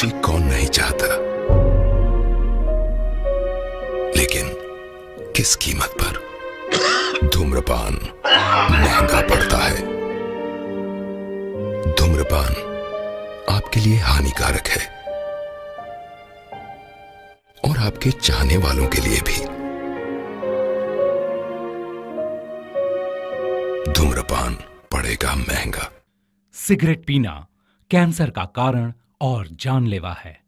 खुशी कौन नहीं चाहता लेकिन किस कीमत पर धूम्रपान महंगा पड़ता है धूम्रपान आपके लिए हानिकारक है और आपके चाहने वालों के लिए भी धूम्रपान पड़ेगा महंगा सिगरेट पीना कैंसर का कारण और जानलेवा है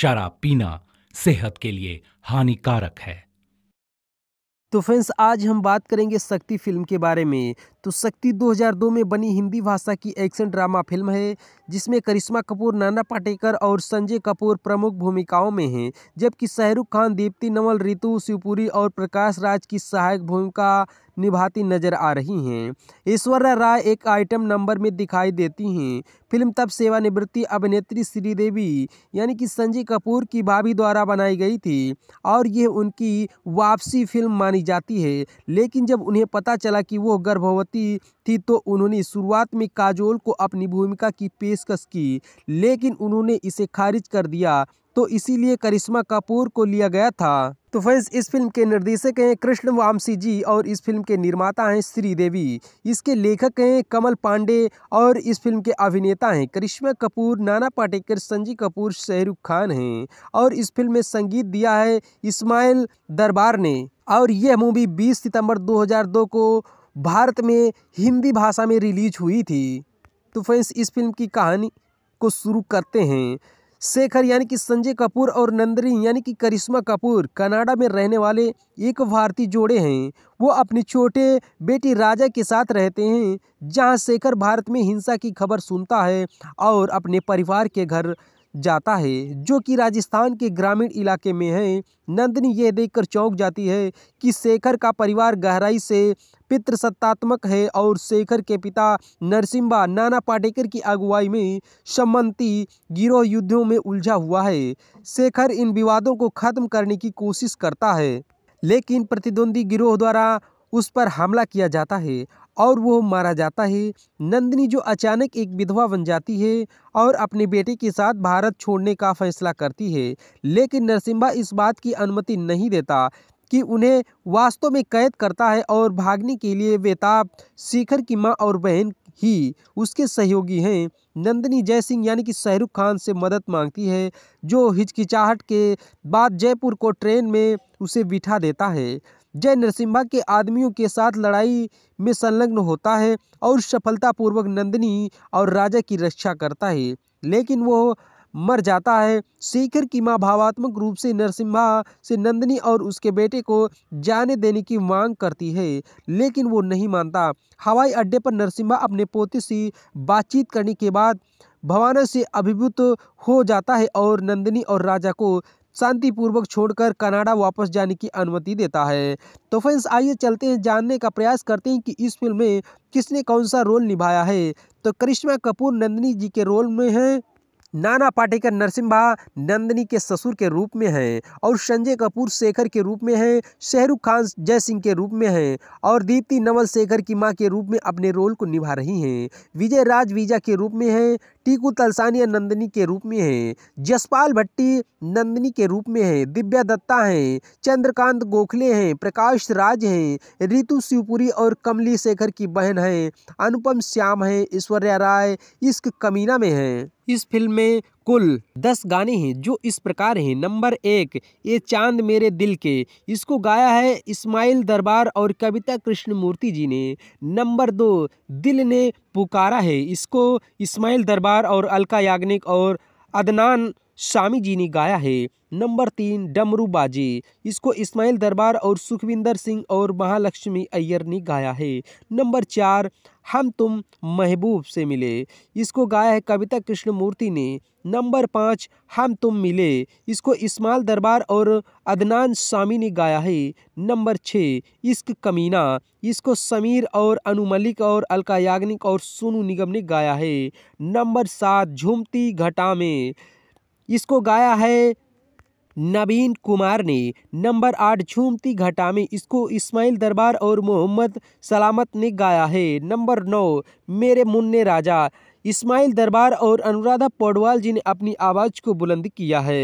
शराब पीना सेहत के लिए हानिकारक है तो फ्रेंड्स आज हम बात करेंगे शक्ति फिल्म के बारे में तो शक्ति 2002 में बनी हिंदी भाषा की एक्शन ड्रामा फिल्म है जिसमें करिश्मा कपूर नाना पाटेकर और संजय कपूर प्रमुख भूमिकाओं में हैं जबकि शाहरुख खान दीप्ति नवल रितु शिवपुरी और प्रकाश राज की सहायक भूमिका निभाती नजर आ रही हैं ऐश्वर्या राय एक आइटम नंबर में दिखाई देती हैं फिल्म तब सेवानिवृत्ति अभिनेत्री श्रीदेवी यानी कि संजय कपूर की भाभी द्वारा बनाई गई थी और यह उनकी वापसी फिल्म मानी जाती है लेकिन जब उन्हें पता चला कि वो गर्भवती चाहती थी तो उन्होंने शुरुआत में काजोल को अपनी भूमिका की पेशकश की लेकिन उन्होंने इसे खारिज कर दिया तो इसीलिए करिश्मा कपूर को लिया गया था तो फ्रेंड्स इस फिल्म के निर्देशक हैं कृष्ण वामसी जी और इस फिल्म के निर्माता हैं श्रीदेवी इसके लेखक हैं कमल पांडे और इस फिल्म के अभिनेता हैं करिश्मा कपूर नाना पाटेकर संजय कपूर शाहरुख खान हैं और इस फिल्म में संगीत दिया है इस्माइल दरबार ने और यह मूवी 20 सितंबर 2002 को भारत में हिंदी भाषा में रिलीज हुई थी तो फ्रेंड्स इस फिल्म की कहानी को शुरू करते हैं शेखर यानी कि संजय कपूर और नंदरी यानी कि करिश्मा कपूर कनाडा में रहने वाले एक भारतीय जोड़े हैं वो अपने छोटे बेटी राजा के साथ रहते हैं जहां शेखर भारत में हिंसा की खबर सुनता है और अपने परिवार के घर जाता है जो कि राजस्थान के ग्रामीण इलाके में है नंदनी यह देखकर चौंक जाती है कि शेखर का परिवार गहराई से पितृसत्तात्मक है और शेखर के पिता नरसिम्हा नाना पाटेकर की अगुवाई में सम्मति गिरोह युद्धों में उलझा हुआ है शेखर इन विवादों को खत्म करने की कोशिश करता है लेकिन प्रतिद्वंदी गिरोह द्वारा उस पर हमला किया जाता है और वो मारा जाता है नंदिनी जो अचानक एक विधवा बन जाती है और अपने बेटे के साथ भारत छोड़ने का फैसला करती है लेकिन नरसिम्हा इस बात की अनुमति नहीं देता कि उन्हें वास्तव में कैद करता है और भागने के लिए बेताब शिखर की माँ और बहन ही उसके सहयोगी हैं नंदिनी जय सिंह यानी कि शाहरुख खान से मदद मांगती है जो हिचकिचाहट के बाद जयपुर को ट्रेन में उसे बिठा देता है जय नरसिम्हा के आदमियों के साथ लड़ाई में संलग्न होता है और सफलतापूर्वक नंदिनी और राजा की रक्षा करता है लेकिन वह मर जाता है शेखर की माँ भावात्मक रूप से नरसिम्हा से नंदिनी और उसके बेटे को जाने देने की मांग करती है लेकिन वो नहीं मानता हवाई अड्डे पर नरसिम्हा अपने पोते से बातचीत करने के बाद भवाना से अभिभूत हो जाता है और नंदिनी और राजा को शांतिपूर्वक छोड़कर कनाडा वापस जाने की अनुमति देता है तो फ्रेंड्स आइए चलते हैं जानने का प्रयास करते हैं कि इस फिल्म में किसने कौन सा रोल निभाया है तो करिश्मा कपूर नंदिनी जी के रोल में हैं नाना पाटेकर नरसिम्हा नंदिनी के ससुर के रूप में हैं और संजय कपूर शेखर के रूप में हैं शाहरुख खान जय सिंह के रूप में हैं और दीप्ति नवल शेखर की मां के रूप में अपने रोल को निभा रही हैं विजय राज वीजा के रूप में हैं टीकू तलसानिया नंदनी के रूप में हैं जसपाल भट्टी नंदनी के रूप में हैं दिव्या दत्ता हैं चंद्रकांत गोखले हैं प्रकाश राज हैं रितु शिवपुरी और कमली शेखर की बहन हैं अनुपम श्याम हैं ईश्वर्या राय इश्क कमीना में हैं इस फिल्म में कुल दस गाने हैं जो इस प्रकार हैं नंबर एक ये चांद मेरे दिल के इसको गाया है इस्माइल दरबार और कविता कृष्णमूर्ति जी ने नंबर दो दिल ने पुकारा है इसको इस्माइल दरबार और अलका याग्निक और अदनान शामी जी ने गाया है नंबर तीन डमरू बाजे इसको इस्माइल दरबार और सुखविंदर सिंह और महालक्ष्मी अय्यर ने गाया है नंबर चार हम तुम महबूब से मिले इसको गाया है कविता कृष्णमूर्ति ने नंबर पाँच हम तुम मिले इसको इस्माइल दरबार और अदनान शामी ने गाया है नंबर छः इश्क कमीना इसको समीर और अनु मलिक और अलका याग्निक और सोनू निगम ने गाया है नंबर सात झूमती घटा में इसको गाया है नवीन कुमार ने नंबर आठ झूमती घटा में इसको इस्माइल दरबार और मोहम्मद सलामत ने गाया है नंबर नौ मेरे मुन्ने राजा इस्माइल दरबार और अनुराधा पौडवाल जी ने अपनी आवाज़ को बुलंद किया है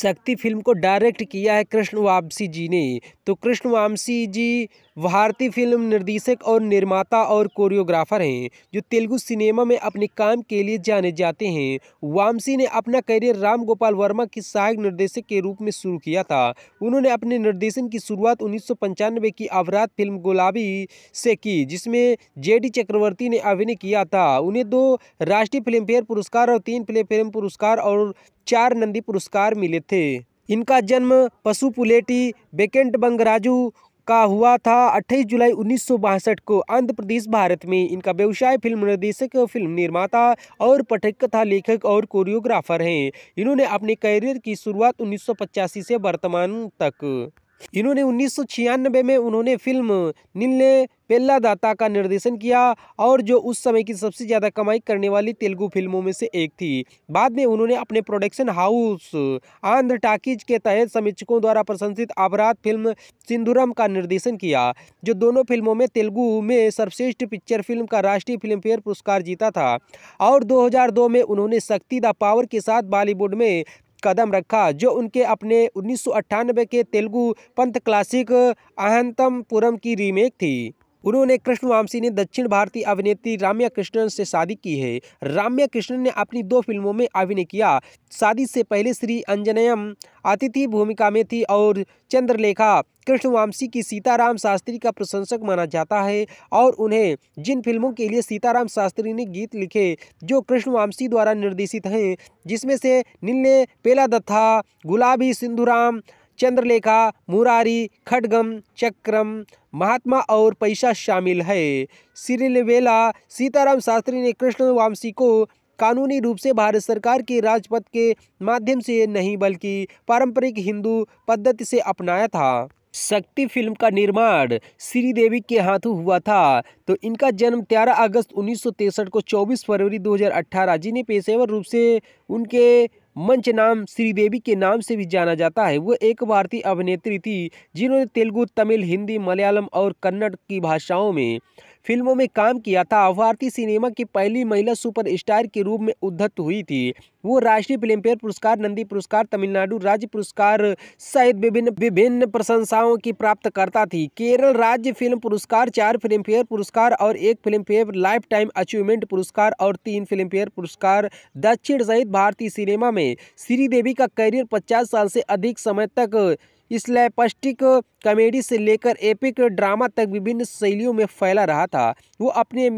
शक्ति फिल्म को डायरेक्ट किया है कृष्ण वापसी जी ने तो कृष्णवामसी जी भारतीय फिल्म निर्देशक और निर्माता और कोरियोग्राफर हैं जो तेलुगु सिनेमा में अपने काम के लिए जाने जाते हैं वामसी ने अपना करियर राम गोपाल वर्मा की सहायक निर्देशक के रूप में शुरू किया था उन्होंने अपने निर्देशन की शुरुआत उन्नीस की अवराध फिल्म गुलाबी से की जिसमें जे चक्रवर्ती ने अभिनय किया था उन्हें दो राष्ट्रीय फिल्मफेयर पुरस्कार और तीन फिल्म पुरस्कार और चार नंदी पुरस्कार मिले थे इनका जन्म पशुपुलेटी बेकेंट बंगराजू का हुआ था 28 जुलाई उन्नीस को आंध्र प्रदेश भारत में इनका व्यवसाय फिल्म निर्देशक फिल्म निर्माता और पठक कथा लेखक और कोरियोग्राफर हैं इन्होंने अपने करियर की शुरुआत उन्नीस से वर्तमान तक इन्होंने उन्नीस में उन्होंने फिल्म नीले पेल्ला दाता का निर्देशन किया और जो उस समय की सबसे ज़्यादा कमाई करने वाली तेलुगु फिल्मों में से एक थी बाद में उन्होंने अपने प्रोडक्शन हाउस आंध्र टाकीज के तहत समीक्षकों द्वारा प्रशंसित अपराध फिल्म सिंधुरम का निर्देशन किया जो दोनों फिल्मों में तेलुगु में सर्वश्रेष्ठ पिक्चर फिल्म का राष्ट्रीय फिल्म फेयर पुरस्कार जीता था और दो में उन्होंने शक्ति द पावर के साथ बॉलीवुड में कदम रखा जो उनके अपने उन्नीस के तेलुगु पंथ क्लासिक अहंतम पुरम की रीमेक थी उन्होंने कृष्ण वामसी ने दक्षिण भारतीय अभिनेत्री राम्या कृष्णन से शादी की है राम्या कृष्णन ने अपनी दो फिल्मों में अभिनय किया शादी से पहले श्री अंजनयम अतिथि भूमिका में थी और चंद्रलेखा कृष्ण वामसी की सीताराम शास्त्री का प्रशंसक माना जाता है और उन्हें जिन फिल्मों के लिए सीताराम शास्त्री ने गीत लिखे जो कृष्ण वामसी द्वारा निर्देशित हैं जिसमें से नीले पेला दत्था गुलाबी सिंधुराम चंद्रलेखा मुरारी खडगम चक्रम महात्मा और पैसा शामिल है सिरिलवेला सीताराम शास्त्री ने कृष्ण वामसी को कानूनी रूप से भारत सरकार के राजपथ के माध्यम से नहीं बल्कि पारंपरिक हिंदू पद्धति से अपनाया था शक्ति फिल्म का निर्माण श्रीदेवी के हाथों हुआ था तो इनका जन्म 13 अगस्त उन्नीस को 24 फरवरी 2018 जिन्हें पेशेवर रूप से उनके मंच नाम श्रीदेवी के नाम से भी जाना जाता है वो एक भारतीय अभिनेत्री थी जिन्होंने तेलुगु तमिल हिंदी मलयालम और कन्नड़ की भाषाओं में फिल्मों में काम किया था भारतीय सिनेमा की पहली महिला सुपरस्टार के रूप में उद्धत हुई थी वो राष्ट्रीय फिल्मफेयर पुरस्कार नंदी पुरस्कार तमिलनाडु राज्य पुरस्कार सहित विभिन्न विभिन्न प्रशंसाओं की प्राप्तकर्ता थी केरल राज्य फिल्म पुरस्कार चार फिल्मफेयर पुरस्कार और एक फिल्मफेयर लाइफ टाइम अचीवमेंट पुरस्कार और तीन फिल्मफेयर पुरस्कार दक्षिण सहित भारतीय सिनेमा में श्रीदेवी का करियर पचास साल से अधिक समय तक स्लैपस्टिक कॉमेडी से लेकर एपिक ड्रामा तक विभिन्न शैलियों में फैला रहा था वो अपने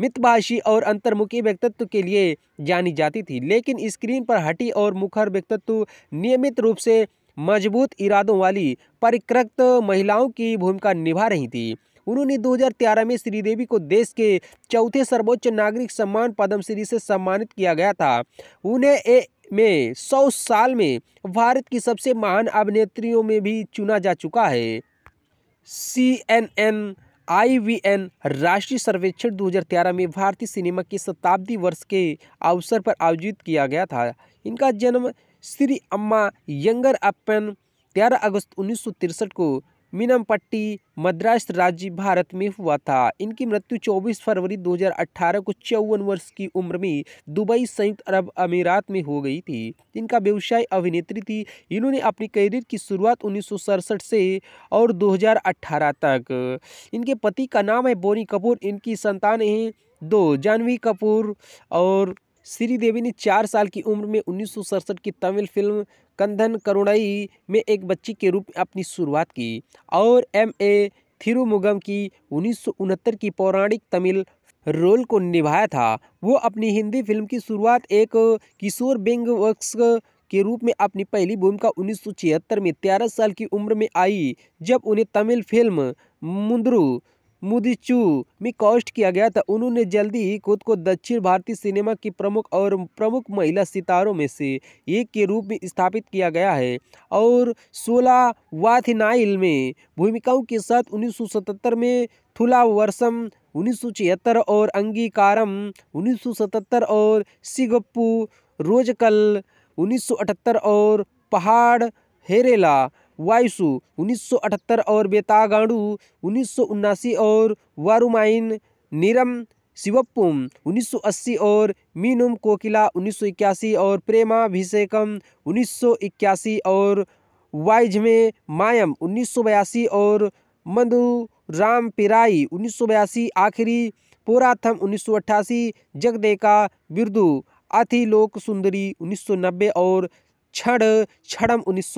मितभाषी और अंतर्मुखी व्यक्तित्व के लिए जानी जाती थी लेकिन स्क्रीन पर हटी और मुखर व्यक्तित्व नियमित रूप से मजबूत इरादों वाली परिकृत महिलाओं की भूमिका निभा रही थी उन्होंने 2013 में श्रीदेवी को देश के चौथे सर्वोच्च नागरिक सम्मान पद्मश्री से सम्मानित किया गया था उन्हें ए में सौ साल में भारत की सबसे महान अभिनेत्रियों में भी चुना जा चुका है C N N I B N राष्ट्रीय सर्वेक्षण 2013 में भारतीय सिनेमा के शताब्दी वर्ष के अवसर पर आयोजित किया गया था इनका जन्म श्री अम्मा यंगर अपन 13 अगस्त उन्नीस को मीनमपट्टी मद्रास राज्य भारत में हुआ था इनकी मृत्यु 24 फरवरी 2018 को चौवन वर्ष की उम्र में दुबई संयुक्त अरब अमीरात में हो गई थी इनका व्यवसाय अभिनेत्री थी इन्होंने अपनी करियर की शुरुआत उन्नीस से और 2018 तक इनके पति का नाम है बोनी कपूर इनकी संतान हैं दो जानवी कपूर और श्रीदेवी ने चार साल की उम्र में उन्नीस की तमिल फिल्म कंधन करुणाई में एक बच्ची के रूप में अपनी शुरुआत की और एम ए थिरुमुगम की उन्नीस की पौराणिक तमिल रोल को निभाया था वो अपनी हिंदी फिल्म की शुरुआत एक किशोर बेंग वक्स के रूप में अपनी पहली भूमिका उन्नीस में तेरह साल की उम्र में आई जब उन्हें तमिल फिल्म मुंदरू मुदीचू में कॉस्ट किया गया था उन्होंने जल्दी ही खुद को दक्षिण भारतीय सिनेमा की प्रमुख और प्रमुख महिला सितारों में से एक के रूप में स्थापित किया गया है और सोलह वाथिनाइल में भूमिकाओं के साथ 1977 में थुला वर्षम उन्नीस और अंगीकारम 1977 और सिगप्पू रोजकल 1978 और पहाड़ हेरेला वाइसु उन्नीस और बेतागाडू उन्नीस और वारुमाइन नीरम शिवप्पुम 1980 और मीनुम कोकिला 1981 और प्रेमाभिषेकम 1981 और वाइजमे मायम 1982 और मधु राम पिराई उन्नीस आखिरी पोराथम 1988 जगदेका बिरदू आथी लोक सुंदरी 1990 और छड़ छड़म उन्नीस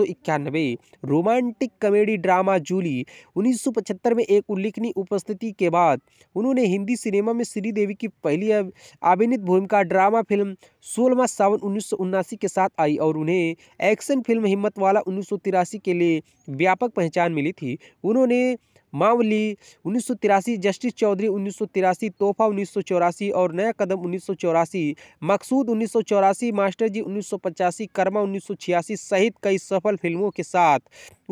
रोमांटिक कॉमेडी ड्रामा जूली 1975 में एक उल्लेखनीय उपस्थिति के बाद उन्होंने हिंदी सिनेमा में श्रीदेवी की पहली अभिनीत भूमिका ड्रामा फिल्म सोलवा सावन उन्नीस के साथ आई और उन्हें एक्शन फिल्म हिम्मत वाला उन्नीस के लिए व्यापक पहचान मिली थी उन्होंने मावली उन्नीस जस्टिस चौधरी उन्नीस तोहफा उन्नीस और नया कदम उन्नीस मकसूद उन्नीस मास्टर जी उन्नीस कर्मा उन्नीस सहित कई सफल फिल्मों के साथ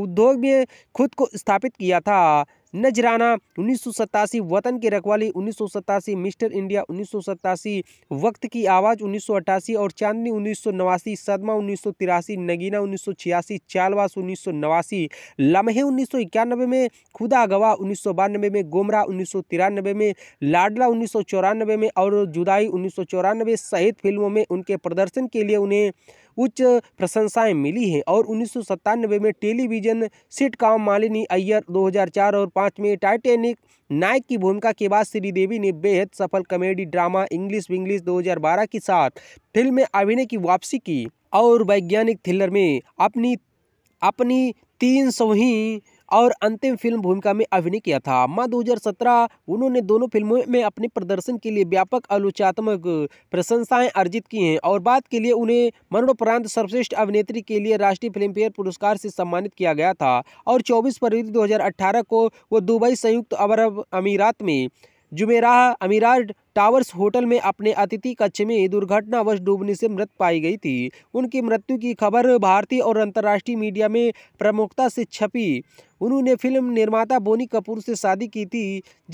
उद्योग में खुद को स्थापित किया था नजराना उन्नीस वतन की रखवाली उन्नीस मिस्टर इंडिया उन्नीस वक्त की आवाज़ उन्नीस और चांदनी उन्नीस सदमा उन्नीस नगीना उन्नीस चालवास उन्नीस लम्हे उन्नीस में खुदा गवाह उन्नीस में गोमरा उन्नीस में लाडला उन्नीस में और जुदाई उन्नीस सहित फिल्मों में उनके प्रदर्शन के लिए उन्हें उच्च प्रशंसाएं मिली हैं और उन्नीस में टेलीविजन सिटकॉम मालिनी अय्यर 2004 और 5 में टाइटेनिक नायक की भूमिका के बाद श्रीदेवी ने बेहद सफल कॉमेडी ड्रामा इंग्लिश विंग्लिश 2012 के साथ फिल्म में अभिनय की वापसी की और वैज्ञानिक थ्रिलर में अपनी अपनी तीन सौ ही और अंतिम फिल्म भूमिका में अभिनय किया था मां 2017 उन्होंने दोनों फिल्मों में अपने प्रदर्शन के लिए व्यापक आलोचनात्मक प्रशंसाएं अर्जित की हैं और बाद के लिए उन्हें मरणोपरांत सर्वश्रेष्ठ अभिनेत्री के लिए राष्ट्रीय फिल्मफेयर पुरस्कार से सम्मानित किया गया था और चौबीस फरवरी दो को वो दुबई संयुक्त अरब अमीरात में जुमेराह अमीरा टावर्स होटल में अपने अतिथि कक्ष में दुर्घटनावश डूबने से मृत पाई गई थी उनकी मृत्यु की खबर भारतीय और अंतर्राष्ट्रीय मीडिया में प्रमुखता से छपी उन्होंने फिल्म निर्माता बोनी कपूर से शादी की थी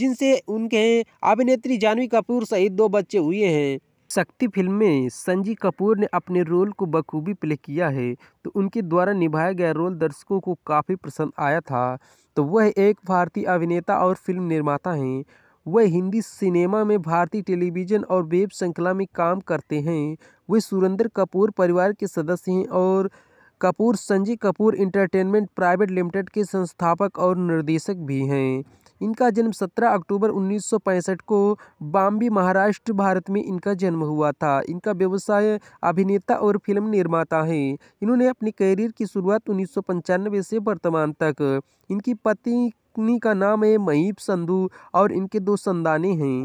जिनसे उनके अभिनेत्री जानवी कपूर सहित दो बच्चे हुए हैं शक्ति फिल्म में संजीव कपूर ने अपने रोल को बखूबी प्ले किया है तो उनके द्वारा निभाया गया रोल दर्शकों को काफ़ी पसंद आया था तो वह एक भारतीय अभिनेता और फिल्म निर्माता हैं वह हिंदी सिनेमा में भारतीय टेलीविज़न और वेब श्रृंखला में काम करते हैं वे सुरेंद्र कपूर परिवार के सदस्य हैं और Kapoor Sanjay Kapoor entertainment private limited के संस्थापक और निर्देशक भी हैं इनका जन्म 17 अक्टूबर 1965 को बॉम्बे महाराष्ट्र भारत में इनका जन्म हुआ था इनका व्यवसाय अभिनेता और फिल्म निर्माता हैं इन्होंने अपने करियर की शुरुआत उन्नीस से वर्तमान तक इनकी पत्नी का नाम है महीप संधू और इनके दो संदाने हैं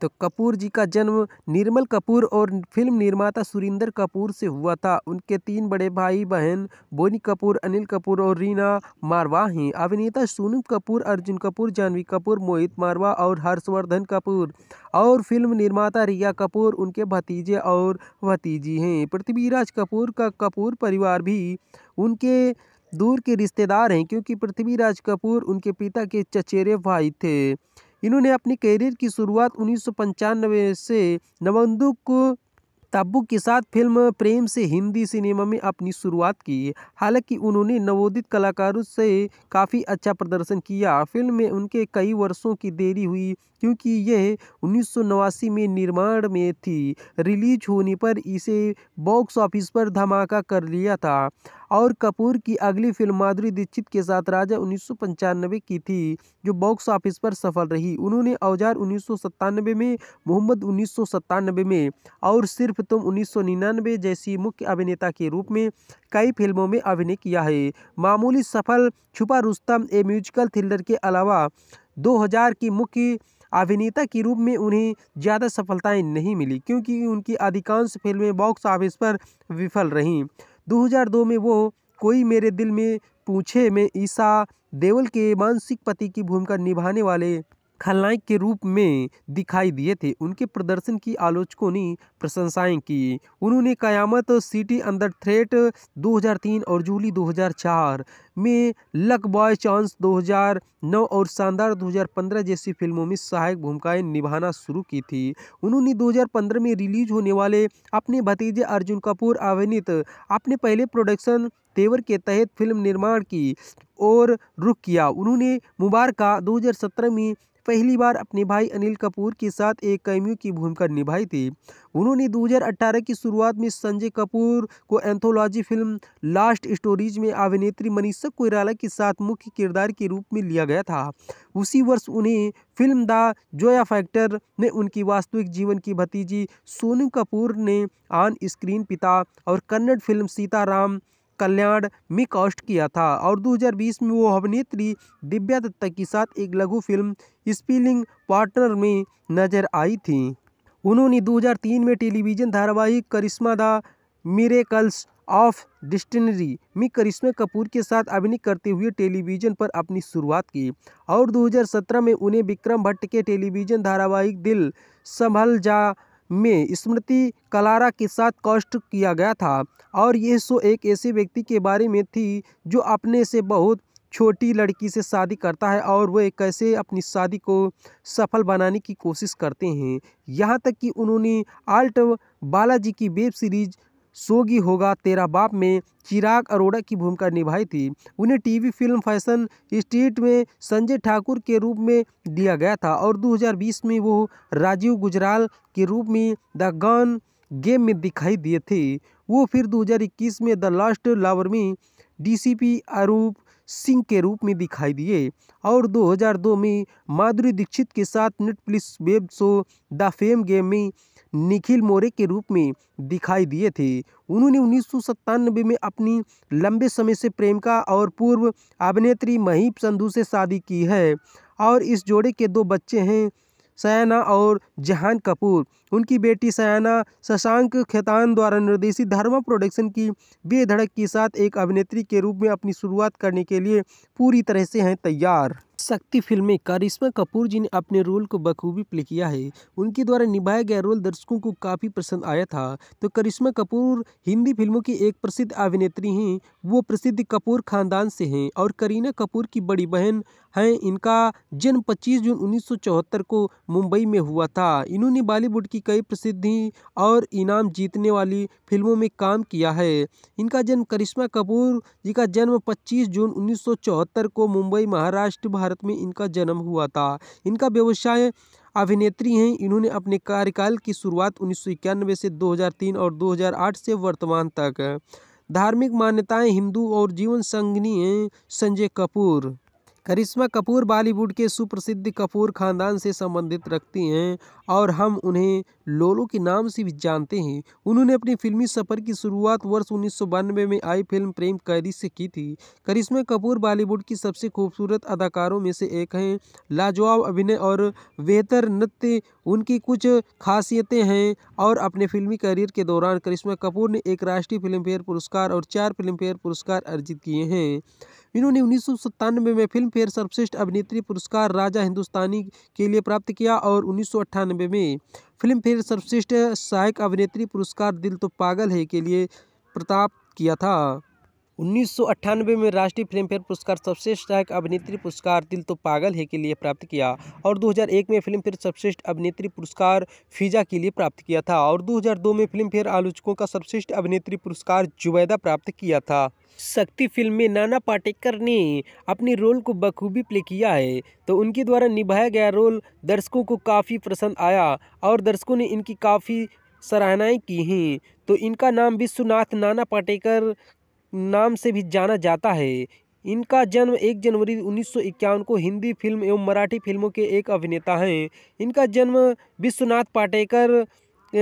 तो कपूर जी का जन्म निर्मल कपूर और फिल्म निर्माता सुरिंदर कपूर से हुआ था उनके तीन बड़े भाई बहन बोनी कपूर अनिल कपूर और रीना मारवा हैं अभिनेता सोनू कपूर अर्जुन कपूर जानवी कपूर मोहित मारवा और हर्षवर्धन कपूर और फिल्म निर्माता रिया कपूर उनके भतीजे और भतीजी हैं पृथ्वीराज कपूर का कपूर परिवार भी उनके दूर के रिश्तेदार हैं क्योंकि पृथ्वीराज कपूर उनके पिता के चचेरे भाई थे इन्होंने अपनी करियर की शुरुआत उन्नीस से नवंदुक तब्बू के साथ फिल्म प्रेम से हिंदी सिनेमा में अपनी शुरुआत की हालांकि उन्होंने नवोदित कलाकारों से काफ़ी अच्छा प्रदर्शन किया फिल्म में उनके कई वर्षों की देरी हुई क्योंकि यह उन्नीस में निर्माण में थी रिलीज होने पर इसे बॉक्स ऑफिस पर धमाका कर लिया था और कपूर की अगली फिल्म माधुरी दीक्षित के साथ राजा उन्नीस की थी जो बॉक्स ऑफिस पर सफल रही उन्होंने औजार उन्नीस में मोहम्मद उन्नीस में और सिर्फ तुम उन्नीस जैसी मुख्य अभिनेता के रूप में कई फिल्मों में अभिनय किया है मामूली सफल छुपा रुस्तम ए म्यूजिकल थ्रिलर के अलावा 2000 की मुख्य अभिनेता के रूप में उन्हें ज़्यादा सफलताएं नहीं मिली क्योंकि उनकी अधिकांश फिल्में बॉक्स ऑफिस पर विफल रहीं 2002 में वो कोई मेरे दिल में पूछे में ईसा देवल के मानसिक पति की भूमिका निभाने वाले खलनायक के रूप में दिखाई दिए थे उनके प्रदर्शन की आलोचकों ने प्रशंसाएं की उन्होंने कयामत सिटी अंडर थ्रेट 2003 और जूली 2004 में लक बॉय चांस 2009 और शानदार 2015 जैसी फिल्मों में सहायक भूमिकाएं निभाना शुरू की थी उन्होंने 2015 में रिलीज होने वाले अपने भतीजे अर्जुन कपूर अभिनीत अपने पहले प्रोडक्शन तेवर के तहत फिल्म निर्माण की और रुख किया उन्होंने मुबारका 2017 में पहली बार अपने भाई अनिल कपूर के साथ एक कैमियो की भूमिका निभाई थी उन्होंने 2018 की शुरुआत में संजय कपूर को एंथोलॉजी फिल्म लास्ट स्टोरीज में अभिनेत्री मनीषा कोयराला के साथ मुख्य किरदार के रूप में लिया गया था उसी वर्ष उन्हें फिल्म द जोया फैक्टर में उनकी वास्तविक जीवन की भतीजी सोनू कपूर ने ऑन स्क्रीन पिता और कन्नड़ फिल्म सीताराम कल्याण में कास्ट किया था और 2020 में वो अभिनेत्री दिव्या दत्ता के साथ एक लघु फिल्म स्पीलिंग पार्टनर में नजर आई थी उन्होंने 2003 में टेलीविजन धारावाहिक Karishma the miracles of destiny में करिश्मा कपूर के साथ अभिनय करते हुए टेलीविजन पर अपनी शुरुआत की और 2017 में उन्हें विक्रम भट्ट के टेलीविजन धारावाहिक दिल संभल जा में स्मृति कलारा के साथ कॉस्ट किया गया था और यह शो एक ऐसे व्यक्ति के बारे में थी जो अपने से बहुत छोटी लड़की से शादी करता है और वह कैसे अपनी शादी को सफल बनाने की कोशिश करते हैं यहाँ तक कि उन्होंने आल्ट बालाजी की वेब सीरीज सोगी होगा तेरा बाप में चिराग अरोड़ा की भूमिका निभाई थी उन्हें टीवी फिल्म फैशन स्ट्रीट में संजय ठाकुर के रूप में दिया गया था और 2020 में वो राजीव गुजराल के रूप में द गन गेम में दिखाई दिए थे वो फिर 2021 में द लास्ट लावर में डीसीपी आरूप सिंह के रूप में दिखाई दिए और 2002 में माधुरी दीक्षित के साथ Netflix web show the fame game में निखिल मोरे के रूप में दिखाई दिए थे उन्होंने उन्नीस में अपनी लंबे समय से प्रेमिका और पूर्व अभिनेत्री महीप संधु से शादी की है और इस जोड़े के दो बच्चे हैं सयाना और जहान कपूर उनकी बेटी सयाना शशांक खेतान द्वारा निर्देशित धर्मा प्रोडक्शन की बेधड़क के साथ एक अभिनेत्री के रूप में अपनी शुरुआत करने के लिए पूरी तरह से हैं तैयार शक्ति फिल्म में करिश्मा कपूर जी ने अपने रोल को बखूबी प्ले किया है उनके द्वारा निभाया गया रोल दर्शकों को काफ़ी पसंद आया था तो करिश्मा कपूर हिंदी फिल्मों की एक प्रसिद्ध अभिनेत्री हैं वो प्रसिद्ध कपूर खानदान से हैं और करीना कपूर की बड़ी बहन हैं इनका जन्म 25 जून उन्नीस को मुंबई में हुआ था इन्होंने बॉलीवुड की कई प्रसिद्धि और इनाम जीतने वाली फिल्मों में काम किया है इनका जन्म करिश्मा कपूर जी का जन्म 25 जून उन्नीस को मुंबई महाराष्ट्र भारत कर्नाटक में इनका जन्म हुआ था इनका व्यवसाय अभिनेत्री हैं इन्होंने अपने कार्यकाल की शुरुआत उन्नीस से 2003 और 2008 से वर्तमान तक धार्मिक मान्यताएं हिंदू और जीवन संगनी हैं संजय कपूर करिश्मा कपूर बॉलीवुड के सुप्रसिद्ध कपूर खानदान से संबंधित रखती हैं और हम उन्हें लोलो के नाम से भी जानते हैं उन्होंने अपनी फिल्मी सफ़र की शुरुआत वर्ष उन्नीस में आई फिल्म प्रेम कैदी से की थी करिश्मा कपूर बॉलीवुड की सबसे खूबसूरत अदाकारों में से एक हैं लाजवाब अभिनय और बेहतर नृत्य उनकी कुछ खासियतें हैं और अपने फिल्मी करियर के दौरान करिश्मा कपूर ने एक राष्ट्रीय फिल्मफेयर पुरस्कार और चार फिल्मफेयर पुरस्कार अर्जित किए हैं इन्होंने उन्नीस में फिल्म फेयर सर्वश्रेष्ठ अभिनेत्री पुरस्कार राजा हिंदुस्तानी के लिए प्राप्त किया और उन्नीस में फिल्म फेयर सर्वश्रेष्ठ सहायक अभिनेत्री पुरस्कार दिल तो पागल है के लिए प्रताप किया था उन्नीस में राष्ट्रीय फिल्मफेयर पुरस्कार सर्वश्रेष्ठ सहायक अभिनेत्री पुरस्कार दिल तो पागल है के लिए प्राप्त किया और 2001 में फिल्मफेयर सर्वश्रेष्ठ अभिनेत्री पुरस्कार फिजा के लिए प्राप्त किया था और 2002 में फिल्मफेयर आलोचकों का सर्वश्रेष्ठ अभिनेत्री पुरस्कार जुबैदा प्राप्त किया था शक्ति फिल्म में नाना पाटेकर ने अपने रोल को बखूबी प्ले किया है तो उनके द्वारा निभाया गया रोल दर्शकों को काफ़ी पसंद आया और दर्शकों ने इनकी काफ़ी सराहनाएं की हैं तो इनका नाम विश्वनाथ नाना पाटेकर नाम से भी जाना जाता है इनका जन्म 1 जनवरी 1951 को हिंदी फिल्म एवं मराठी फिल्मों के एक अभिनेता हैं इनका जन्म विश्वनाथ पाटेकर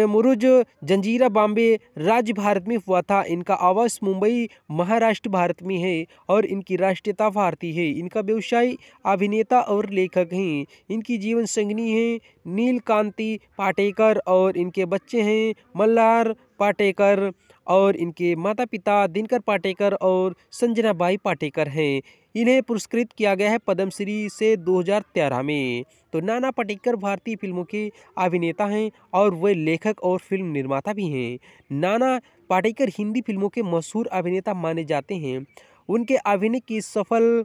मुरुज जंजीरा बॉम्बे राज्य भारत में हुआ था इनका आवास मुंबई महाराष्ट्र भारत में है और इनकी राष्ट्रीयता भारतीय है इनका व्यवसाय अभिनेता और लेखक हैं इनकी जीवन संगनी है नीलकांति पाटेकर और इनके बच्चे हैं मल्लार पाटेकर और इनके माता पिता दिनकर पाटेकर और संजना बाई पाटेकर हैं इन्हें पुरस्कृत किया गया है पद्मश्री से 2013 में तो नाना पाटेकर भारतीय फिल्मों के अभिनेता हैं और वे लेखक और फिल्म निर्माता भी हैं नाना पाटेकर हिंदी फिल्मों के मशहूर अभिनेता माने जाते हैं उनके अभिनय की सफल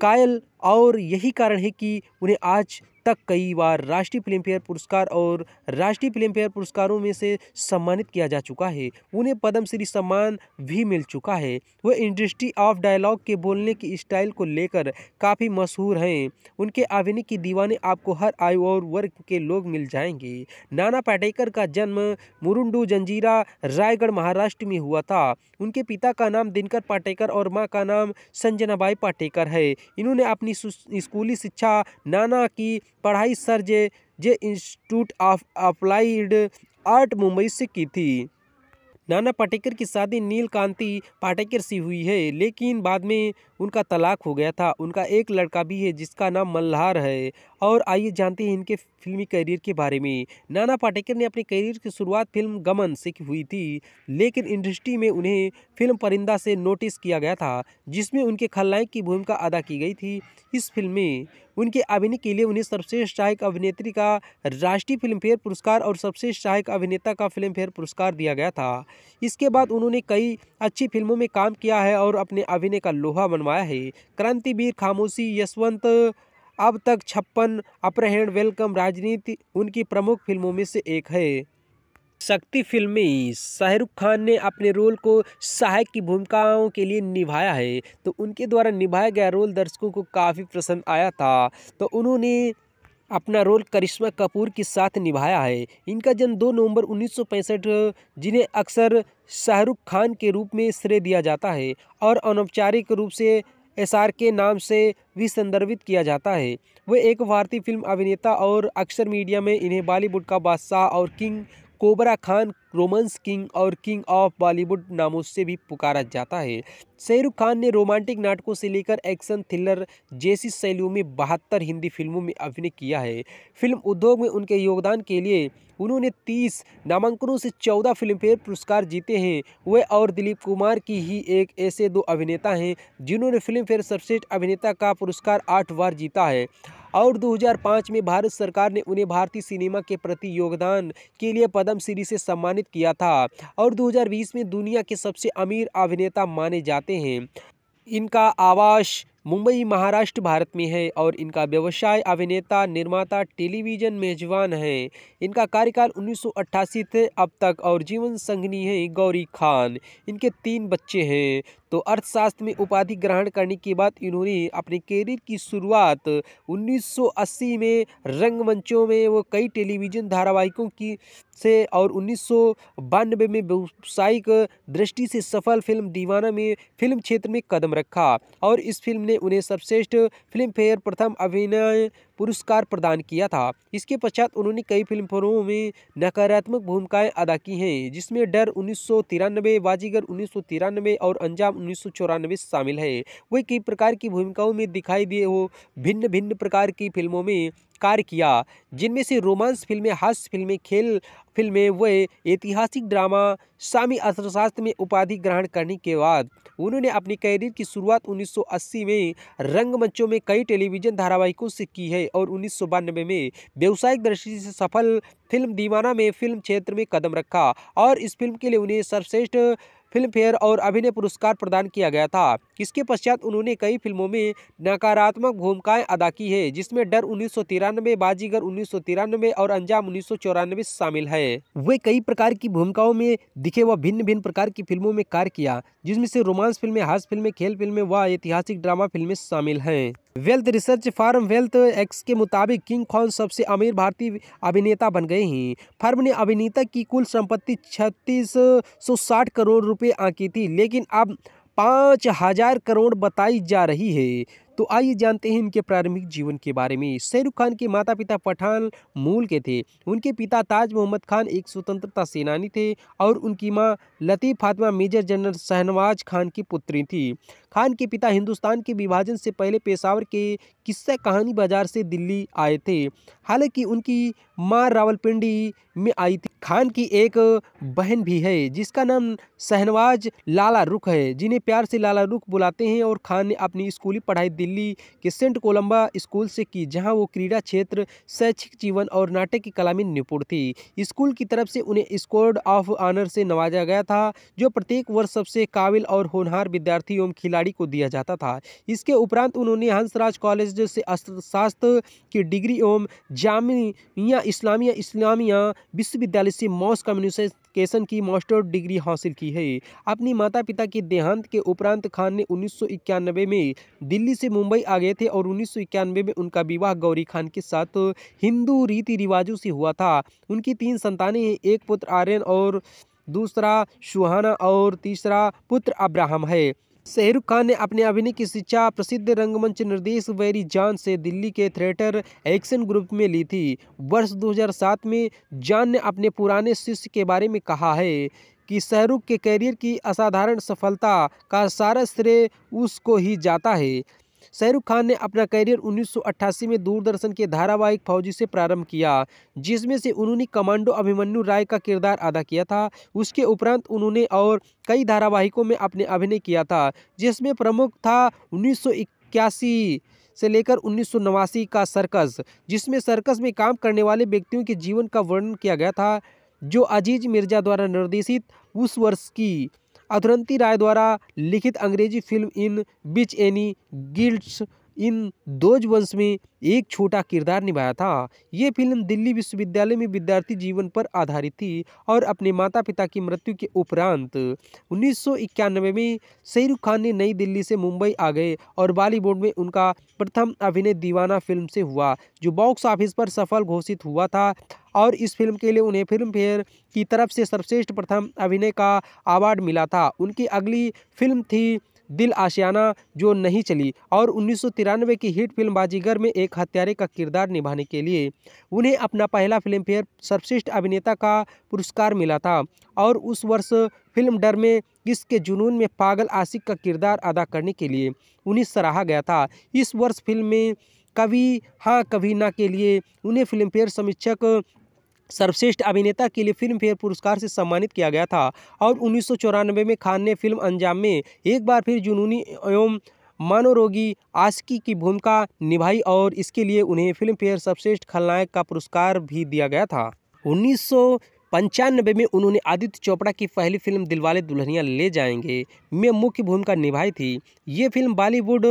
कायल और यही कारण है कि उन्हें आज तक कई बार राष्ट्रीय फिल्म फेयर पुरस्कार और राष्ट्रीय फिल्म फेयर पुरस्कारों में से सम्मानित किया जा चुका है उन्हें पद्मश्री सम्मान भी मिल चुका है वह इंडस्ट्री ऑफ डायलॉग के बोलने की स्टाइल को लेकर काफ़ी मशहूर हैं उनके अभिनय की दीवाने आपको हर आयु और वर्ग के लोग मिल जाएंगे नाना पाटेकर का जन्म मुरुंडू जंजीरा रायगढ़ महाराष्ट्र में हुआ था उनके पिता का नाम दिनकर पाटेकर और माँ का नाम संजनाबाई पाटेकर है इन्होंने अपने अपनी स्कूली शिक्षा नाना की पढ़ाई sir J J institute of applied art Mumbai से की थी नाना पाटेकर की शादी नीलकांति पाटेकर से हुई है लेकिन बाद में उनका तलाक हो गया था उनका एक लड़का भी है जिसका नाम मल्हार है और आइए जानते हैं इनके फिल्मी करियर के बारे में नाना पाटेकर ने अपने करियर की शुरुआत फिल्म गमन से हुई थी लेकिन इंडस्ट्री में उन्हें फिल्म परिंदा से नोटिस किया गया था जिसमें उनके खलनायक की भूमिका अदा की गई थी इस फिल्म में उनके अभिनय के लिए उन्हें सर्वश्रेष्ठ सहायक अभिनेत्री का राष्ट्रीय फिल्मफेयर पुरस्कार और सर्वश्रेष्ठ सहायक अभिनेता का फिल्मफेयर पुरस्कार दिया गया था इसके बाद उन्होंने कई अच्छी फिल्मों में काम किया है और अपने अभिनय का लोहा मनवाया है क्रांतिवीर खामोशी यशवंत अब तक छप्पन अपरहेण वेलकम राजनीति उनकी प्रमुख फिल्मों में से एक है शक्ति फिल्म में शाहरुख खान ने अपने रोल को सहायक की भूमिकाओं के लिए निभाया है तो उनके द्वारा निभाया गया रोल दर्शकों को काफ़ी पसंद आया था तो उन्होंने अपना रोल करिश्मा कपूर के साथ निभाया है इनका जन्म 2 नवंबर 1965 जिन्हें अक्सर शाहरुख खान के रूप में श्रेय दिया जाता है और अनौपचारिक रूप से एसआर के नाम से भी संदर्भित किया जाता है वे एक भारतीय फिल्म अभिनेता और अक्सर मीडिया में इन्हें बॉलीवुड का बादशाह और king cobra Khan romance king और किंग ऑफ बॉलीवुड नामों से भी पुकारा जाता है शाहरुख खान ने रोमांटिक नाटकों से लेकर एक्शन थ्रिलर जैसी शैलियों में बहत्तर हिंदी फिल्मों में अभिनय किया है फिल्म उद्योग में उनके योगदान के लिए उन्होंने तीस नामांकनों से चौदह फिल्मफेयर पुरस्कार जीते हैं वे और दिलीप कुमार की ही एक ऐसे दो अभिनेता हैं जिन्होंने फिल्मफेयर सर्वश्रेष्ठ अभिनेता का पुरस्कार आठ बार जीता है और 2005 में भारत सरकार ने उन्हें भारतीय सिनेमा के प्रति योगदान के लिए पद्म श्री से सम्मानित किया था और 2020 में दुनिया के सबसे अमीर अभिनेता माने जाते हैं इनका आवास मुंबई महाराष्ट्र भारत में है और इनका व्यवसाय अभिनेता निर्माता टेलीविजन मेजबान है इनका कार्यकाल 1988 थे अब तक और जीवन संगनी है गौरी खान इनके तीन बच्चे हैं तो अर्थशास्त्र में उपाधि ग्रहण करने के बाद इन्होंने अपने कैरियर की शुरुआत 1980 में रंगमंचों में वो कई टेलीविजन धारावाहिकों की से और उन्नीस में व्यावसायिक दृष्टि से सफल फिल्म दीवाना में फिल्म क्षेत्र में कदम रखा और इस फिल्म ने उन्हें सर्वश्रेष्ठ फिल्मफेयर प्रथम अभिनय पुरस्कार प्रदान किया था इसके पश्चात उन्होंने कई फिल्मों में नकारात्मक भूमिकाएं अदा की हैं जिसमें डर उन्नीस बाजीगर उन्नीस और अंजाम उन्नीस शामिल है वे कई प्रकार की भूमिकाओं में दिखाई दिए हो भिन्न भिन्न प्रकार की फिल्मों में कार्य किया जिनमें से रोमांस फिल्में हास्य फिल्में खेल फिल्में व ऐतिहासिक ड्रामा सामी अर्थशास्त्र में उपाधि ग्रहण करने के बाद उन्होंने अपने कैरियर की शुरुआत 1980 में रंगमंचों में कई टेलीविजन धारावाहिकों से की है और उन्नीस में व्यावसायिक दृष्टि से सफल फिल्म दीवाना में फिल्म क्षेत्र में कदम रखा और इस फिल्म के लिए उन्हें सर्वश्रेष्ठ फिल्म फेयर और अभिनय पुरस्कार प्रदान किया गया था इसके पश्चात उन्होंने कई फिल्मों में नकारात्मक भूमिकाएं अदा की है जिसमें डर उन्नीस बाजीगर उन्नीस और अंजाम उन्नीस शामिल है वे कई प्रकार की भूमिकाओं में दिखे व भिन्न भिन्न प्रकार की फिल्मों में कार्य किया जिसमें से रोमांस फिल्में हास्य फिल्में खेल फिल्में व ऐतिहासिक ड्रामा फिल्में शामिल हैं wealth research firm wealth X के मुताबिक किंग खान सबसे अमीर भारतीय अभिनेता बन गए हैं फर्म ने अभिनेता की कुल संपत्ति छत्तीस सौ साठ करोड़ रुपए आंकी थी लेकिन अब पाँच हजार करोड़ बताई जा रही है तो आइए जानते हैं इनके प्रारंभिक जीवन के बारे में शाहरुख खान के माता पिता पठान मूल के थे उनके पिता ताज मोहम्मद खान एक स्वतंत्रता सेनानी थे और उनकी माँ लतीफ़ फातिमा मेजर जनरल शहनवाज खान की पुत्री थी खान के पिता हिंदुस्तान के विभाजन से पहले पेशावर के किस्सा कहानी बाजार से दिल्ली आए थे हालांकि उनकी माँ रावलपिंडी में आई थी खान की एक बहन भी है जिसका नाम शहनवाज लाला रुख है जिन्हें प्यार से लाला रुख बुलाते हैं और खान ने अपनी स्कूली पढ़ाई दिल्ली के सेंट कोलंबा स्कूल से की जहां वो क्रीड़ा क्षेत्र शैक्षिक जीवन और नाटक की कला में निपुण थी स्कूल की तरफ से उन्हें स्कोर्ड ऑफ ऑनर से नवाजा गया था जो प्रत्येक वर्ष सबसे काबिल और होनहार विद्यार्थी एवं खिलाड़ी को दिया जाता था इसके उपरांत उन्होंने हंसराज कॉलेज से अर्थशास्त्र की डिग्री एवं जामिया इस्लामिया इस्लामिया विश्वविद्यालय से मॉस कम्युनिकेशन क्वेश्चन की मास्टर डिग्री हासिल की है अपने माता पिता के देहांत के उपरांत खान ने उन्नीस में दिल्ली से मुंबई आ गए थे और उन्नीस में उनका विवाह गौरी खान के साथ हिंदू रीति रिवाजों से हुआ था उनकी तीन संतानें हैं एक पुत्र आर्यन और दूसरा सुहाना और तीसरा पुत्र अब्राहम है शाहरुख खान ने अपने अभिनय की शिक्षा प्रसिद्ध रंगमंच निर्देश वैरी जान से दिल्ली के थिएटर एक्शन ग्रुप में ली थी वर्ष 2007 में जान ने अपने पुराने शिष्य के बारे में कहा है कि शाहरुख के करियर की असाधारण सफलता का सारा श्रेय उसको ही जाता है शाहरुख खान ने अपना करियर 1988 में दूरदर्शन के धारावाहिक फौजी से प्रारंभ किया जिसमें से उन्होंने कमांडो अभिमन्यु राय का किरदार अदा किया था उसके उपरांत उन्होंने और कई धारावाहिकों में अपने अभिनय किया था जिसमें प्रमुख था उन्नीस से लेकर उन्नीस का सर्कस जिसमें सर्कस में काम करने वाले व्यक्तियों के जीवन का वर्णन किया गया था जो अजीज मिर्जा द्वारा निर्देशित उस वर्ष की अथुरंती राय द्वारा लिखित अंग्रेजी film in which Annie gives it इन दोज वंश में एक छोटा किरदार निभाया था ये फिल्म दिल्ली विश्वविद्यालय में विद्यार्थी जीवन पर आधारित थी और अपने माता पिता की मृत्यु के उपरांत उन्नीस में शहरुख खान ने नई दिल्ली से मुंबई आ गए और बॉलीवुड में उनका प्रथम अभिनय दीवाना फिल्म से हुआ जो बॉक्स ऑफिस पर सफल घोषित हुआ था और इस फिल्म के लिए उन्हें फिल्म फेयर की तरफ से सर्वश्रेष्ठ प्रथम अभिनय का अवार्ड मिला था उनकी अगली फिल्म थी दिल आशियाना जो नहीं चली और उन्नीस की हिट फिल्म बाजीगर में एक हत्यारे का किरदार निभाने के लिए उन्हें अपना पहला फिल्मफेयर सर्वश्रेष्ठ अभिनेता का पुरस्कार मिला था और उस वर्ष फिल्म डर में इसके जुनून में पागल आशिक का किरदार अदा करने के लिए उन्हें सराहा गया था इस वर्ष फिल्म में कभी हाँ कभी ना के लिए उन्हें फिल्मफेयर समीक्षक सर्वश्रेष्ठ अभिनेता के लिए फिल्म फेयर पुरस्कार से सम्मानित किया गया था और उन्नीस में खान ने फिल्म अंजाम में एक बार फिर जुनूनी एवं मनोरोगी आस्की की भूमिका निभाई और इसके लिए उन्हें फिल्मफेयर सर्वश्रेष्ठ खलनायक का पुरस्कार भी दिया गया था उन्नीस पंचानबे में उन्होंने आदित्य चोपड़ा की पहली फिल्म दिलवाले दुल्हनिया ले जाएंगे में मुख्य भूमिका निभाई थी ये फिल्म बॉलीवुड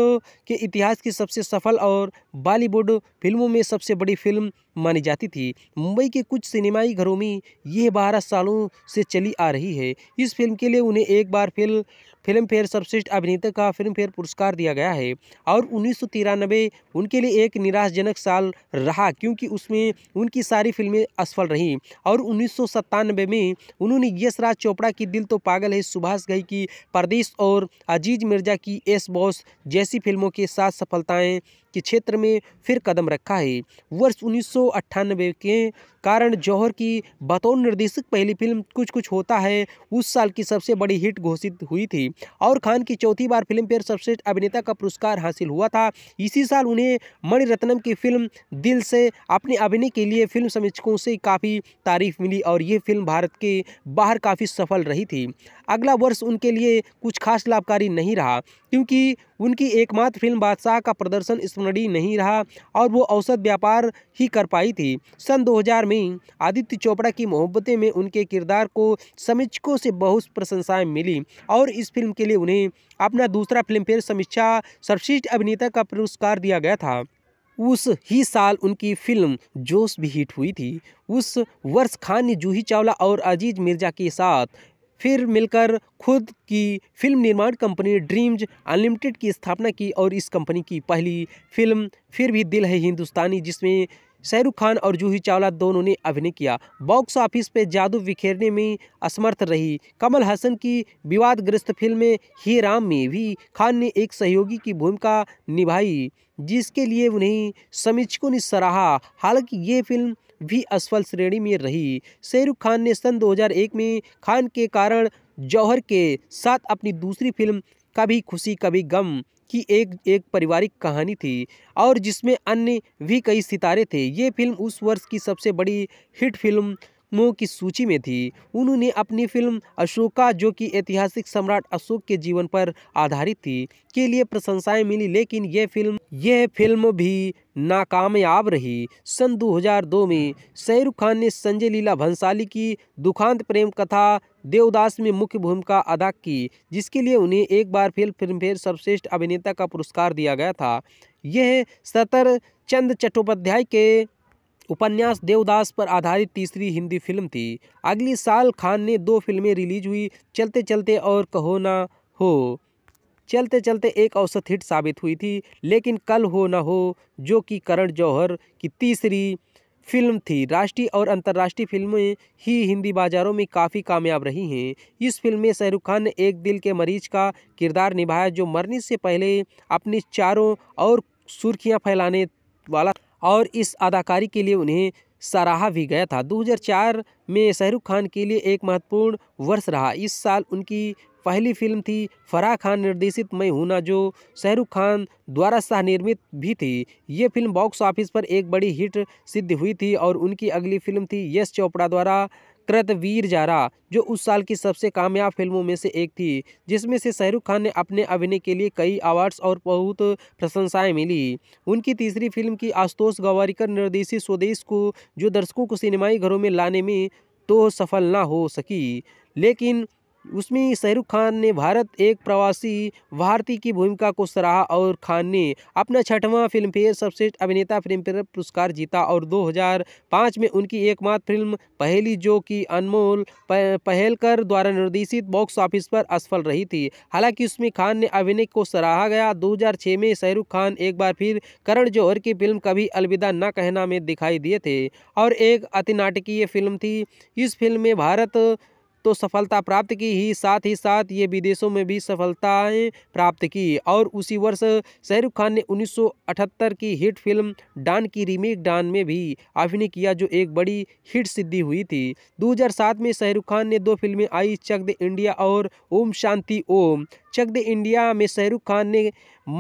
के इतिहास की सबसे सफल और बॉलीवुड फिल्मों में सबसे बड़ी फिल्म मानी जाती थी मुंबई के कुछ सिनेमाई घरों में यह बारह सालों से चली आ रही है इस फिल्म के लिए उन्हें एक बार फिल्म फिल्म फेयर सर्वश्रेष्ठ अभिनेता का फिल्म फेयर पुरस्कार दिया गया है और उन्नीस उनके लिए एक निराशजनक साल रहा क्योंकि उसमें उनकी सारी फिल्में असफल रहीं और उन्नीस में उन्होंने यशराज चोपड़ा की दिल तो पागल है सुभाष गई की परदे वारिस और अजीज मिर्जा की एस बॉस जैसी फिल्मों के साथ सफलताएं के क्षेत्र में फिर कदम रखा है वर्ष उन्नीस के कारण जौहर की बतौर निर्देशक पहली फिल्म कुछ कुछ होता है उस साल की सबसे बड़ी हिट घोषित हुई थी और खान की चौथी बार फिल्म फेयर सर्वश्रेष्ठ अभिनेता का पुरस्कार हासिल हुआ था इसी साल उन्हें मणिरत्नम की फिल्म दिल से अपने अभिनय के लिए फिल्म समीक्षकों से काफ़ी तारीफ मिली और ये फिल्म भारत के बाहर काफ़ी सफल रही थी अगला वर्ष उनके लिए कुछ खास लाभकारी नहीं रहा क्योंकि उनकी एकमात्र फिल्म बादशाह का प्रदर्शन स्मरणीय नहीं रहा और वो औसत व्यापार ही कर पाई थी सन 2000 में आदित्य चोपड़ा की मोहब्बतें में उनके किरदार को समीक्षकों से बहुत प्रशंसाएं मिली और इस फिल्म के लिए उन्हें अपना दूसरा फिल्मफेयर समीक्षा सर्वश्रेष्ठ अभिनेता का पुरस्कार दिया गया था उस ही साल उनकी फिल्म जोश भी हिट हुई थी उस वर्ष खान ने जूही चावला और अजीज मिर्जा के साथ फिर मिलकर खुद की फिल्म निर्माण कंपनी ड्रीम्ज अनलिमिटेड की स्थापना की और इस कंपनी की पहली फिल्म फिर भी दिल है हिंदुस्तानी जिसमें शाहरुख खान और जूही चावला दोनों ने अभिनय किया बॉक्स ऑफिस पर जादू बिखेरने में असमर्थ रही कमल हसन की विवादग्रस्त फिल्म ही राम में भी खान ने एक सहयोगी की भूमिका निभाई जिसके लिए उन्हें समीक्षकों ने सराहा हालांकि ये फिल्म भी असफल श्रेणी में रही शाहरुख खान ने सन 2001 में खान के कारण जौहर के साथ अपनी दूसरी फिल्म कभी खुशी कभी गम की एक एक पारिवारिक कहानी थी और जिसमें अन्य भी कई सितारे थे ये फिल्म उस वर्ष की सबसे बड़ी हिट फिल्म फिल्मों की सूची में थी उन्होंने अपनी फिल्म अशोका जो कि ऐतिहासिक सम्राट अशोक के जीवन पर आधारित थी के लिए प्रशंसाएं मिली लेकिन यह फिल्म यह फिल्म भी नाकामयाब रही सन 2002 में शाहरुख खान ने संजय लीला भंसाली की दुखांत प्रेम कथा देवदास में मुख्य भूमिका अदा की जिसके लिए उन्हें एक बार फिर फिल्मफेयर सर्वश्रेष्ठ अभिनेता का पुरस्कार दिया गया था यह सतर चंद चट्टोपाध्याय के उपन्यास देवदास पर आधारित तीसरी हिंदी फिल्म थी अगली साल खान ने दो फिल्में रिलीज हुई चलते चलते और कहो ना हो चलते चलते एक औसत हिट साबित हुई थी लेकिन कल हो ना हो जो कि करण जौहर की तीसरी फिल्म थी राष्ट्रीय और अंतर्राष्ट्रीय फिल्में ही हिंदी बाजारों में काफ़ी कामयाब रही हैं इस फिल्म में शाहरुख खान ने एक दिल के मरीज का किरदार निभाया जो मरने से पहले अपनी चारों और सुर्खियां फैलाने वाला और इस अदाकारी के लिए उन्हें सराहा भी गया था 2004 में शाहरुख खान के लिए एक महत्वपूर्ण वर्ष रहा इस साल उनकी पहली फिल्म थी फराह खान निर्देशित मैं हूना ना जो शाहरुख खान द्वारा सह निर्मित भी थी ये फिल्म बॉक्स ऑफिस पर एक बड़ी हिट सिद्ध हुई थी और उनकी अगली फिल्म थी यश चोपड़ा द्वारा वीर जारा जो उस साल की सबसे कामयाब फिल्मों में से एक थी जिसमें से शाहरुख खान ने अपने अभिनय के लिए कई अवार्ड्स और बहुत प्रशंसाएं मिली उनकी तीसरी फिल्म की आशुतोष गवारीकर निर्देशित स्वदेश को जो दर्शकों को सिनेमाई घरों में लाने में तो सफल ना हो सकी लेकिन उसमें शाहरुख खान ने भारत एक प्रवासी भारतीय की भूमिका को सराहा और खान ने अपना छठवां फिल्मफेयर सर्वश्रेष्ठ अभिनेता फिल्मफेयर पुरस्कार जीता और 2005 में उनकी एकमात्र फिल्म पहली जो कि अनमोल पहलकर द्वारा निर्देशित बॉक्स ऑफिस पर असफल रही थी हालांकि उसमें खान ने अभिनय को सराहा गया दो में शाहरुख खान एक बार फिर करण जौहर की फिल्म कभी अलविदा न कहना में दिखाई दिए थे और एक अति नाटकीय फिल्म थी इस फिल्म में भारत तो सफलता प्राप्त की ही साथ ही साथ ये विदेशों में भी सफलताएं प्राप्त की और उसी वर्ष शाहरुख खान ने 1978 की हिट फिल्म डान की रीमेक डान में भी अभिनय किया जो एक बड़ी हिट सिद्धि हुई थी 2007 में शाहरुख खान ने दो फिल्में आई चक द इंडिया और ओम शांति ओम चक द इंडिया में शाहरुख खान ने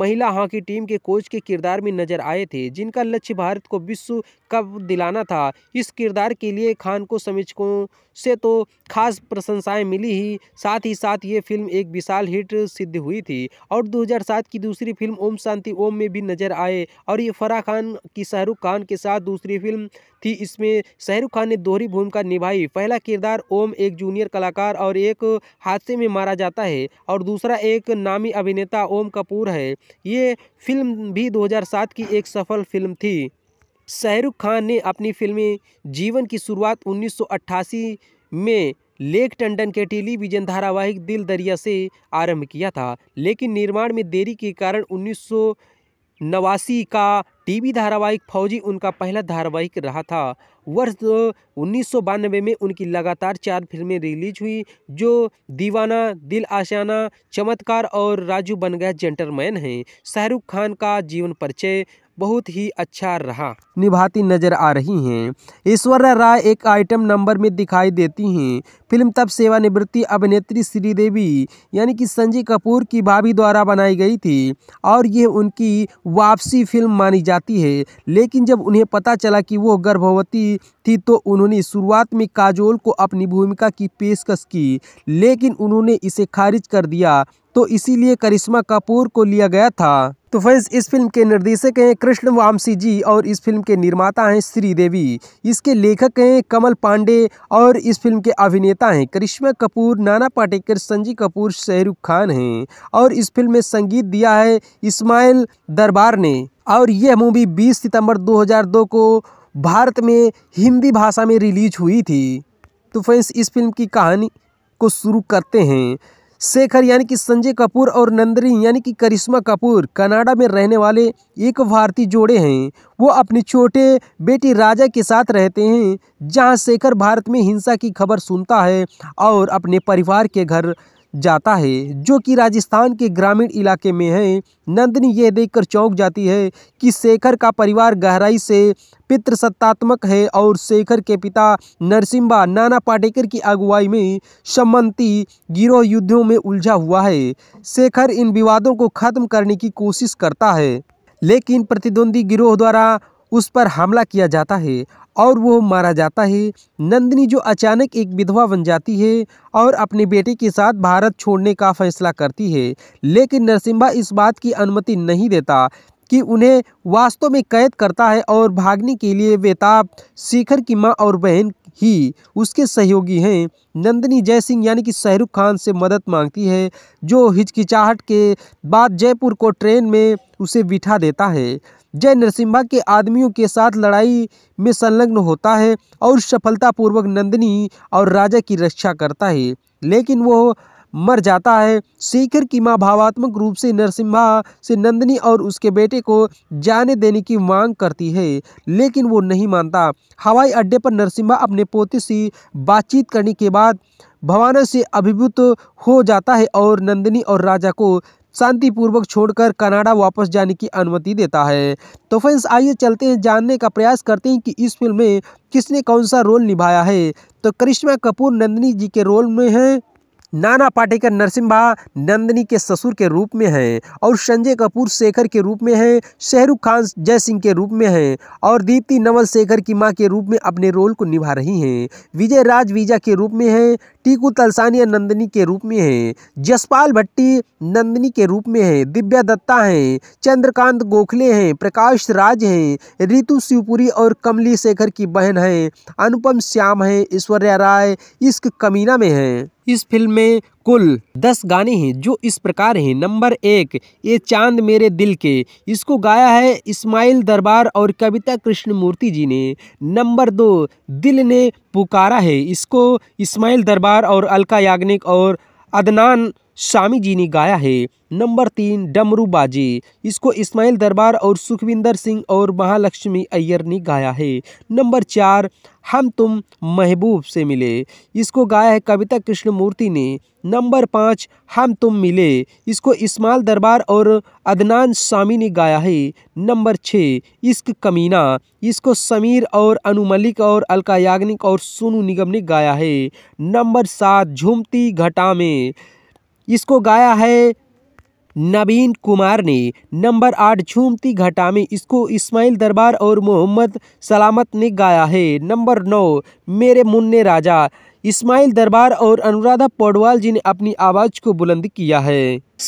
महिला हॉकी टीम के कोच के किरदार में नजर आए थे जिनका लक्ष्य भारत को विश्व कब दिलाना था इस किरदार के लिए खान को समीक्षकों से तो खास प्रशंसाएं मिली ही साथ ही साथ ये फिल्म एक विशाल हिट सिद्ध हुई थी और 2007 की दूसरी फिल्म ओम शांति ओम में भी नजर आए और ये फराह खान की शाहरुख खान के साथ दूसरी फिल्म थी इसमें शाहरुख खान ने दोहरी भूमिका निभाई पहला किरदार ओम एक जूनियर कलाकार और एक हादसे में मारा जाता है और दूसरा एक नामी अभिनेता ओम कपूर है ये फिल्म भी दो की एक सफल फिल्म थी शाहरुख खान ने अपनी फिल्मी जीवन की शुरुआत उन्नीस में लेक टंडन के टेलीविजन धारावाहिक दिल दरिया से आरंभ किया था लेकिन निर्माण में देरी के कारण उन्नीस नवासी का टीवी धारावाहिक फौजी उनका पहला धारावाहिक रहा था वर्ष तो उन्नीस में उनकी लगातार चार फिल्में रिलीज हुई जो दीवाना दिल आशाना चमत्कार और राजू बन गया जेंटरमैन हैं शाहरुख खान का जीवन परिचय बहुत ही अच्छा रहा निभाती नजर आ रही हैं ईश्वर्या राय एक आइटम नंबर में दिखाई देती हैं फिल्म तब सेवानिवृत्ति अभिनेत्री श्रीदेवी यानी कि संजय कपूर की भाभी द्वारा बनाई गई थी और यह उनकी वापसी फिल्म मानी जाती है लेकिन जब उन्हें पता चला कि वो गर्भवती थी तो उन्होंने शुरुआत में काजोल को अपनी भूमिका की पेशकश की लेकिन उन्होंने इसे खारिज कर दिया तो इसीलिए करिश्मा कपूर को लिया गया था तो फैज़ इस फिल्म के निर्देशक हैं कृष्ण वामसी जी और इस फिल्म के निर्माता हैं श्रीदेवी इसके लेखक हैं कमल पांडे और इस फिल्म के अभिनेता हैं करिश्मा कपूर नाना पाटेकर संजय कपूर शाहरुख खान हैं और इस फिल्म में संगीत दिया है इस्माइल दरबार ने और यह मूवी 20 सितंबर 2002 को भारत में हिंदी भाषा में रिलीज हुई थी तो फैंस इस फिल्म की कहानी को शुरू करते हैं शेखर यानी कि संजय कपूर और नंदनी यानी कि करिश्मा कपूर कनाडा में रहने वाले एक भारतीय जोड़े हैं वो अपने छोटे बेटी राजा के साथ रहते हैं जहां शेखर भारत में हिंसा की खबर सुनता है और अपने परिवार के घर जाता है जो कि राजस्थान के ग्रामीण इलाके में है नंदनी यह देखकर चौंक जाती है कि शेखर का परिवार गहराई से पितृसत्तात्मक है और शेखर के पिता नरसिम्हा नाना पाटेकर की अगुवाई में सम्मति गिरोह युद्धों में उलझा हुआ है शेखर इन विवादों को खत्म करने की कोशिश करता है लेकिन प्रतिद्वंदी गिरोह द्वारा उस पर हमला किया जाता है और वो मारा जाता है नंदिनी जो अचानक एक विधवा बन जाती है और अपने बेटे के साथ भारत छोड़ने का फैसला करती है लेकिन नरसिम्हा इस बात की अनुमति नहीं देता कि उन्हें वास्तव में कैद करता है और भागने के लिए बेताब शेखर की माँ और बहन ही उसके सहयोगी हैं नंदनी जय सिंह यानी कि शाहरुख खान से मदद मांगती है जो हिचकिचाहट के बाद जयपुर को ट्रेन में उसे बिठा देता है जय नरसिम्हा के आदमियों के साथ लड़ाई में संलग्न होता है और सफलतापूर्वक नंदिनी और राजा की रक्षा करता है लेकिन वह मर जाता है शेखर की मां भावात्मक रूप से नरसिम्हा से नंदिनी और उसके बेटे को जाने देने की मांग करती है लेकिन वो नहीं मानता हवाई अड्डे पर नरसिम्हा अपने पोते से बातचीत करने के बाद भवाना से अभिभूत हो जाता है और नंदिनी और राजा को शांतिपूर्वक छोड़कर कनाडा वापस जाने की अनुमति देता है तो फ्रेंड्स आइए चलते हैं जानने का प्रयास करते हैं कि इस फिल्म में किसने कौन सा रोल निभाया है तो करिश्मा कपूर नंदिनी जी के रोल में हैं नाना पाटेकर नरसिम्हा नंदिनी के ससुर के रूप में हैं और संजय कपूर शेखर के रूप में हैं शाहरुख खान जय सिंह के रूप में हैं और दीप्ति नवल शेखर की मां के रूप में अपने रोल को निभा रही हैं विजय राज वीजा के रूप में हैं टीकू तलसानिया नंदनी के रूप में हैं जसपाल भट्टी नंदनी के रूप में हैं दिव्या दत्ता हैं चंद्रकांत गोखले हैं प्रकाश राज हैं रितु शिवपुरी और कमली शेखर की बहन हैं अनुपम श्याम हैं ईश्वर्या राय इश्क कमीना में हैं इस फिल्म में कुल दस गाने हैं जो इस प्रकार हैं नंबर एक ये चांद मेरे दिल के इसको गाया है इस्माइल दरबार और कविता कृष्ण मूर्ति जी ने नंबर दो दिल ने पुकारा है इसको इस्माइल दरबार और अलका याग्निक और अदनान शामी जी ने गाया है नंबर तीन डमरू बाजे इसको इस्माइल दरबार और सुखविंदर सिंह और महालक्ष्मी अय्यर ने गाया है नंबर चार हम तुम महबूब से मिले इसको गाया है कविता कृष्ण मूर्ति ने नंबर पाँच हम तुम मिले इसको इस्माइल दरबार और अदनान शामी ने गाया है नंबर छः इश्क कमीना इसको समीर और अनु मलिक और अलका याग्निक और सोनू निगम ने गाया है नंबर सात झूमती घटा में इसको गाया है नवीन कुमार ने नंबर आठ झूमती घटा में इसको इस्माइल दरबार और मोहम्मद सलामत ने गाया है नंबर नौ मेरे मुन्ने राजा इस्माइल दरबार और अनुराधा पौडवाल जी ने अपनी आवाज़ को बुलंद किया है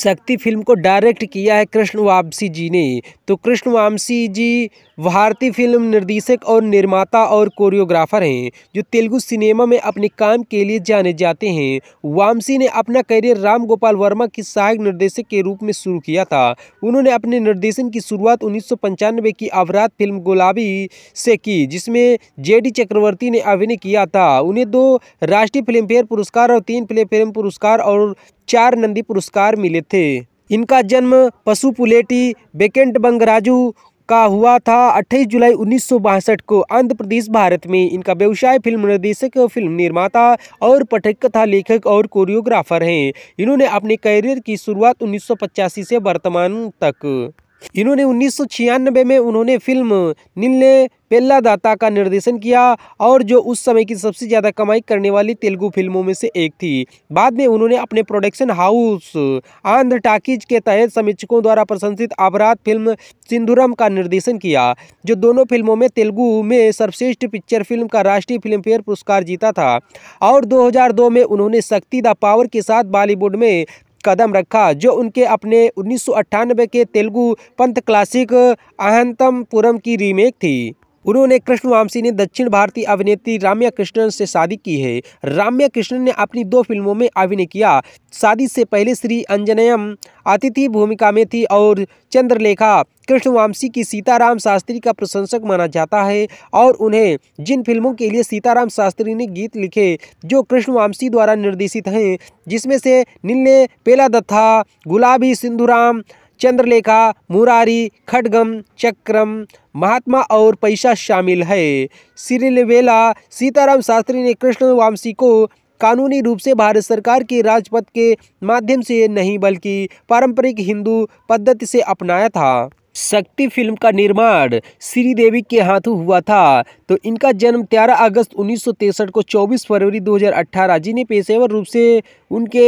शक्ति फिल्म को डायरेक्ट किया है कृष्ण वामसी जी ने तो कृष्ण वामसी जी भारतीय फिल्म निर्देशक और निर्माता और कोरियोग्राफर हैं जो तेलुगु सिनेमा में अपने काम के लिए जाने जाते हैं वामसी ने अपना करियर राम गोपाल वर्मा की सहायक निर्देशक के रूप में शुरू किया था उन्होंने अपने निर्देशन की शुरुआत उन्नीस की अवराध फिल्म गुलाबी से की जिसमें जे डी चक्रवर्ती ने अभिनय किया था उन्हें दो राष्ट्रीय फिल्मफेयर पुरस्कार और तीन फिल्म पुरस्कार और चार नंदी पुरस्कार मिले थे इनका जन्म पशुपुलेटी बेकेंट बंगराजू का हुआ था 28 जुलाई उन्नीस को आंध्र प्रदेश भारत में इनका व्यवसाय फिल्म निर्देशक फिल्म निर्माता और पठक कथा लेखक और कोरियोग्राफर हैं इन्होंने अपने करियर की शुरुआत उन्नीस से वर्तमान तक इन्होंने उन्नीस में उन्होंने फिल्म नीले दाता का निर्देशन किया और जो उस समय की सबसे ज़्यादा कमाई करने वाली तेलुगु फिल्मों में से एक थी बाद में उन्होंने अपने प्रोडक्शन हाउस आंध्र टाकीज के तहत समीक्षकों द्वारा प्रशंसित अपराध फिल्म सिंधुरम का निर्देशन किया जो दोनों फिल्मों में तेलुगु में सर्वश्रेष्ठ पिक्चर फिल्म का राष्ट्रीय फिल्म फेयर पुरस्कार जीता था और दो में उन्होंने शक्ति द पावर के साथ बॉलीवुड में कदम रखा जो उनके अपने उन्नीस के तेलुगु पंथ क्लासिक पुरम की रीमेक थी उन्होंने कृष्ण वामसी ने दक्षिण भारतीय अभिनेत्री राम्या कृष्णन से शादी की है राम्या कृष्णन ने अपनी दो फिल्मों में अभिनय किया शादी से पहले श्री अंजनयम अतिथि भूमिका में थी और चंद्रलेखा कृष्णवामसी की सीताराम शास्त्री का प्रशंसक माना जाता है और उन्हें जिन फिल्मों के लिए सीताराम शास्त्री ने गीत लिखे जो कृष्णवामसी द्वारा निर्देशित हैं जिसमें से नीले पेला दत्था गुलाबी सिंधुराम चंद्रलेखा मुरारी खडगम चक्रम महात्मा और पैसा शामिल है सिरिलवेला सीताराम शास्त्री ने कृष्ण वामसी को कानूनी रूप से भारत सरकार के राजपथ के माध्यम से नहीं बल्कि पारंपरिक हिंदू पद्धति से अपनाया था शक्ति फिल्म का निर्माण श्रीदेवी के हाथों हुआ था तो इनका जन्म 13 अगस्त उन्नीस को 24 फरवरी 2018 जिन्हें पेशेवर रूप से उनके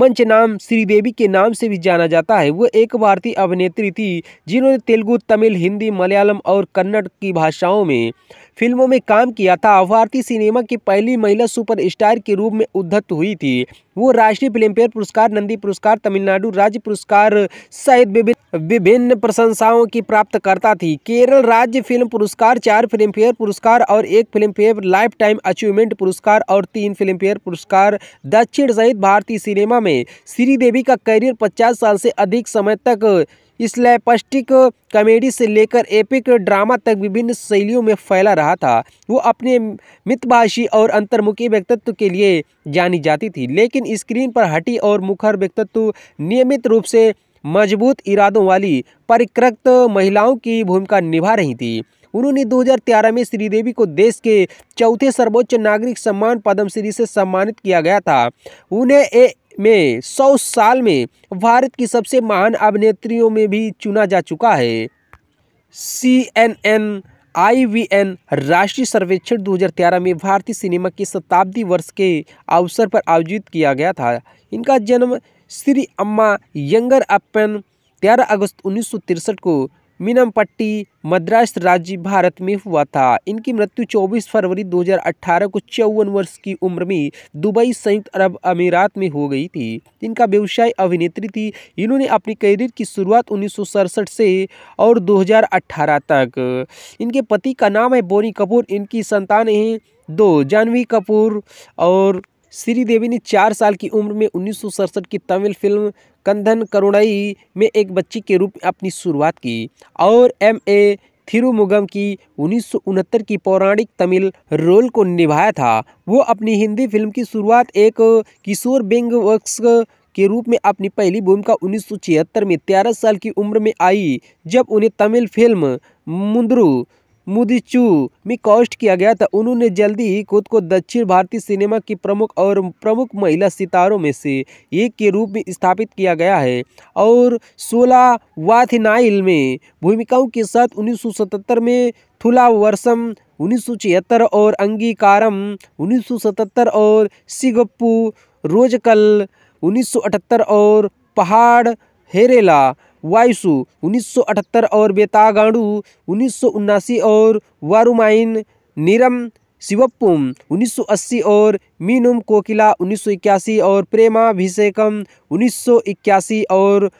मंच नाम श्रीदेवी के नाम से भी जाना जाता है वो एक भारतीय अभिनेत्री थी जिन्होंने तेलुगु तमिल हिंदी मलयालम और कन्नड़ की भाषाओं में फिल्मों में काम किया था भारतीय सिनेमा की पहली महिला सुपरस्टार के रूप में उद्धत हुई थी वो राष्ट्रीय फिल्मफेयर पुरस्कार नंदी पुरस्कार तमिलनाडु राज्य पुरस्कार सहित विभिन्न प्रशंसाओं की प्राप्तकर्ता थी केरल राज्य फिल्म पुरस्कार चार फिल्मफेयर पुरस्कार और एक फिल्मफेयर लाइफ टाइम अचीवमेंट पुरस्कार और तीन फिल्मफेयर पुरस्कार दक्षिण सहित भारतीय सिनेमा में श्रीदेवी का करियर पचास साल से अधिक समय तक स्लैपस्टिक कॉमेडी से लेकर एपिक ड्रामा तक विभिन्न शैलियों में फैला रहा था वो अपने मितभाषी और अंतर्मुखी व्यक्तित्व के लिए जानी जाती थी लेकिन स्क्रीन पर हटी और मुखर व्यक्तित्व नियमित रूप से मजबूत इरादों वाली परिकृत महिलाओं की भूमिका निभा रही थी उन्होंने 2013 में श्रीदेवी को देश के चौथे सर्वोच्च नागरिक सम्मान पद्मश्री से सम्मानित किया गया था उन्हें ए में सौ साल में भारत की सबसे महान अभिनेत्रियों में भी चुना जा चुका है C N N I B N राष्ट्रीय सर्वेक्षण 2013 में भारतीय सिनेमा के शताब्दी वर्ष के अवसर पर आयोजित किया गया था इनका जन्म श्री अम्मा यंगर अपन 13 अगस्त उन्नीस को मीनमपट्टी मद्रास राज्य भारत में हुआ था इनकी मृत्यु 24 फरवरी 2018 को चौवन वर्ष की उम्र में दुबई संयुक्त अरब अमीरात में हो गई थी इनका व्यवसाय अभिनेत्री थी इन्होंने अपनी करियर की शुरुआत उन्नीस से और 2018 तक इनके पति का नाम है बोनी कपूर इनकी संतान हैं दो जानवी कपूर और श्रीदेवी ने चार साल की उम्र में उन्नीस की तमिल फिल्म कंधन करुणई में एक बच्ची के रूप में अपनी शुरुआत की और एम ए थिरुमुगम की उन्नीस की पौराणिक तमिल रोल को निभाया था वो अपनी हिंदी फिल्म की शुरुआत एक किशोर बिंग वक्स के रूप में अपनी पहली भूमिका उन्नीस में तेरह साल की उम्र में आई जब उन्हें तमिल फिल्म मुंदरू मुदिचू में कॉस्ट किया गया था उन्होंने जल्दी ही खुद को दक्षिण भारतीय सिनेमा की प्रमुख और प्रमुख महिला सितारों में से एक के रूप में स्थापित किया गया है और सोलह वाथिनाइल में भूमिकाओं के साथ 1977 में थुला वर्षम उन्नीस और अंगीकारम 1977 और सिगप्पू रोजकल 1978 और पहाड़ हेरेला वाइसु उन्नीस और बेतागाड़ू उन्नीस और वारुमाइन नीरम शिवप्पुम 1980 और मीनुम कोकिला इक्यासी और प्रेमाभिषेकम 1981 और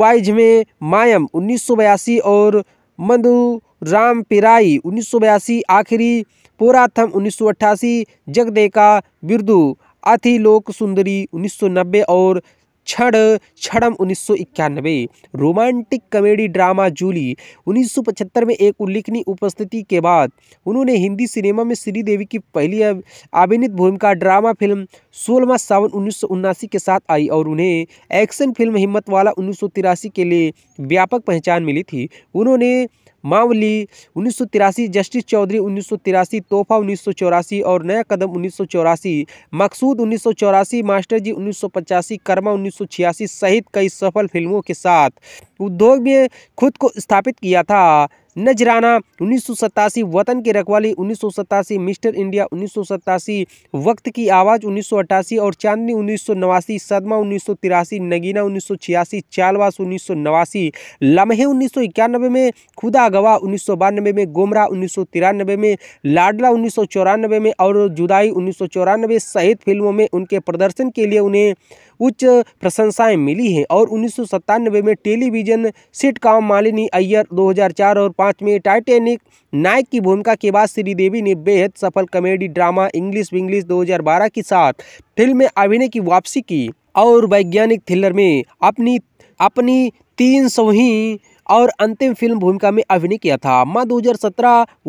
वाइजमे मायम 1982 और मधु राम पिराई उन्नीस आखिरी पोराथम उन्नीस जगदेका बिरदू अथिलोक सुंदरी 1990 और छड़ छड़म उन्नीस रोमांटिक कॉमेडी ड्रामा जूली 1975 में एक उल्लेखनीय उपस्थिति के बाद उन्होंने हिंदी सिनेमा में श्रीदेवी की पहली अभिनीत भूमिका ड्रामा फिल्म सोलवा सावन उन्नीस के साथ आई और उन्हें एक्शन फिल्म हिम्मत वाला उन्नीस के लिए व्यापक पहचान मिली थी उन्होंने मावली उन्नीस जस्टिस चौधरी उन्नीस तोहफा उन्नीस और नया कदम उन्नीस मकसूद उन्नीस मास्टर जी उन्नीस कर्मा उन्नीस सहित कई सफल फिल्मों के साथ उद्योग में खुद को स्थापित किया था नजराना उन्नीस वतन की रखवाली उन्नीस मिस्टर इंडिया उन्नीस वक्त की आवाज़ उन्नीस और चांदनी उन्नीस सदमा उन्नीस नगीना उन्नीस चालवास उन्नीस लम्हे उन्नीस में खुदा गवाह उन्नीस में गोमरा उन्नीस में लाडला उन्नीस में और जुदाई उन्नीस सहित फिल्मों में उनके प्रदर्शन के लिए उन्हें उच्च प्रशंसाएं मिली हैं और उन्नीस में टेलीविजन सिटकॉम मालिनी अय्यर 2004 और 5 में टाइटेनिक नायक की भूमिका के बाद श्रीदेवी ने बेहद सफल कॉमेडी ड्रामा इंग्लिश विंग्लिश 2012 के साथ फिल्म में अभिनय की वापसी की और वैज्ञानिक थ्रिलर में अपनी अपनी तीन सौ ही और अंतिम फिल्म भूमिका में अभिनय किया था माह दो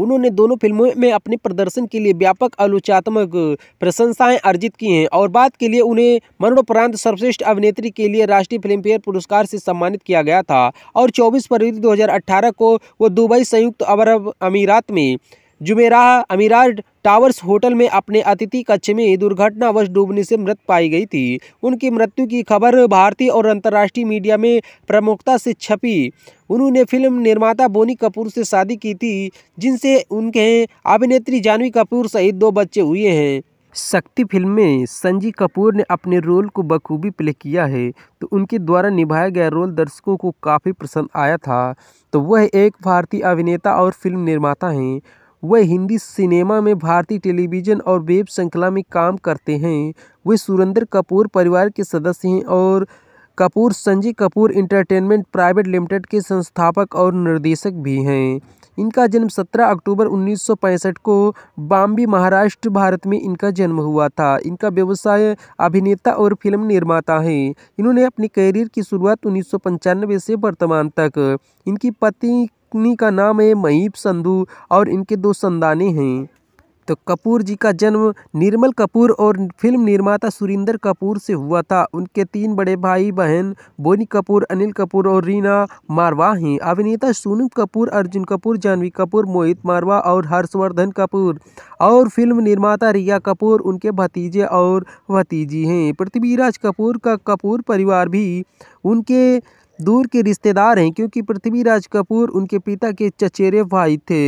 उन्होंने दोनों फिल्मों में अपने प्रदर्शन के लिए व्यापक आलोचनात्मक प्रशंसाएं अर्जित की हैं और बाद के लिए उन्हें मरणोपरांत सर्वश्रेष्ठ अभिनेत्री के लिए राष्ट्रीय फिल्मफेयर पुरस्कार से सम्मानित किया गया था और चौबीस फरवरी दो को वो दुबई संयुक्त अरब अमीरात में जुमेराह अमीराज टावर्स होटल में अपने अतिथि कक्ष में दुर्घटनावश डूबने से मृत पाई गई थी उनकी मृत्यु की खबर भारतीय और अंतर्राष्ट्रीय मीडिया में प्रमुखता से छपी उन्होंने फिल्म निर्माता बोनी कपूर से शादी की थी जिनसे उनके अभिनेत्री जानवी कपूर सहित दो बच्चे हुए हैं शक्ति फिल्म में संजीव कपूर ने अपने रोल को बखूबी प्ले किया है तो उनके द्वारा निभाया गया रोल दर्शकों को काफ़ी पसंद आया था तो वह एक भारतीय अभिनेता और फिल्म निर्माता हैं वह हिंदी सिनेमा में भारतीय टेलीविज़न और वेब श्रृंखला में काम करते हैं वे सुरेंद्र कपूर परिवार के सदस्य हैं और Kapoor Sanjay Kapoor entertainment private limited के संस्थापक और निर्देशक भी हैं इनका जन्म 17 अक्टूबर 1965 को बाम्बी महाराष्ट्र भारत में इनका जन्म हुआ था इनका व्यवसाय अभिनेता और फिल्म निर्माता है इन्होंने अपने करियर की शुरुआत उन्नीस से वर्तमान तक इनकी पत्नी का नाम है महीप संधू और इनके दो संदाने हैं तो कपूर जी का जन्म निर्मल कपूर और फिल्म निर्माता सुरिंदर कपूर से हुआ था उनके तीन बड़े भाई बहन बोनी कपूर अनिल कपूर और रीना मारवा हैं अभिनेता सोनू कपूर अर्जुन कपूर जानवी कपूर मोहित मारवा और हर्षवर्धन कपूर और फिल्म निर्माता रिया कपूर उनके भतीजे और भतीजी हैं पृथ्वीराज कपूर का कपूर परिवार भी उनके दूर के रिश्तेदार हैं क्योंकि पृथ्वीराज कपूर उनके पिता के चचेरे भाई थे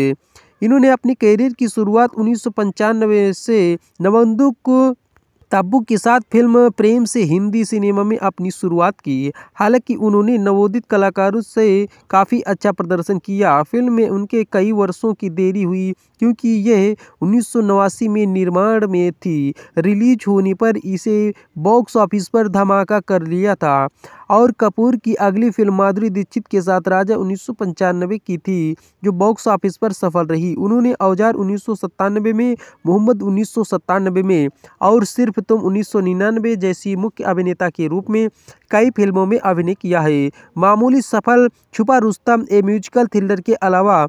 इन्होंने अपनी करियर की शुरुआत उन्नीस से नवंदुक तब्बू के साथ फिल्म प्रेम से हिंदी सिनेमा में अपनी शुरुआत की हालांकि उन्होंने नवोदित कलाकारों से काफ़ी अच्छा प्रदर्शन किया फिल्म में उनके कई वर्षों की देरी हुई क्योंकि यह उन्नीस में निर्माण में थी रिलीज होने पर इसे बॉक्स ऑफिस पर धमाका कर लिया था और कपूर की अगली फिल्म माधुरी दीक्षित के साथ राजा उन्नीस की थी जो बॉक्स ऑफिस पर सफल रही उन्होंने औजार उन्नीस में मोहम्मद उन्नीस में और सिर्फ तुम उन्नीस जैसी मुख्य अभिनेता के रूप में कई फिल्मों में अभिनय किया है मामूली सफल छुपा रुस्तम ए म्यूजिकल थ्रिलर के अलावा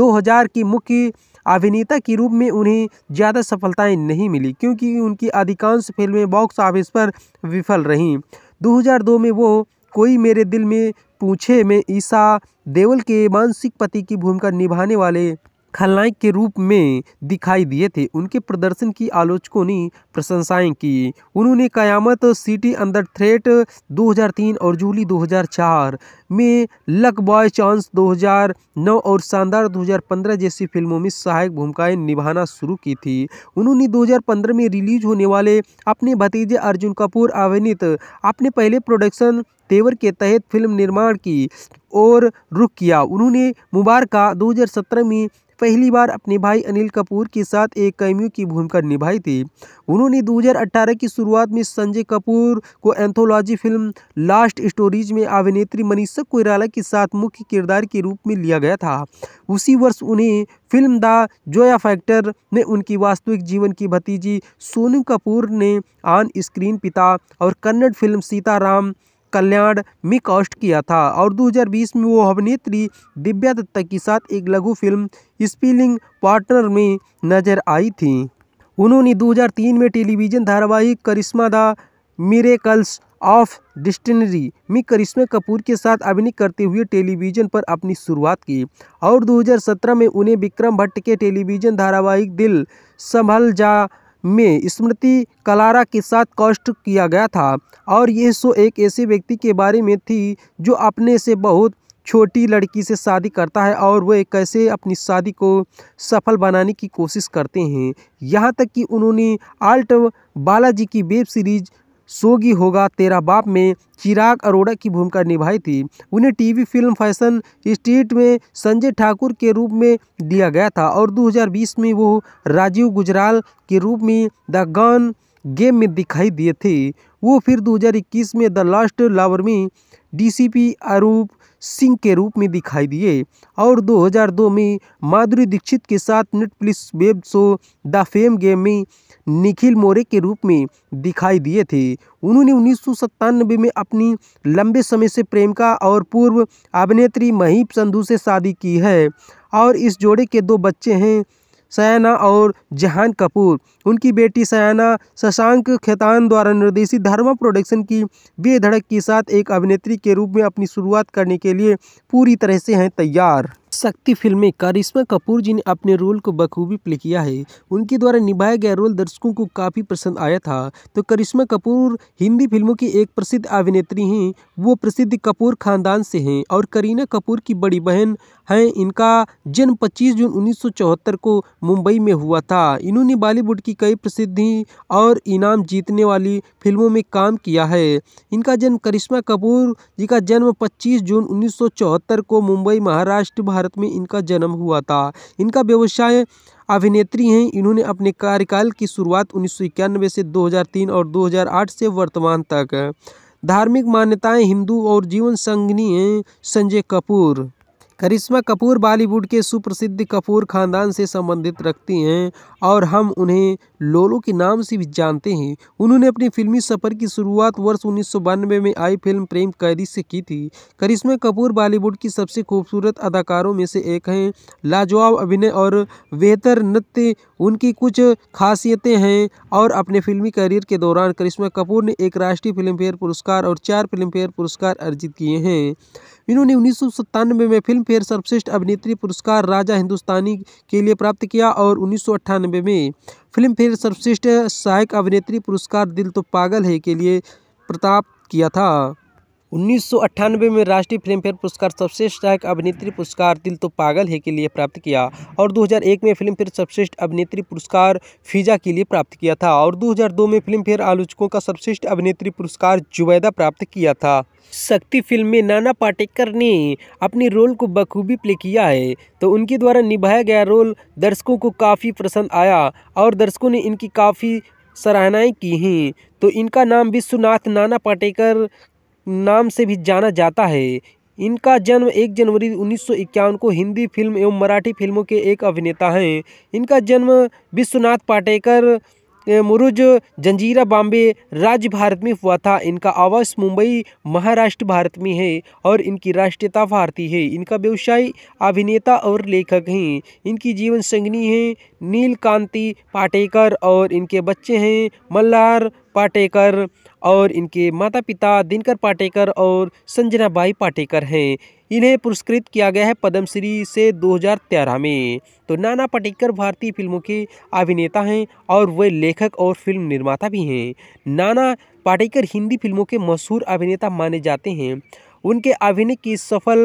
2000 की मुख्य अभिनेता के रूप में उन्हें ज़्यादा सफलताएं नहीं मिली क्योंकि उनकी अधिकांश फिल्में बॉक्स ऑफिस पर विफल रहीं 2002 में वो कोई मेरे दिल में पूछे में ईसा देवल के मानसिक पति की भूमिका निभाने वाले खलनायक के रूप में दिखाई दिए थे उनके प्रदर्शन की आलोचकों ने प्रशंसाएं की उन्होंने कयामत सिटी अंडर थ्रेट 2003 और जूली 2004 में लक बॉय चांस 2009 और शानदार 2015 जैसी फिल्मों में सहायक भूमिकाएं निभाना शुरू की थी उन्होंने 2015 में रिलीज होने वाले अपने भतीजे अर्जुन कपूर अभिनीत अपने पहले प्रोडक्शन तेवर के तहत फिल्म निर्माण की और रुख किया उन्होंने मुबारका 2017 में पहली बार अपने भाई अनिल कपूर के साथ एक कैमियो की भूमिका निभाई थी उन्होंने 2018 की शुरुआत में संजय कपूर को एंथोलॉजी फिल्म लास्ट स्टोरीज में अभिनेत्री मनीषा कोयराला के साथ मुख्य किरदार के रूप में लिया गया था उसी वर्ष उन्हें फिल्म द जोया फैक्टर में उनकी वास्तविक जीवन की भतीजी सोनू कपूर ने ऑन स्क्रीन पिता और कन्नड़ फिल्म सीताराम कल्याण में कास्ट किया था और 2020 में वो अभिनेत्री दिव्या दत्ता के साथ एक लघु फिल्म स्पीलिंग पार्टनर में नजर आई थी उन्होंने 2003 में टेलीविजन धारावाहिक Karishma the miracles of destiny में करिश्मा कपूर के साथ अभिनय करते हुए टेलीविजन पर अपनी शुरुआत की और 2017 में उन्हें विक्रम भट्ट के टेलीविजन धारावाहिक दिल संभल जा में स्मृति कलारा के साथ कॉस्ट किया गया था और यह शो एक ऐसे व्यक्ति के बारे में थी जो अपने से बहुत छोटी लड़की से शादी करता है और वह कैसे अपनी शादी को सफल बनाने की कोशिश करते हैं यहाँ तक कि उन्होंने आल्ट बालाजी की वेब सीरीज सोगी होगा तेरा बाप में चिराग अरोड़ा की भूमिका निभाई थी उन्हें टीवी फिल्म फैशन स्ट्रीट में संजय ठाकुर के रूप में दिया गया था और 2020 में वो राजीव गुजराल के रूप में द गन गेम में दिखाई दिए थे वो फिर 2021 में द लास्ट लावर में डीसीपी आरूप सिंह के रूप में दिखाई दिए और 2002 में माधुरी दीक्षित के साथ Netflix web show the fame game में निखिल मोरे के रूप में दिखाई दिए थे उन्होंने उन्नीस में अपनी लंबे समय से प्रेमिका और पूर्व अभिनेत्री महीप संधु से शादी की है और इस जोड़े के दो बच्चे हैं सयाना और जहान कपूर उनकी बेटी सयाना शशांक खेतान द्वारा निर्देशित धर्मा प्रोडक्शन की बेधड़क के साथ एक अभिनेत्री के रूप में अपनी शुरुआत करने के लिए पूरी तरह से हैं तैयार शक्ति फिल्म में करिश्मा कपूर जी ने अपने रोल को बखूबी प्ले किया है उनके द्वारा निभाया गया रोल दर्शकों को काफ़ी पसंद आया था तो करिश्मा कपूर हिंदी फिल्मों की एक प्रसिद्ध अभिनेत्री हैं वो प्रसिद्ध कपूर खानदान से हैं और करीना कपूर की बड़ी बहन हैं इनका जन्म 25 जून 1974 को मुंबई में हुआ था इन्होंने बॉलीवुड की की कई प्रसिद्धि और इनाम जीतने वाली फिल्मों में काम किया है इनका जन्म करिश्मा कपूर जी का जन्म 25 जून 1974 को मुंबई महाराष्ट्र भारत में इनका जन्म हुआ था इनका व्यवसाय अभिनेत्री हैं इन्होंने अपने कार्यकाल की शुरुआत उन्नीस से 2003 और 2008 से वर्तमान तक धार्मिक मान्यताएं हिंदू और जीवन संगनी हैं संजय कपूर करिश्मा कपूर बॉलीवुड के सुप्रसिद्ध कपूर खानदान से संबंधित रखती हैं और हम उन्हें लोलो के नाम से भी जानते हैं उन्होंने अपनी फिल्मी सफ़र की शुरुआत वर्ष उन्नीस में आई फिल्म प्रेम कैदी से की थी करिश्मा कपूर बॉलीवुड की सबसे खूबसूरत अदाकारों में से एक हैं लाजवाब अभिनय और बेहतर नृत्य उनकी कुछ खासियतें हैं और अपने फिल्मी करियर के दौरान करिश्मा कपूर ने एक राष्ट्रीय फिल्मफेयर पुरस्कार और चार फिल्मफेयर पुरस्कार अर्जित किए हैं इन्होंने उन्नीस में फिल्म फेयर सर्वश्रेष्ठ अभिनेत्री पुरस्कार राजा हिंदुस्तानी के लिए प्राप्त किया और उन्नीस में फिल्म फेयर सर्वश्रेष्ठ सहायक अभिनेत्री पुरस्कार दिल तो पागल है के लिए प्रताप किया था उन्नीस में राष्ट्रीय फिल्मफेयर पुरस्कार सर्वश्रेष्ठ सहायक अभिनेत्री पुरस्कार दिल तो पागल है के लिए प्राप्त किया और 2001 में फिल्मफेयर सर्वश्रेष्ठ अभिनेत्री पुरस्कार फिजा के लिए प्राप्त किया था और 2002 में फिल्मफेयर आलोचकों का सर्वश्रेष्ठ अभिनेत्री पुरस्कार जुबैदा प्राप्त किया था शक्ति फिल्म में नाना पाटेकर ने अपने रोल को बखूबी प्ले किया है तो उनके द्वारा निभाया गया रोल दर्शकों को काफ़ी पसंद आया और दर्शकों ने इनकी काफ़ी सराहनाएं की हैं तो इनका नाम विश्वनाथ नाना पाटेकर नाम से भी जाना जाता है इनका जन्म 1 जनवरी उन्नीस को हिंदी फिल्म एवं मराठी फिल्मों के एक अभिनेता हैं इनका जन्म विश्वनाथ पाटेकर मुरुज जंजीरा बॉम्बे राज्य भारत में हुआ था इनका आवास मुंबई महाराष्ट्र भारत में है और इनकी राष्ट्रीयता भारतीय है इनका व्यवसाय अभिनेता और लेखक हैं इनकी जीवन संगनी हैं नीलकांति पाटेकर और इनके बच्चे हैं मल्लार पाटेकर और इनके माता पिता दिनकर पाटेकर और संजना बाई पाटेकर हैं इन्हें पुरस्कृत किया गया है पद्मश्री से 2013 में तो नाना पाटेकर भारतीय फिल्मों के अभिनेता हैं और वे लेखक और फिल्म निर्माता भी हैं नाना पाटेकर हिंदी फिल्मों के मशहूर अभिनेता माने जाते हैं उनके अभिनय की सफल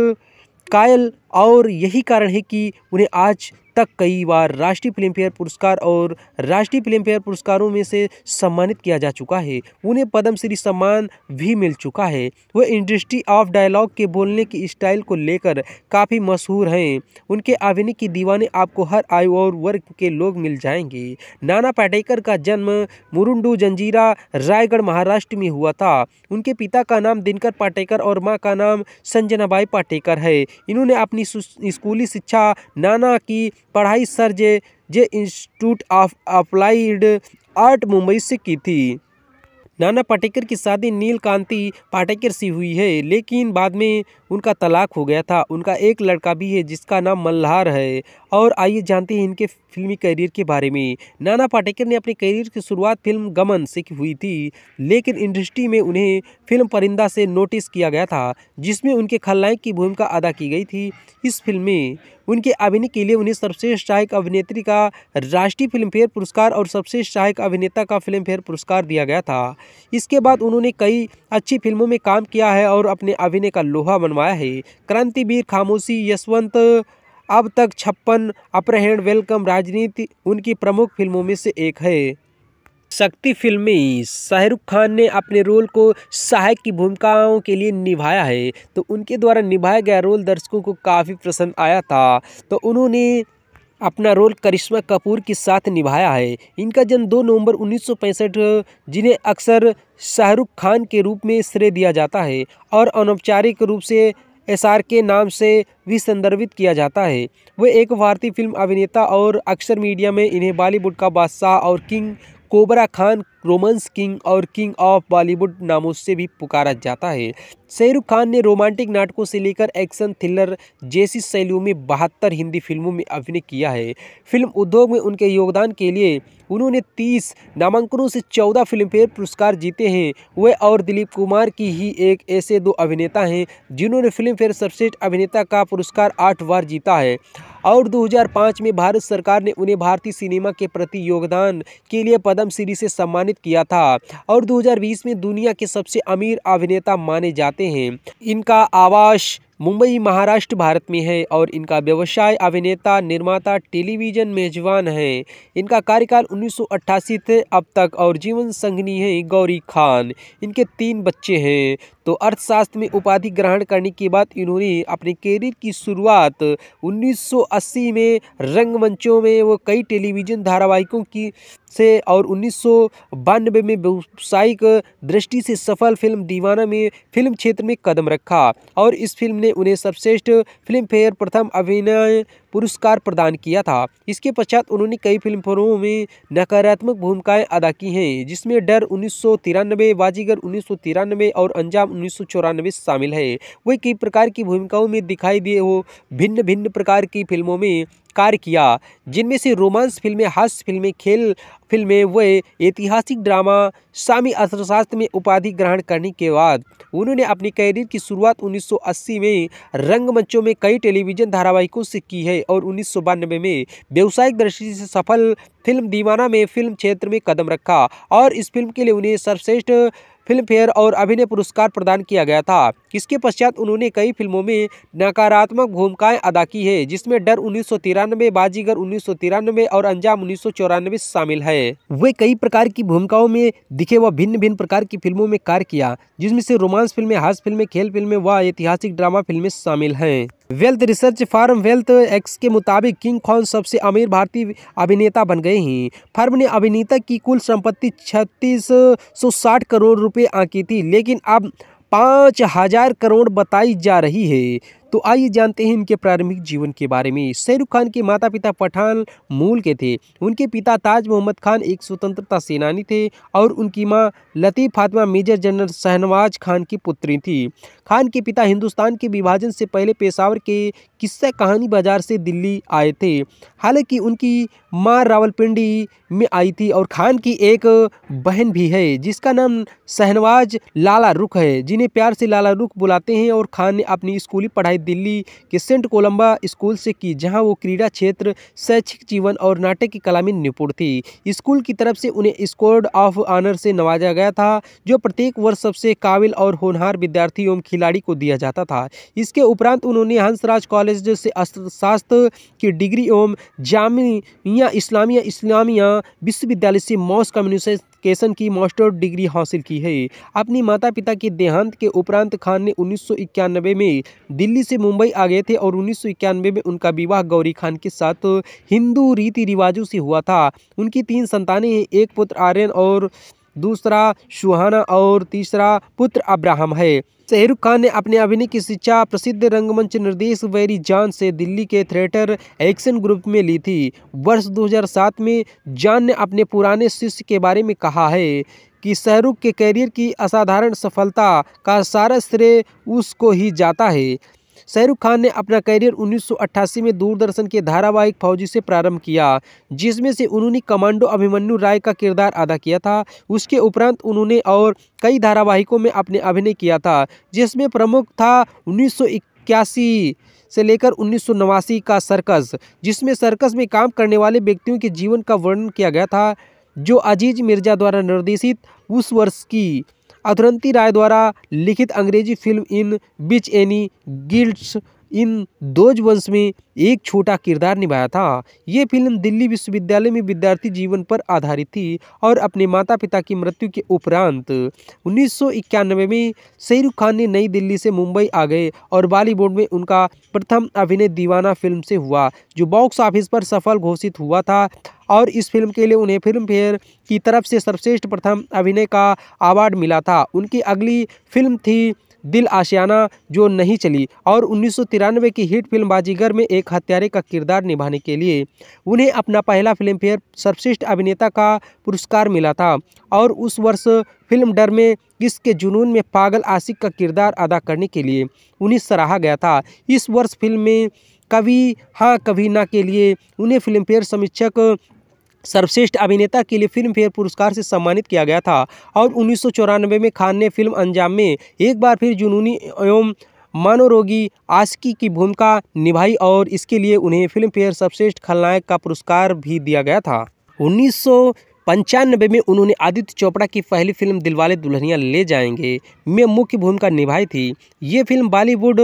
कायल और यही कारण है कि उन्हें आज तक कई बार राष्ट्रीय फिल्म फेयर पुरस्कार और राष्ट्रीय फिल्म फेयर पुरस्कारों में से सम्मानित किया जा चुका है उन्हें पद्म श्री सम्मान भी मिल चुका है वह इंडस्ट्री ऑफ डायलॉग के बोलने की स्टाइल को लेकर काफ़ी मशहूर हैं उनके अभिनय की दीवाने आपको हर आयु और वर्ग के लोग मिल जाएंगे नाना पाटेकर का जन्म मुरुंडू जंजीरा रायगढ़ महाराष्ट्र में हुआ था उनके पिता का नाम दिनकर पाटेकर और माँ का नाम संजनाबाई पाटेकर है इन्होंने अपनी स्कूली शिक्षा नाना की पढ़ाई sir J J institute of applied art Mumbai से की थी नाना पाटेकर की शादी नीलकांति पाटेकर से हुई है लेकिन बाद में उनका तलाक हो गया था उनका एक लड़का भी है जिसका नाम मल्हार है और आइए जानते हैं इनके फिल्मी करियर के बारे में नाना पाटेकर ने अपने करियर की शुरुआत फिल्म गमन से की हुई थी लेकिन इंडस्ट्री में उन्हें फिल्म परिंदा से नोटिस किया गया था जिसमें उनके खलनायक की भूमिका अदा की गई थी इस फिल्म में उनके अभिनय के लिए उन्हें सर्वश्रेष्ठ सहायक अभिनेत्री का राष्ट्रीय फिल्मफेयर पुरस्कार और सर्वश्रेष्ठ सहायक अभिनेता का फिल्मफेयर पुरस्कार दिया गया था इसके बाद उन्होंने कई अच्छी फिल्मों में काम किया है और अपने अभिनय का लोहा मनवाया है क्रांतिवीर खामोशी यशवंत अब तक छप्पन अपरहेंड वेलकम राजनीति उनकी प्रमुख फिल्मों में से एक है शक्ति फिल्म में शाहरुख खान ने अपने रोल को सहायक की भूमिकाओं के लिए निभाया है तो उनके द्वारा निभाया गया रोल दर्शकों को काफ़ी पसंद आया था तो उन्होंने अपना रोल करिश्मा कपूर के साथ निभाया है इनका जन्म 2 नवंबर 1965 जिन्हें अक्सर शाहरुख खान के रूप में श्रेय दिया जाता है और अनौपचारिक रूप से एसआर के नाम से भी संदर्भित किया जाता है वे एक भारतीय फिल्म अभिनेता और अक्सर मीडिया में इन्हें बॉलीवुड का बादशाह और king cobra Khan romance king और किंग ऑफ बॉलीवुड नामों से भी पुकारा जाता है शाहरुख खान ने रोमांटिक नाटकों से लेकर एक्शन थ्रिलर जैसी शैलियों में बहत्तर हिंदी फिल्मों में अभिनय किया है फिल्म उद्योग में उनके योगदान के लिए उन्होंने तीस नामांकनों से चौदह फिल्मफेयर पुरस्कार जीते हैं वे और दिलीप कुमार की ही एक ऐसे दो अभिनेता हैं जिन्होंने फिल्मफेयर सर्वश्रेष्ठ अभिनेता का पुरस्कार आठ बार जीता है और 2005 में भारत सरकार ने उन्हें भारतीय सिनेमा के प्रति योगदान के लिए पद्म श्री से सम्मानित किया था और 2020 में दुनिया के सबसे अमीर अभिनेता माने जाते हैं इनका आवास मुंबई महाराष्ट्र भारत में है और इनका व्यवसाय अभिनेता निर्माता टेलीविजन मेजबान है इनका कार्यकाल 1988 थे अब तक और जीवन संगनी है गौरी खान इनके तीन बच्चे हैं तो अर्थशास्त्र में उपाधि ग्रहण करने के बाद इन्होंने अपने करियर की शुरुआत 1980 में रंगमंचों में वो कई टेलीविज़न धारावाहिकों की से और उन्नीस में व्यावसायिक दृष्टि से सफल फिल्म दीवाना में फिल्म क्षेत्र में कदम रखा और इस फिल्म ने उन्हें सर्वश्रेष्ठ फिल्म फेयर प्रथम अभिनय पुरस्कार प्रदान किया था इसके पश्चात उन्होंने कई फिल्मों में नकारात्मक भूमिकाएं अदा की हैं जिसमें डर उन्नीस बाजीगर उन्नीस और अंजाम उन्नीस शामिल है वे कई प्रकार की भूमिकाओं में दिखाई दिए हो भिन्न भिन्न प्रकार की फिल्मों में कार्य किया जिनमें से रोमांस फिल्में हास्य फिल्में खेल फिल्में व ऐतिहासिक ड्रामा शामी अर्थशास्त्र में उपाधि ग्रहण करने के बाद उन्होंने अपने कैरियर की शुरुआत 1980 में रंगमंचों में कई टेलीविजन धारावाहिकों से की है और उन्नीस में व्यवसायिक दृष्टि से सफल फिल्म दीवाना में फिल्म क्षेत्र में कदम रखा और इस फिल्म के लिए उन्हें सर्वश्रेष्ठ फिल्म फेयर और अभिनय पुरस्कार प्रदान किया गया था इसके पश्चात उन्होंने कई फिल्मों में नकारात्मक भूमिकाएं अदा की है जिसमें डर उन्नीस बाजीगर उन्नीस और अंजाम उन्नीस शामिल है वे कई प्रकार की भूमिकाओं में दिखे व भिन्न भिन्न प्रकार की फिल्मों में कार्य किया जिसमें से रोमांस फिल्में हास्य फिल्में खेल फिल्में व ऐतिहासिक ड्रामा फिल्में शामिल हैं wealth research firm wealth X के मुताबिक किंग खान सबसे अमीर भारतीय अभिनेता बन गए हैं फर्म ने अभिनेता की कुल संपत्ति छत्तीस सौ साठ करोड़ रुपए आंकी थी लेकिन अब पाँच हजार करोड़ बताई जा रही है तो आइए जानते हैं इनके प्रारंभिक जीवन के बारे में शाहरुख खान के माता पिता पठान मूल के थे उनके पिता ताज मोहम्मद खान एक स्वतंत्रता सेनानी थे और उनकी माँ लतीफ़ फातिमा मेजर जनरल शहनवाज खान की पुत्री थी खान के पिता हिंदुस्तान के विभाजन से पहले पेशावर के किस्सा कहानी बाजार से दिल्ली आए थे हालांकि उनकी माँ रावलपिंडी में आई थी और खान की एक बहन भी है जिसका नाम शहनवाज लाला रुख है जिन्हें प्यार से लाला रुख बुलाते हैं और खान ने अपनी स्कूली पढ़ाई दिल्ली के सेंट कोलंबा स्कूल से की जहाँ वो क्रीड़ा क्षेत्र शैक्षिक जीवन और नाटक की कला में निपुण थी स्कूल की तरफ से उन्हें स्कोर्ड ऑफ ऑनर से नवाजा गया था जो प्रत्येक वर्ष सबसे काबिल और होनहार विद्यार्थी एवं खिलाड़ी को दिया जाता था इसके उपरांत उन्होंने हंसराज कॉलेज कॉलेज से अर्थशास्त्र की डिग्री एवं जामिया इस्लामिया इस्लामिया विश्वविद्यालय से मॉस कम्युनिकेशन की मास्टर डिग्री हासिल की है अपनी माता पिता के देहांत के उपरांत खान ने उन्नीस में दिल्ली से मुंबई आ गए थे और उन्नीस में उनका विवाह गौरी खान के साथ हिंदू रीति रिवाजों से हुआ था उनकी तीन संतानें हैं एक पुत्र आर्यन और दूसरा सुहाना और तीसरा पुत्र अब्राहम है शाहरुख खान ने अपने अभिनय की शिक्षा प्रसिद्ध रंगमंच निर्देश वैरी जान से दिल्ली के थिएटर एक्शन ग्रुप में ली थी वर्ष 2007 में जान ने अपने पुराने शिष्य के बारे में कहा है कि शाहरुख के करियर की असाधारण सफलता का सारा श्रेय उसको ही जाता है शाहरुख खान ने अपना करियर 1988 में दूरदर्शन के धारावाहिक फौजी से प्रारंभ किया जिसमें से उन्होंने कमांडो अभिमन्यु राय का किरदार अदा किया था उसके उपरांत उन्होंने और कई धारावाहिकों में अपने अभिनय किया था जिसमें प्रमुख था उन्नीस इक्यासी से लेकर उन्नीस का सर्कस जिसमें सर्कस में काम करने वाले व्यक्तियों के जीवन का वर्णन किया गया था जो अजीज मिर्जा द्वारा निर्देशित उस वर्ष की अथुरंती राय द्वारा लिखित अंग्रेजी film in which Annie gives it इन दोज वंश में एक छोटा किरदार निभाया था ये फिल्म दिल्ली विश्वविद्यालय में विद्यार्थी जीवन पर आधारित थी और अपने माता पिता की मृत्यु के उपरांत उन्नीस में शहरुख खान ने नई दिल्ली से मुंबई आ गए और बॉलीवुड में उनका प्रथम अभिनय दीवाना फिल्म से हुआ जो बॉक्स ऑफिस पर सफल घोषित हुआ था और इस फिल्म के लिए उन्हें फिल्म फेयर की तरफ से सर्वश्रेष्ठ प्रथम अभिनय का अवार्ड मिला था उनकी अगली फिल्म थी दिल आशियाना जो नहीं चली और उन्नीस की हिट फिल्म बाजीगर में एक हत्यारे का किरदार निभाने के लिए उन्हें अपना पहला फिल्मफेयर सर्वश्रेष्ठ अभिनेता का पुरस्कार मिला था और उस वर्ष फिल्म डर में इसके जुनून में पागल आशिक का किरदार अदा करने के लिए उन्हें सराहा गया था इस वर्ष फिल्म में कभी हाँ कभी ना के लिए उन्हें फिल्मफेयर समीक्षक सर्वश्रेष्ठ अभिनेता के लिए फिल्मफेयर पुरस्कार से सम्मानित किया गया था और उन्नीस में खान ने फिल्म अंजाम में एक बार फिर जुनूनी एवं मनोरोगी आशिकी की भूमिका निभाई और इसके लिए उन्हें फिल्मफेयर सर्वश्रेष्ठ खलनायक का पुरस्कार भी दिया गया था उन्नीस पंचानबे में उन्होंने आदित्य चोपड़ा की पहली फिल्म दिलवाले दुल्हनिया ले जाएंगे में मुख्य भूमिका निभाई थी ये फिल्म बॉलीवुड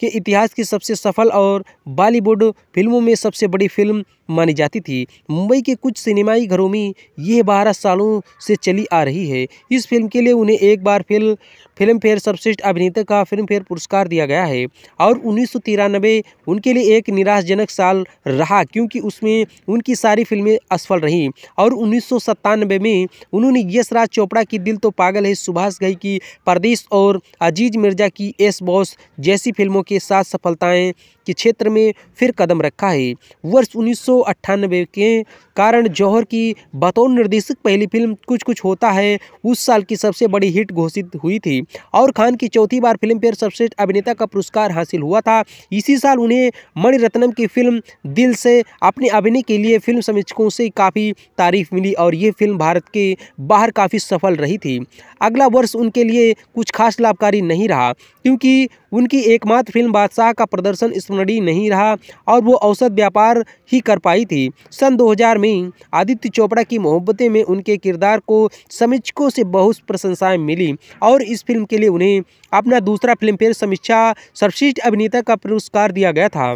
के इतिहास की सबसे सफल और बॉलीवुड फिल्मों में सबसे बड़ी फिल्म मानी जाती थी मुंबई के कुछ सिनेमाई घरों में यह बारह सालों से चली आ रही है इस फिल्म के लिए उन्हें एक बार फिल्म फिल्मफेयर सर्वश्रेष्ठ अभिनेता का फिल्मफेयर पुरस्कार दिया गया है और उन्नीस उनके लिए एक निराशजनक साल रहा क्योंकि उसमें उनकी सारी फिल्में असफल रहीं और उन्नीस में उन्होंने यश राज चोपड़ा की दिल तो पागल है सुभाष घई की परदेश और अजीज मिर्जा की एस बॉस जैसी फिल्मों के साथ सफलताएं के क्षेत्र में फिर कदम रखा है वर्ष उन्नीस के कारण जौहर की बतौर निर्देशक पहली फिल्म कुछ कुछ होता है उस साल की सबसे बड़ी हिट घोषित हुई थी और खान की चौथी बार फिल्म फेयर सर्वश्रेष्ठ अभिनेता का पुरस्कार हासिल हुआ था इसी साल उन्हें मणिरत्नम की फिल्म दिल से अपने अभिनय के लिए फिल्म समीक्षकों से काफ़ी तारीफ मिली और ये फिल्म भारत के बाहर काफ़ी सफल रही थी अगला वर्ष उनके लिए कुछ खास लाभकारी नहीं रहा क्योंकि उनकी एकमात्र फिल्म बादशाह का प्रदर्शन स्मरणीय नहीं रहा और वो औसत व्यापार ही कर पाई थी सन 2000 में आदित्य चोपड़ा की मोहब्बतें में उनके किरदार को समीक्षकों से बहुत प्रशंसाएं मिली और इस फिल्म के लिए उन्हें अपना दूसरा फिल्मफेयर समीक्षा सर्वश्रेष्ठ अभिनेता का पुरस्कार दिया गया था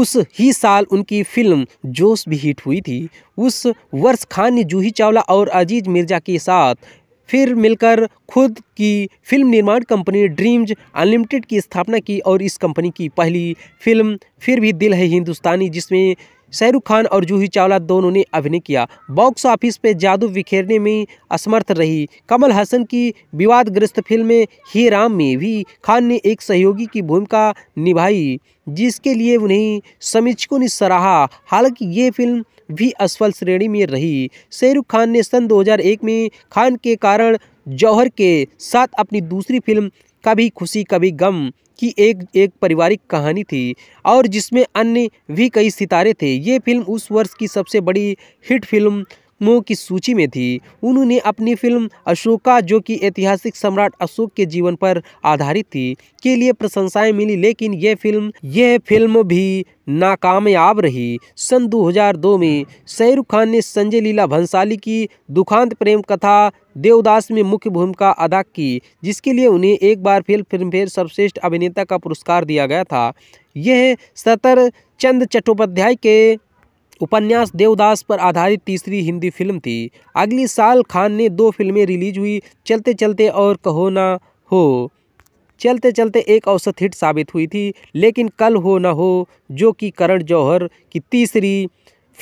उस ही साल उनकी फिल्म जोश भी हिट हुई थी उस वर्ष खान ने जूही चावला और अजीज मिर्जा के साथ फिर मिलकर खुद की फिल्म निर्माण कंपनी ड्रीम्स अनलिमिटेड की स्थापना की और इस कंपनी की पहली फिल्म फिर भी दिल है हिंदुस्तानी जिसमें शाहरुख खान और जूही चावला दोनों ने अभिनय किया बॉक्स ऑफिस पर जादू बिखेरने में असमर्थ रही कमल हसन की विवादग्रस्त फिल्म ही राम में भी खान ने एक सहयोगी की भूमिका निभाई जिसके लिए उन्हें समीक्षकों ने सराहा हालांकि ये फिल्म भी असफल श्रेणी में रही शाहरुख खान ने सन 2001 में खान के कारण जौहर के साथ अपनी दूसरी फिल्म कभी खुशी कभी गम की एक एक पारिवारिक कहानी थी और जिसमें अन्य भी कई सितारे थे ये फिल्म उस वर्ष की सबसे बड़ी हिट फिल्म फिल्मों की सूची में थी उन्होंने अपनी फिल्म अशोका जो कि ऐतिहासिक सम्राट अशोक के जीवन पर आधारित थी के लिए प्रशंसाएं मिली लेकिन यह फिल्म यह फिल्म भी नाकामयाब रही सन 2002 में शाहरुख खान ने संजय लीला भंसाली की दुखांत प्रेम कथा देवदास में मुख्य भूमिका अदा की जिसके लिए उन्हें एक बार फिर फिल्मफेयर सर्वश्रेष्ठ अभिनेता का पुरस्कार दिया गया था यह सतर चंद चट्टोपाध्याय के उपन्यास देवदास पर आधारित तीसरी हिंदी फिल्म थी अगली साल खान ने दो फिल्में रिलीज हुई चलते चलते और कहो ना हो चलते चलते एक औसत हिट साबित हुई थी लेकिन कल हो ना हो जो कि करण जौहर की तीसरी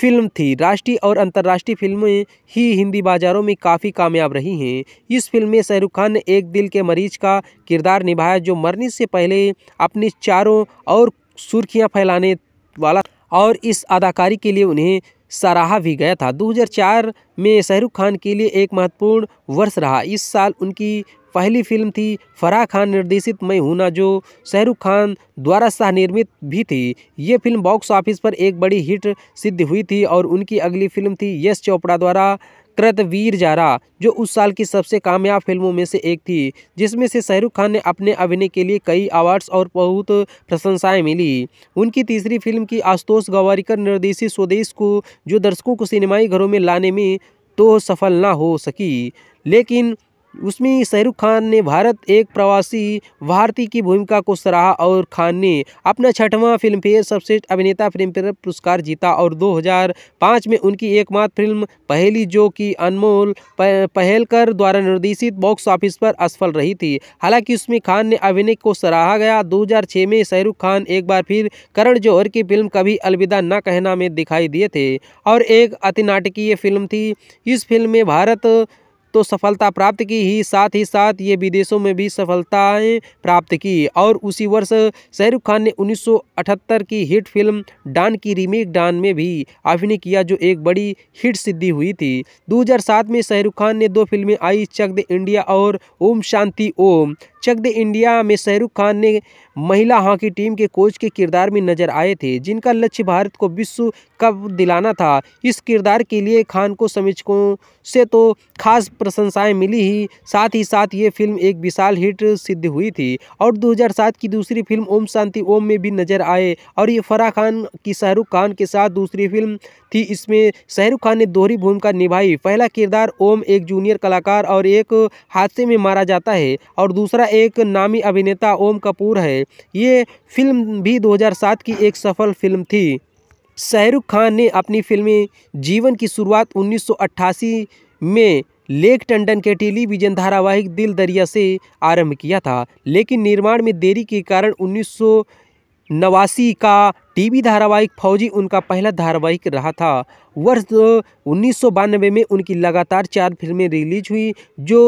फिल्म थी राष्ट्रीय और अंतर्राष्ट्रीय फिल्में ही हिंदी बाजारों में काफ़ी कामयाब रही हैं इस फिल्म में शाहरुख खान ने एक दिल के मरीज का किरदार निभाया जो मरने से पहले अपनी चारों और सुर्खियां फैलाने वाला और इस अदाकारी के लिए उन्हें सराहा भी गया था 2004 में शाहरुख खान के लिए एक महत्वपूर्ण वर्ष रहा इस साल उनकी पहली फिल्म थी फराह खान निर्देशित मैं हूना ना जो शाहरुख खान द्वारा सह निर्मित भी थी ये फिल्म बॉक्स ऑफिस पर एक बड़ी हिट सिद्ध हुई थी और उनकी अगली फिल्म थी यश चोपड़ा द्वारा वीर जारा जो उस साल की सबसे कामयाब फिल्मों में से एक थी जिसमें से शाहरुख खान ने अपने अभिनय के लिए कई अवार्ड्स और बहुत प्रशंसाएं मिली उनकी तीसरी फिल्म की आशुतोष गवारीकर निर्देशित स्वदेश को जो दर्शकों को सिनेमाई घरों में लाने में तो सफल ना हो सकी लेकिन उसमें शाहरुख खान ने भारत एक प्रवासी भारतीय की भूमिका को सराहा और खान ने अपना छठवां फिल्मफेयर सर्वश्रेष्ठ अभिनेता फिल्मफेयर पुरस्कार जीता और 2005 में उनकी एकमात्र फिल्म पहली जो कि अनमोल पहलकर द्वारा निर्देशित बॉक्स ऑफिस पर असफल रही थी हालांकि उसमें खान ने अभिनय को सराहा गया दो में शाहरुख खान एक बार फिर करण जौहर की फिल्म कभी अलविदा न कहना में दिखाई दिए थे और एक अति नाटकीय फिल्म थी इस फिल्म में भारत तो सफलता प्राप्त की ही साथ ही साथ ये विदेशों में भी सफलताएं प्राप्त की और उसी वर्ष शाहरुख खान ने 1978 की हिट फिल्म डान की रीमेक डान में भी अभिनय किया जो एक बड़ी हिट सिद्धि हुई थी 2007 में शाहरुख खान ने दो फिल्में आई चक द इंडिया और ओम शांति ओम चक द इंडिया में शाहरुख खान ने महिला हॉकी टीम के कोच के किरदार में नजर आए थे जिनका लक्ष्य भारत को विश्व कप दिलाना था इस किरदार के लिए खान को समीक्षकों से तो खास प्रशंसाएं मिली ही साथ ही साथ ये फिल्म एक विशाल हिट सिद्ध हुई थी और 2007 की दूसरी फिल्म ओम शांति ओम में भी नजर आए और ये फराह खान की शाहरुख खान के साथ दूसरी फिल्म थी इसमें शाहरुख खान ने दोहरी भूमिका निभाई पहला किरदार ओम एक जूनियर कलाकार और एक हादसे में मारा जाता है और दूसरा एक नामी अभिनेता ओम कपूर है हैं ये फिल्म भी 2007 की एक सफल फिल्म थी शाहरुख खान ने अपनी फिल्मी जीवन की शुरुआत 1988 में लेक टंडन के टेलीविजन धारावाहिक दिल दरिया से आरंभ किया था लेकिन निर्माण में देरी के कारण उन्नीस नवासी का टीवी धारावाहिक फौजी उनका पहला धारावाहिक रहा था वर्ष उन्नीस में उनकी लगातार चार फिल्में रिलीज हुई जो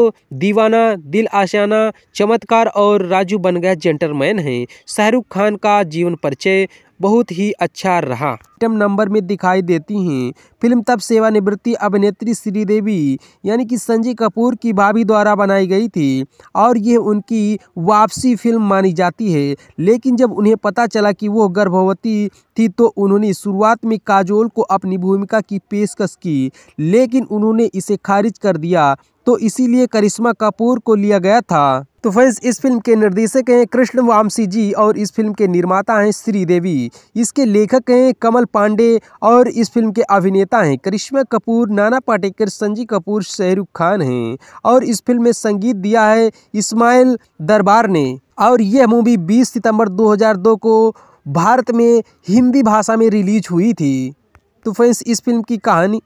दीवाना दिल आशाना चमत्कार और राजू बन गया जेंटलमैन हैं शाहरुख खान का जीवन परिचय बहुत ही अच्छा रहा आइटम नंबर में दिखाई देती हैं फिल्म तब सेवानिवृत्ति अभिनेत्री श्रीदेवी यानी कि संजय कपूर की भाभी द्वारा बनाई गई थी और यह उनकी वापसी फिल्म मानी जाती है लेकिन जब उन्हें पता चला कि वो गर्भवती थी तो उन्होंने शुरुआत में काजोल को अपनी भूमिका की पेशकश की लेकिन उन्होंने इसे खारिज कर दिया तो इसीलिए करिश्मा कपूर को लिया गया था तो फैज़ इस फिल्म के निर्देशक हैं कृष्ण वामसी जी और इस फिल्म के निर्माता हैं श्रीदेवी इसके लेखक हैं कमल पांडे और इस फिल्म के अभिनेता हैं करिश्मा कपूर नाना पाटेकर संजय कपूर शाहरुख खान हैं और इस फिल्म में संगीत दिया है इस्माइल दरबार ने और यह मूवी 20 सितंबर 2002 को भारत में हिंदी भाषा में रिलीज हुई थी तो फैंस इस फिल्म की कहानी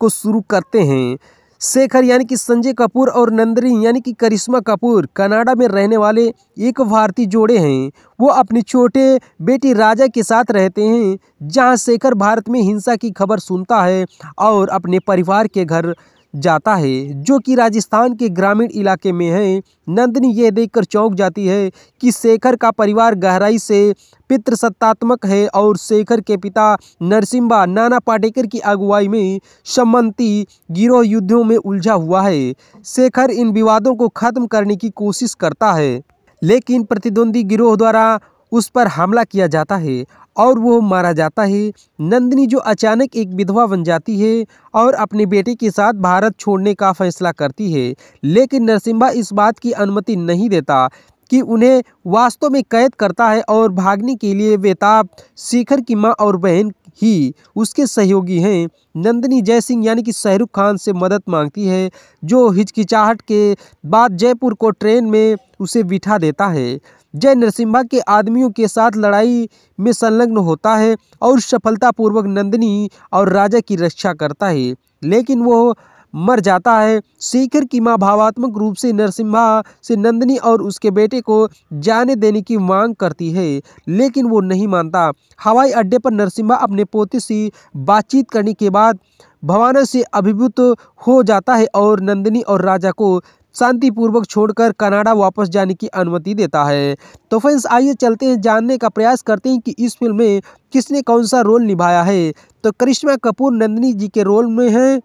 को शुरू करते हैं शेखर यानी कि संजय कपूर और नंदनी यानी कि करिश्मा कपूर कनाडा में रहने वाले एक भारतीय जोड़े हैं वो अपने छोटे बेटी राजा के साथ रहते हैं जहां शेखर भारत में हिंसा की खबर सुनता है और अपने परिवार के घर जाता है जो कि राजस्थान के ग्रामीण इलाके में है नंदनी यह देखकर चौंक जाती है कि शेखर का परिवार गहराई से पितृसत्तात्मक है और शेखर के पिता नरसिम्बा नाना पाटेकर की अगुवाई में सम्मति गिरोह युद्धों में उलझा हुआ है शेखर इन विवादों को खत्म करने की कोशिश करता है लेकिन प्रतिद्वंदी गिरोह द्वारा उस पर हमला किया जाता है और वो मारा जाता है नंदिनी जो अचानक एक विधवा बन जाती है और अपने बेटे के साथ भारत छोड़ने का फैसला करती है लेकिन नरसिम्हा इस बात की अनुमति नहीं देता कि उन्हें वास्तव में कैद करता है और भागने के लिए बेताब शेखर की माँ और बहन ही उसके सहयोगी हैं नंदिनी जय सिंह यानी कि शाहरुख खान से मदद मांगती है जो हिचकिचाहट के बाद जयपुर को ट्रेन में उसे बिठा देता है जय नरसिम्हा के आदमियों के साथ लड़ाई में संलग्न होता है और सफलतापूर्वक नंदिनी और राजा की रक्षा करता है लेकिन वह मर जाता है शेखर की मां भावात्मक रूप से नरसिम्हा से नंदिनी और उसके बेटे को जाने देने की मांग करती है लेकिन वो नहीं मानता हवाई अड्डे पर नरसिम्हा अपने पोते से बातचीत करने के बाद भवाना से अभिभूत हो जाता है और नंदिनी और राजा को शांतिपूर्वक छोड़कर कनाडा वापस जाने की अनुमति देता है तो फ्रेंड्स आइए चलते हैं जानने का प्रयास करते हैं कि इस फिल्म में किसने कौन सा रोल निभाया है तो करिश्मा कपूर नंदिनी जी के रोल में है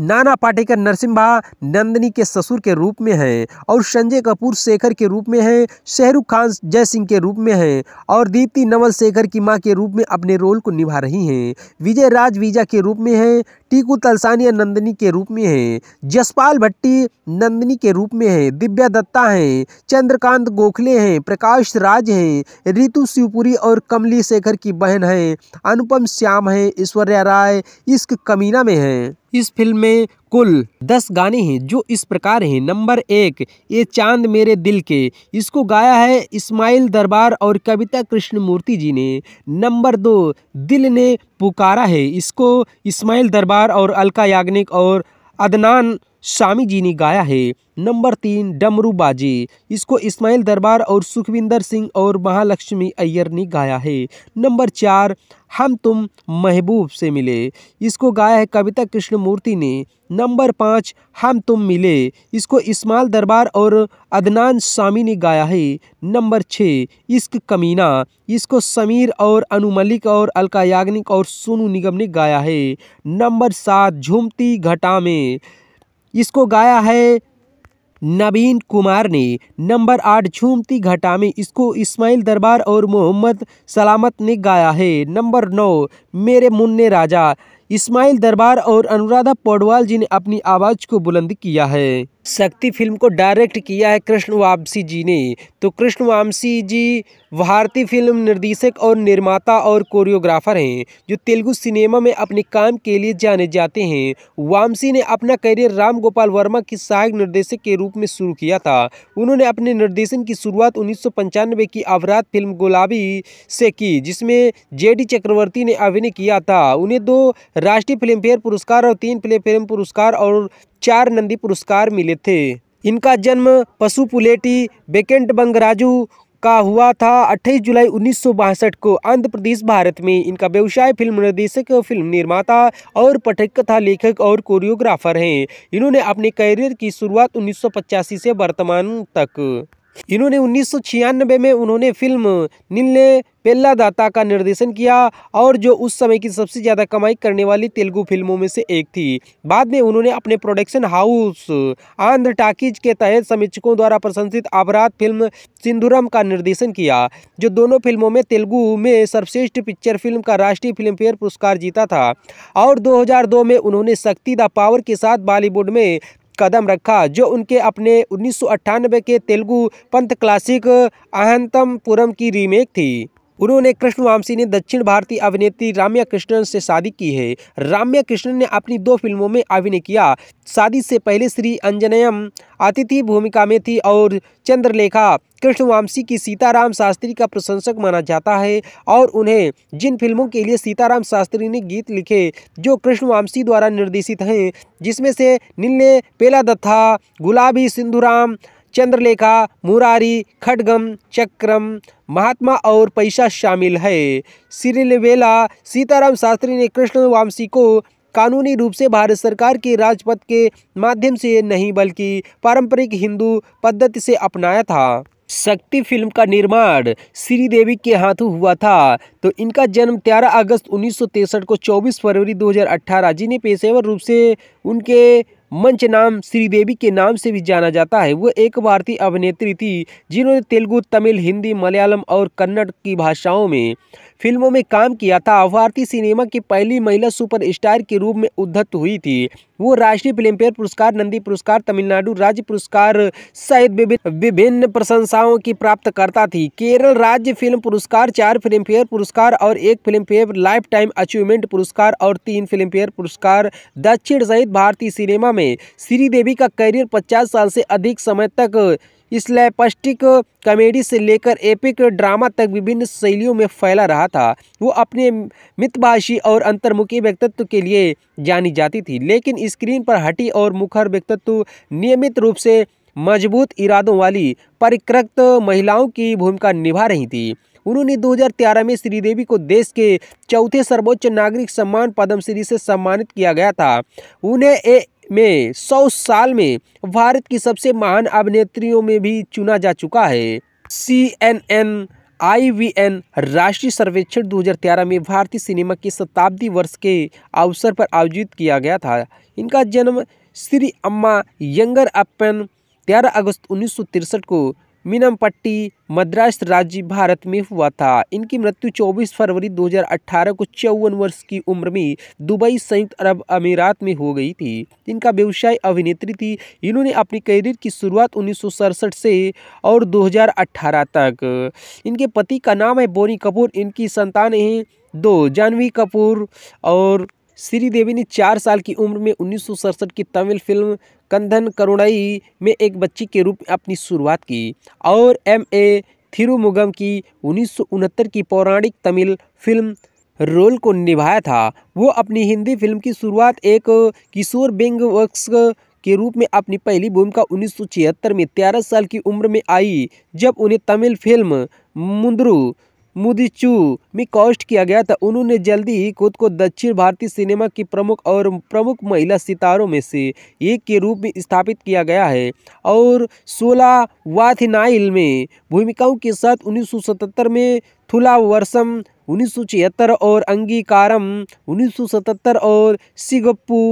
नाना पाटेकर नरसिम्हा नंदिनी के ससुर के रूप में हैं और संजय कपूर शेखर के रूप में हैं शाहरुख खान जय सिंह के रूप में हैं और दीप्ति नवल शेखर की मां के रूप में अपने रोल को निभा रही हैं विजय राज वीजा के रूप में हैं टीकू तलसानिया नंदनी के रूप में हैं जसपाल भट्टी नंदनी के रूप में हैं दिव्या दत्ता हैं चंद्रकांत गोखले हैं प्रकाश राज हैं रितु शिवपुरी और कमली शेखर की बहन हैं अनुपम श्याम हैं ईश्वर्या राय इश्क कमीना में हैं इस फिल्म में कुल दस गाने हैं जो इस प्रकार हैं नंबर एक ये चांद मेरे दिल के इसको गाया है इस्माइल दरबार और कविता कृष्णमूर्ति जी ने नंबर दो दिल ने पुकारा है इसको इस्माइल दरबार और अलका याग्निक और अदनान शामी जी ने गाया है नंबर तीन डमरू बाजे इसको इस्माइल दरबार और सुखविंदर सिंह और महालक्ष्मी अय्यर ने गाया है नंबर चार हम तुम महबूब से मिले इसको गाया है कविता कृष्ण मूर्ति ने नंबर पाँच हम तुम मिले इसको इस्माइल दरबार और अदनान शामी ने गाया है नंबर छः इश्क कमीना इसको समीर और अनु मलिक और अलका याग्निक और सोनू निगम ने गाया है नंबर सात झूमती घटा में इसको गाया है नवीन कुमार ने नंबर आठ झूमती घटा में इसको इस्माइल दरबार और मोहम्मद सलामत ने गाया है नंबर नौ मेरे मुन्ने राजा इस्माइल दरबार और अनुराधा पौडवाल जी ने अपनी आवाज़ को बुलंद किया है शक्ति फिल्म को डायरेक्ट किया है कृष्ण वापसी जी ने तो कृष्णवामसी जी भारतीय फिल्म निर्देशक और निर्माता और कोरियोग्राफर हैं जो तेलुगु सिनेमा में अपने काम के लिए जाने जाते हैं वामसी ने अपना करियर राम गोपाल वर्मा की सहायक निर्देशक के रूप में शुरू किया था उन्होंने अपने निर्देशन की शुरुआत उन्नीस की अवराध फिल्म गुलाबी से की जिसमें जे चक्रवर्ती ने अभिनय किया था उन्हें दो राष्ट्रीय फिल्मफेयर पुरस्कार और तीन फिल्मफेयर पुरस्कार और चार नंदी पुरस्कार मिले थे इनका जन्म पशुपुलेटी बेकेंट बंगराजू का हुआ था 28 जुलाई उन्नीस को आंध्र प्रदेश भारत में इनका व्यवसाय फिल्म निर्देशक फिल्म निर्माता और पठक कथा लेखक और कोरियोग्राफर हैं इन्होंने अपने करियर की शुरुआत उन्नीस से वर्तमान तक इन्होंने उन्नीस में उन्होंने फिल्म नीलने पेल्ला दाता का निर्देशन किया और जो उस समय की सबसे ज़्यादा कमाई करने वाली तेलुगु फिल्मों में से एक थी बाद में उन्होंने अपने प्रोडक्शन हाउस आंध्र टाकीज के तहत समीक्षकों द्वारा प्रशंसित अपराध फिल्म सिंधुरम का निर्देशन किया जो दोनों फिल्मों में तेलुगु में सर्वश्रेष्ठ पिक्चर फिल्म का राष्ट्रीय फिल्म फेयर पुरस्कार जीता था और दो में उन्होंने शक्ति द पावर के साथ बॉलीवुड में कदम रखा जो उनके अपने उन्नीस के तेलुगु पंथ क्लासिक अहंतम पुरम की रीमेक थी उन्होंने कृष्ण वामसी ने दक्षिण भारतीय अभिनेत्री राम्या कृष्णन से शादी की है राम्या कृष्णन ने अपनी दो फिल्मों में अभिनय किया शादी से पहले श्री अंजनयम अतिथि भूमिका में थी और चंद्रलेखा कृष्ण वामसी की सीताराम शास्त्री का प्रशंसक माना जाता है और उन्हें जिन फिल्मों के लिए सीताराम शास्त्री ने गीत लिखे जो वामसी द्वारा निर्देशित हैं जिसमें से नीले पेला दत्था गुलाबी सिंधुराम चंद्रलेखा मुरारी खडगम चक्रम महात्मा और पैसा शामिल है सिरिलवेला सीताराम शास्त्री ने कृष्ण वामसी को कानूनी रूप से भारत सरकार के राजपथ के माध्यम से नहीं बल्कि पारंपरिक हिंदू पद्धति से अपनाया था शक्ति फिल्म का निर्माण श्रीदेवी के हाथों हुआ था तो इनका जन्म 13 अगस्त उन्नीस को 24 फरवरी 2018 जिन्हें पेशेवर रूप से उनके मंच नाम श्रीदेवी के नाम से भी जाना जाता है वो एक भारतीय अभिनेत्री थी जिन्होंने तेलुगु तमिल हिंदी मलयालम और कन्नड़ की भाषाओं में फिल्मों में काम किया था भारतीय सिनेमा की पहली महिला सुपरस्टार के रूप में उद्धत हुई थी वो राष्ट्रीय फिल्मफेयर पुरस्कार नंदी पुरस्कार तमिलनाडु राज्य पुरस्कार सहित विभिन्न प्रशंसाओं की प्राप्तकर्ता थी केरल राज्य फिल्म पुरस्कार चार फिल्मफेयर पुरस्कार और एक फिल्मफेयर लाइफ टाइम अचीवमेंट पुरस्कार और तीन फिल्मफेयर पुरस्कार दक्षिण सहित भारतीय सिनेमा में श्रीदेवी का करियर पचास साल से अधिक समय तक इस लैपस्टिक कॉमेडी से लेकर एपिक ड्रामा तक विभिन्न शैलियों में फैला रहा था वो अपने मितभाषी और अंतर्मुखी व्यक्तित्व के लिए जानी जाती थी लेकिन स्क्रीन पर हटी और मुखर व्यक्तित्व नियमित रूप से मजबूत इरादों वाली परिकृत महिलाओं की भूमिका निभा रही थी उन्होंने 2013 में श्रीदेवी को देश के चौथे सर्वोच्च नागरिक सम्मान पद्मश्री से सम्मानित किया गया था उन्हें ए में सौ साल में भारत की सबसे महान अभिनेत्रियों में भी चुना जा चुका है C N N I B N राष्ट्रीय सर्वेक्षण 2013 में भारतीय सिनेमा के शताब्दी वर्ष के अवसर पर आयोजित किया गया था इनका जन्म श्री अम्मा यंगर अपन 13 अगस्त उन्नीस को मीनमपट्टी मद्रास राज्य भारत में हुआ था इनकी मृत्यु 24 फरवरी 2018 को चौवन वर्ष की उम्र में दुबई संयुक्त अरब अमीरात में हो गई थी इनका व्यवसाय अभिनेत्री थी इन्होंने अपनी करियर की शुरुआत उन्नीस से और 2018 तक इनके पति का नाम है बोनी कपूर इनकी संतान हैं दो जानवी कपूर और श्रीदेवी ने चार साल की उम्र में उन्नीस की तमिल फिल्म कंधन करुणाई में एक बच्ची के रूप में अपनी शुरुआत की और एम ए थिरुमुगम की उन्नीस की पौराणिक तमिल फिल्म रोल को निभाया था वो अपनी हिंदी फिल्म की शुरुआत एक किशोर बेंग वक्स के रूप में अपनी पहली भूमिका उन्नीस में तेरह साल की उम्र में आई जब उन्हें तमिल फिल्म मुंदरू मुदिचू में कॉस्ट किया गया था उन्होंने जल्दी ही खुद को दक्षिण भारतीय सिनेमा की प्रमुख और प्रमुख महिला सितारों में से एक के रूप में स्थापित किया गया है और सोला वाथिनाइल में भूमिकाओं के साथ 1977 में थुला वर्षम उन्नीस और अंगीकारम 1977 और सिगप्पू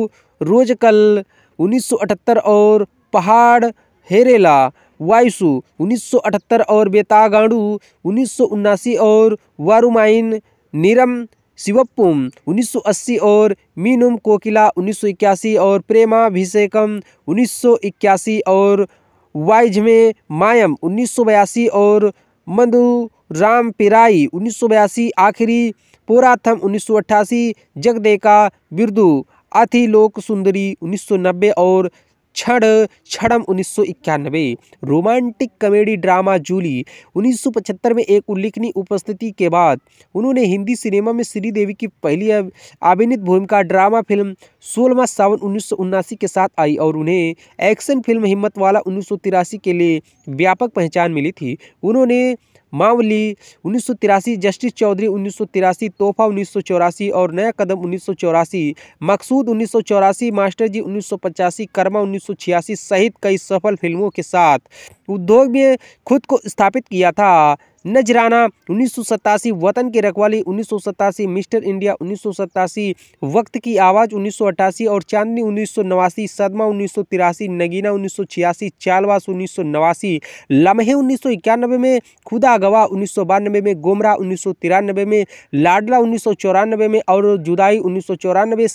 रोजकल 1978 और पहाड़ हेरेला वायसु उन्नीस और बेतागाडू उन्नीस और वारुमाइन नीरम शिवप्पुम 1980 और मीनुम कोकिला 1981 और प्रेमा भिषेकम 1981 और वाइजमे मायम 1982 और मधु राम पिराई 1982 आखिरी पोराथम 1988 जगदेका बिरदु अथिलोक सुंदरी 1990 और छड़ छड़म उन्नीस रोमांटिक कॉमेडी ड्रामा जूली 1975 में एक उल्लेखनीय उपस्थिति के बाद उन्होंने हिंदी सिनेमा में श्रीदेवी की पहली अभिनीत भूमिका ड्रामा फिल्म सोलवा सावन उन्नीस के साथ आई और उन्हें एक्शन फिल्म हिम्मत वाला उन्नीस के लिए व्यापक पहचान मिली थी उन्होंने मावली उन्नीस जस्टिस चौधरी उन्नीस तोहफा उन्नीस और नया कदम उन्नीस मकसूद उन्नीस मास्टर जी उन्नीस कर्मा उन्नीस सहित कई सफल फिल्मों के साथ उद्योग में खुद को स्थापित किया था नजराना उन्नीस वतन की रखवाली उन्नीस मिस्टर इंडिया उन्नीस वक्त की आवाज़ उन्नीस और चांदनी उन्नीस सदमा उन्नीस नगीना उन्नीस चालवास उन्नीस लम्हे उन्नीस में खुदा गवा उन्नीस में गोमरा उन्नीस में लाडला उन्नीस में और जुदाई उन्नीस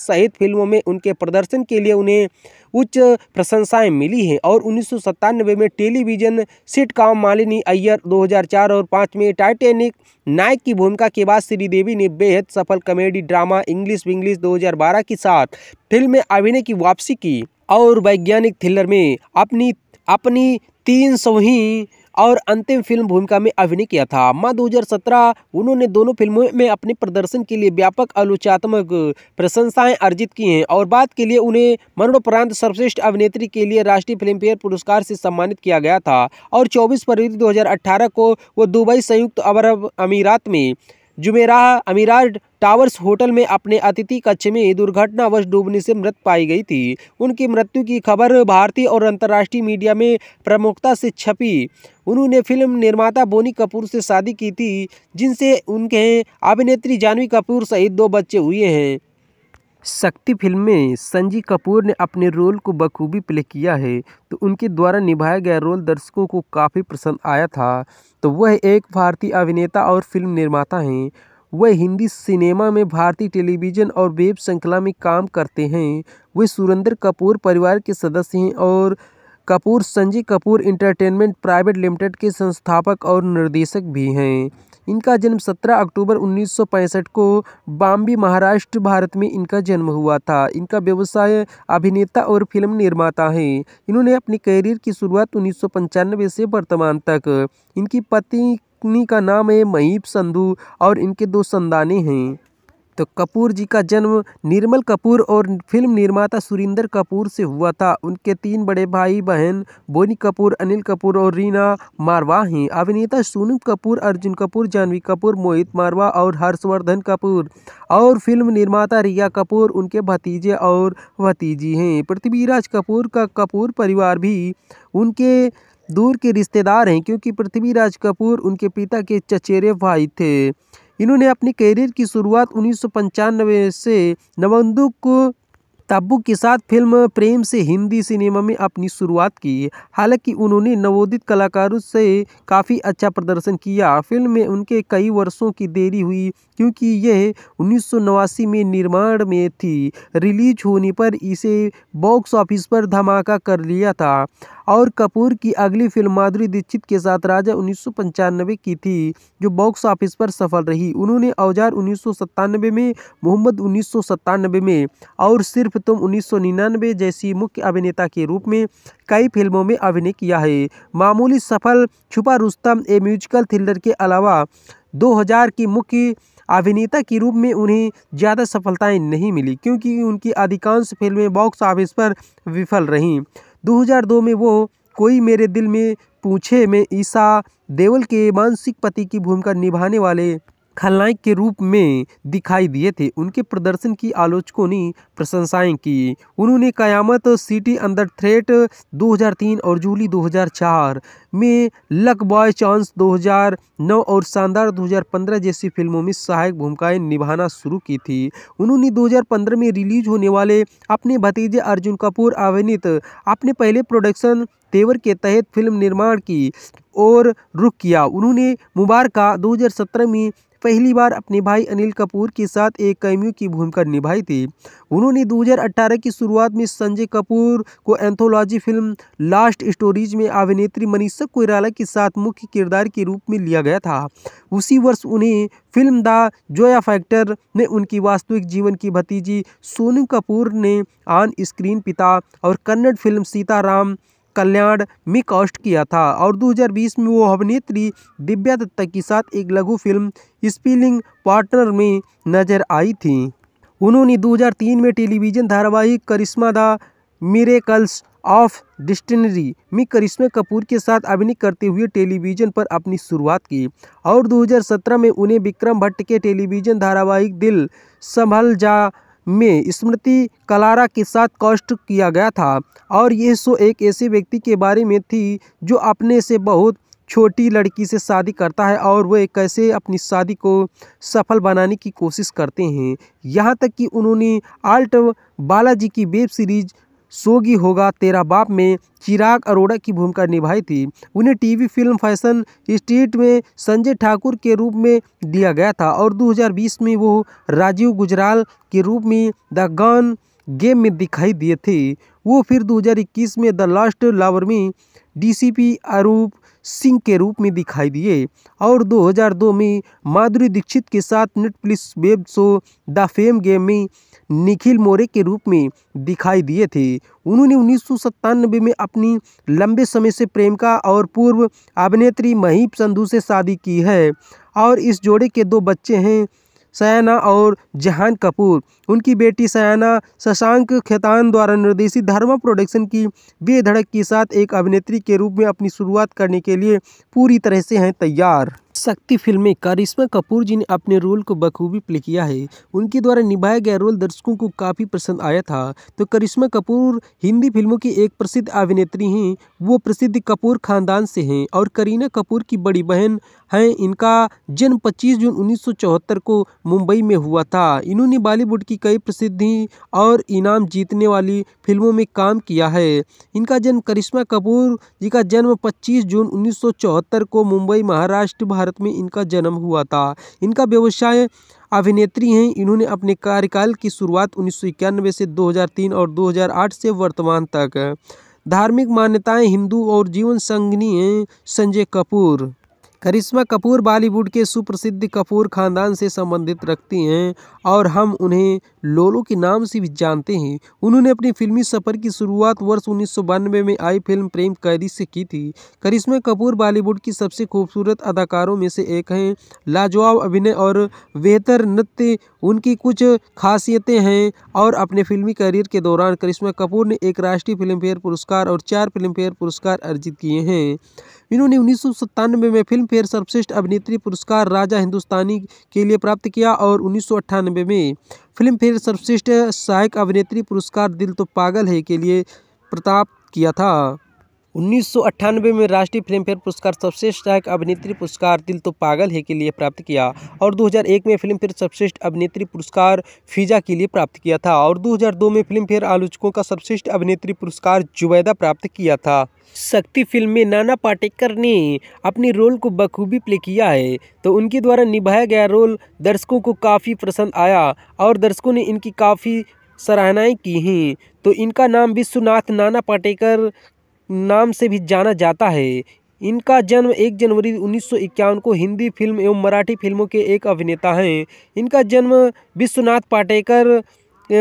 सहित फिल्मों में उनके प्रदर्शन के लिए उन्हें उच्च प्रशंसाएं मिली हैं और उन्नीस में टेलीविजन काम मालिनी अय्यर 2004 और 5 में टाइटेनिक नायक की भूमिका के बाद श्रीदेवी ने बेहद सफल कॉमेडी ड्रामा इंग्लिश विंग्लिश 2012 के साथ फिल्म में अभिनय की वापसी की और वैज्ञानिक थ्रिलर में अपनी अपनी तीन सौ ही और अंतिम फिल्म भूमिका में अभिनय किया था माह 2017 उन्होंने दोनों फिल्मों में अपने प्रदर्शन के लिए व्यापक आलोचनात्मक प्रशंसाएं अर्जित की हैं और बाद के लिए उन्हें मरणोपरांत सर्वश्रेष्ठ अभिनेत्री के लिए राष्ट्रीय फिल्मफेयर पुरस्कार से सम्मानित किया गया था और चौबीस फरवरी दो को वो दुबई संयुक्त अरब अमीरात में जुमेराह अमीरात टावर्स होटल में अपने अतिथि कक्ष में दुर्घटनावश डूबने से मृत पाई गई थी उनकी मृत्यु की खबर भारतीय और अंतर्राष्ट्रीय मीडिया में प्रमुखता से छपी उन्होंने फिल्म निर्माता बोनी कपूर से शादी की थी जिनसे उनके अभिनेत्री जानवी कपूर सहित दो बच्चे हुए हैं शक्ति फिल्म में संजीव कपूर ने अपने रोल को बखूबी प्ले किया है तो उनके द्वारा निभाया गया रोल दर्शकों को काफ़ी पसंद आया था तो वह एक भारतीय अभिनेता और फ़िल्म निर्माता हैं वह हिंदी सिनेमा में भारतीय टेलीविज़न और वेब श्रृंखला में काम करते हैं वे सुरेंद्र कपूर परिवार के सदस्य हैं और Kapoor Sanjay Kapoor entertainment private limited के संस्थापक और निर्देशक भी हैं इनका जन्म 17 अक्टूबर 1965 को बाम्बी महाराष्ट्र भारत में इनका जन्म हुआ था इनका व्यवसाय अभिनेता और फिल्म निर्माता हैं इन्होंने अपने करियर की शुरुआत उन्नीस से वर्तमान तक इनकी पत्नी का नाम है महीप संधू और इनके दो संदाने हैं तो कपूर जी का जन्म निर्मल कपूर और फिल्म निर्माता सुरिंदर कपूर से हुआ था उनके तीन बड़े भाई बहन बोनी कपूर अनिल कपूर और रीना मारवा हैं अभिनेता सोनू कपूर अर्जुन कपूर जानवी कपूर मोहित मारवा और हर्षवर्धन कपूर और फिल्म निर्माता रिया कपूर उनके भतीजे और भतीजी हैं पृथ्वीराज कपूर का कपूर परिवार भी उनके दूर के रिश्तेदार हैं क्योंकि पृथ्वीराज कपूर उनके पिता के चचेरे भाई थे इन्होंने अपनी कैरियर की शुरुआत उन्नीस से नवंदुक तब्बू के साथ फिल्म प्रेम से हिंदी सिनेमा में अपनी शुरुआत की हालांकि उन्होंने नवोदित कलाकारों से काफ़ी अच्छा प्रदर्शन किया फिल्म में उनके कई वर्षों की देरी हुई क्योंकि यह उन्नीस में निर्माण में थी रिलीज होने पर इसे बॉक्स ऑफिस पर धमाका कर लिया था और कपूर की अगली फिल्म माधुरी दीक्षित के साथ राजा उन्नीस की थी जो बॉक्स ऑफिस पर सफल रही उन्होंने औजार उन्नीस में मोहम्मद उन्नीस में और सिर्फ तुम उन्नीस जैसी मुख्य अभिनेता के रूप में कई फिल्मों में अभिनय किया है मामूली सफल छुपा रुस्तम ए म्यूजिकल थ्रिलर के अलावा 2000 की मुख्य अभिनेता के रूप में उन्हें ज़्यादा सफलताएं नहीं मिली क्योंकि उनकी अधिकांश फिल्में बॉक्स ऑफिस पर विफल रहीं 2002 में वो कोई मेरे दिल में पूछे में ईसा देवल के मानसिक पति की भूमिका निभाने वाले खलनायक के रूप में दिखाई दिए थे उनके प्रदर्शन की आलोचकों ने प्रशंसाएं की उन्होंने कयामत सिटी अंडर थ्रेट 2003 और जूली 2004 में लक बॉय चांस 2009 और शानदार 2015 जैसी फिल्मों में सहायक भूमिकाएं निभाना शुरू की थी उन्होंने 2015 में रिलीज होने वाले अपने भतीजे अर्जुन कपूर अभिनीत अपने पहले प्रोडक्शन तेवर के तहत फिल्म निर्माण की और रुख किया उन्होंने मुबारका 2017 में पहली बार अपने भाई अनिल कपूर के साथ एक कैम्यू की भूमिका निभाई थी उन्होंने 2018 की शुरुआत में संजय कपूर को एंथोलॉजी फिल्म लास्ट स्टोरीज में अभिनेत्री मनीषा कोयराला के साथ मुख्य किरदार के रूप में लिया गया था उसी वर्ष उन्हें फिल्म द जोया फैक्टर में उनकी वास्तविक जीवन की भतीजी सोनू कपूर ने ऑन स्क्रीन पिता और कन्नड़ फिल्म सीताराम कल्याण में कास्ट किया था और 2020 में वो अभिनेत्री दिव्या दत्ता के साथ एक लघु फिल्म स्पीलिंग पार्टनर में नजर आई थी उन्होंने 2003 में टेलीविजन धारावाहिक Karishma the miracles of destiny में करिश्मा कपूर के साथ अभिनय करते हुए टेलीविजन पर अपनी शुरुआत की और 2017 में उन्हें विक्रम भट्ट के टेलीविजन धारावाहिक दिल संभल जा में स्मृति कलारा के साथ कॉस्ट किया गया था और यह शो एक ऐसे व्यक्ति के बारे में थी जो अपने से बहुत छोटी लड़की से शादी करता है और वह कैसे अपनी शादी को सफल बनाने की कोशिश करते हैं यहाँ तक कि उन्होंने आल्ट बालाजी की वेब सीरीज सोगी होगा तेरा बाप में चिराग अरोड़ा की भूमिका निभाई थी उन्हें टीवी फिल्म फैशन स्ट्रीट में संजय ठाकुर के रूप में दिया गया था और 2020 में वो राजीव गुजराल के रूप में द गन गेम में दिखाई दिए थे वो फिर 2021 में द लास्ट लावर में डीसीपी आरूप सिंह के रूप में दिखाई दिए और 2002 में माधुरी दीक्षित के साथ Netflix web show the fame game में निखिल मोरे के रूप में दिखाई दिए थे उन्होंने उन्नीस में अपनी लंबे समय से प्रेमिका और पूर्व अभिनेत्री महीप संधू से शादी की है और इस जोड़े के दो बच्चे हैं सयाना और जहान कपूर उनकी बेटी सयाना शशांक खेतान द्वारा निर्देशित धर्मा प्रोडक्शन की बेधड़क के साथ एक अभिनेत्री के रूप में अपनी शुरुआत करने के लिए पूरी तरह से हैं तैयार शक्ति फिल्में करिश्मा कपूर जी ने अपने रोल को बखूबी प्ले किया है उनके द्वारा निभाया गया रोल दर्शकों को काफ़ी पसंद आया था तो करिश्मा कपूर हिंदी फिल्मों की एक प्रसिद्ध अभिनेत्री हैं वो प्रसिद्ध कपूर खानदान से हैं और करीना कपूर की बड़ी बहन हैं इनका जन्म 25 जून 1974 को मुंबई में हुआ था इन्होंने बॉलीवुड की कई प्रसिद्धि और इनाम जीतने वाली फिल्मों में काम किया है इनका जन्म करिश्मा कपूर जी का जन्म 25 जून 1974 को मुंबई महाराष्ट्र भारत में इनका जन्म हुआ था इनका व्यवसाय अभिनेत्री हैं इन्होंने अपने कार्यकाल की शुरुआत उन्नीस से 2003 और 2008 से वर्तमान तक धार्मिक मान्यताएं हिंदू और जीवन संगनी हैं संजय कपूर करिश्मा कपूर बॉलीवुड के सुप्रसिद्ध कपूर खानदान से संबंधित रखते हैं और हम उन्हें लोलो के नाम से भी जानते हैं उन्होंने अपनी फिल्मी सफ़र की शुरुआत वर्ष उन्नीस में आई फिल्म प्रेम कैदी से की थी करिश्मा कपूर बॉलीवुड की सबसे खूबसूरत अदाकारों में से एक हैं लाजवाब अभिनय और बेहतर नृत्य उनकी कुछ खासियतें हैं और अपने फिल्मी करियर के दौरान करिश्मा कपूर ने एक राष्ट्रीय फिल्मफेयर पुरस्कार और चार फिल्मफेयर पुरस्कार अर्जित किए हैं इन्होंने उन्नीस में फिल्म फेयर सर्वश्रेष्ठ अभिनेत्री पुरस्कार राजा हिंदुस्तानी के लिए प्राप्त किया और उन्नीस में फिल्म फेयर सर्वश्रेष्ठ सहायक अभिनेत्री पुरस्कार दिल तो पागल है के लिए प्रताप किया था उन्नीस में राष्ट्रीय फिल्मफेयर पुरस्कार सर्वश्रेष्ठ सहायक अभिनेत्री पुरस्कार दिल तो पागल है के लिए प्राप्त किया और 2001 में फिल्मफेयर सर्वश्रेष्ठ अभिनेत्री पुरस्कार फिजा के लिए प्राप्त किया था और 2002 में फिल्मफेयर आलोचकों का सर्वश्रेष्ठ अभिनेत्री पुरस्कार जुबैदा प्राप्त किया था शक्ति फिल्म में नाना पाटेकर ने अपने रोल को बखूबी प्ले किया है तो उनके द्वारा निभाया गया रोल दर्शकों को काफ़ी पसंद आया और दर्शकों ने इनकी काफ़ी सराहनाएँ की हैं तो इनका नाम विश्वनाथ नाना पाटेकर नाम से भी जाना जाता है इनका जन्म 1 जनवरी 1951 को हिंदी फिल्म एवं मराठी फिल्मों के एक अभिनेता हैं इनका जन्म विश्वनाथ पाटेकर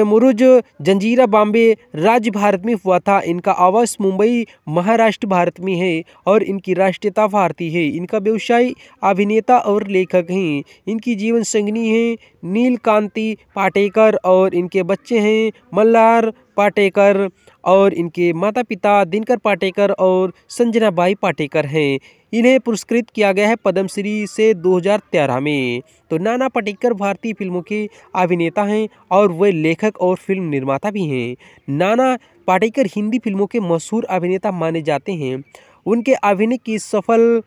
मुरुज जंजीरा बॉम्बे राज्य भारत में हुआ था इनका आवास मुंबई महाराष्ट्र भारत में है और इनकी राष्ट्रीयता भारतीय है इनका व्यवसाय अभिनेता और लेखक हैं इनकी जीवन संगनी हैं नीलकांति पाटेकर और इनके बच्चे हैं मल्लार पाटेकर और इनके माता पिता दिनकर पाटेकर और संजना बाई पाटेकर हैं इन्हें पुरस्कृत किया गया है पद्मश्री से 2013 में तो नाना पटेकर भारतीय फिल्मों के अभिनेता हैं और वे लेखक और फिल्म निर्माता भी हैं नाना पाटेकर हिंदी फिल्मों के मशहूर अभिनेता माने जाते हैं उनके अभिनय की सफल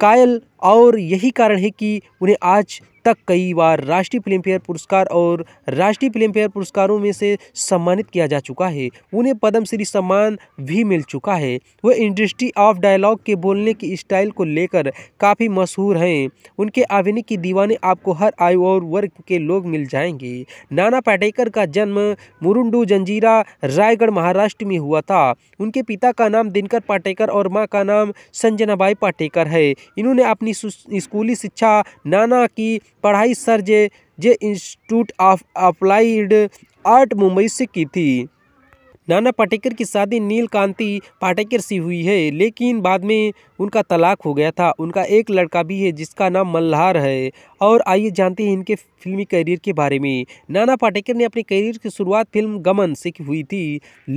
कायल और यही कारण है कि उन्हें आज तक कई बार राष्ट्रीय फिल्मफेयर पुरस्कार और राष्ट्रीय फिल्मफेयर पुरस्कारों में से सम्मानित किया जा चुका है उन्हें पद्मश्री सम्मान भी मिल चुका है वह इंडस्ट्री ऑफ डायलॉग के बोलने की स्टाइल को लेकर काफ़ी मशहूर हैं उनके अभिनय की दीवाने आपको हर आयु और वर्ग के लोग मिल जाएंगे नाना पाटेकर का जन्म मुरुंडू जंजीरा रायगढ़ महाराष्ट्र में हुआ था उनके पिता का नाम दिनकर पाटेकर और माँ का नाम संजनाबाई पाटेकर है इन्होंने अपनी स्कूली शिक्षा नाना की पढ़ाई sir J J institute of applied art Mumbai से की थी नाना पाटेकर की शादी नीलकांति पाटेकर से हुई है लेकिन बाद में उनका तलाक हो गया था उनका एक लड़का भी है जिसका नाम मल्हार है और आइए जानते हैं इनके फिल्मी करियर के बारे में नाना पाटेकर ने अपने करियर की शुरुआत फिल्म गमन से हुई थी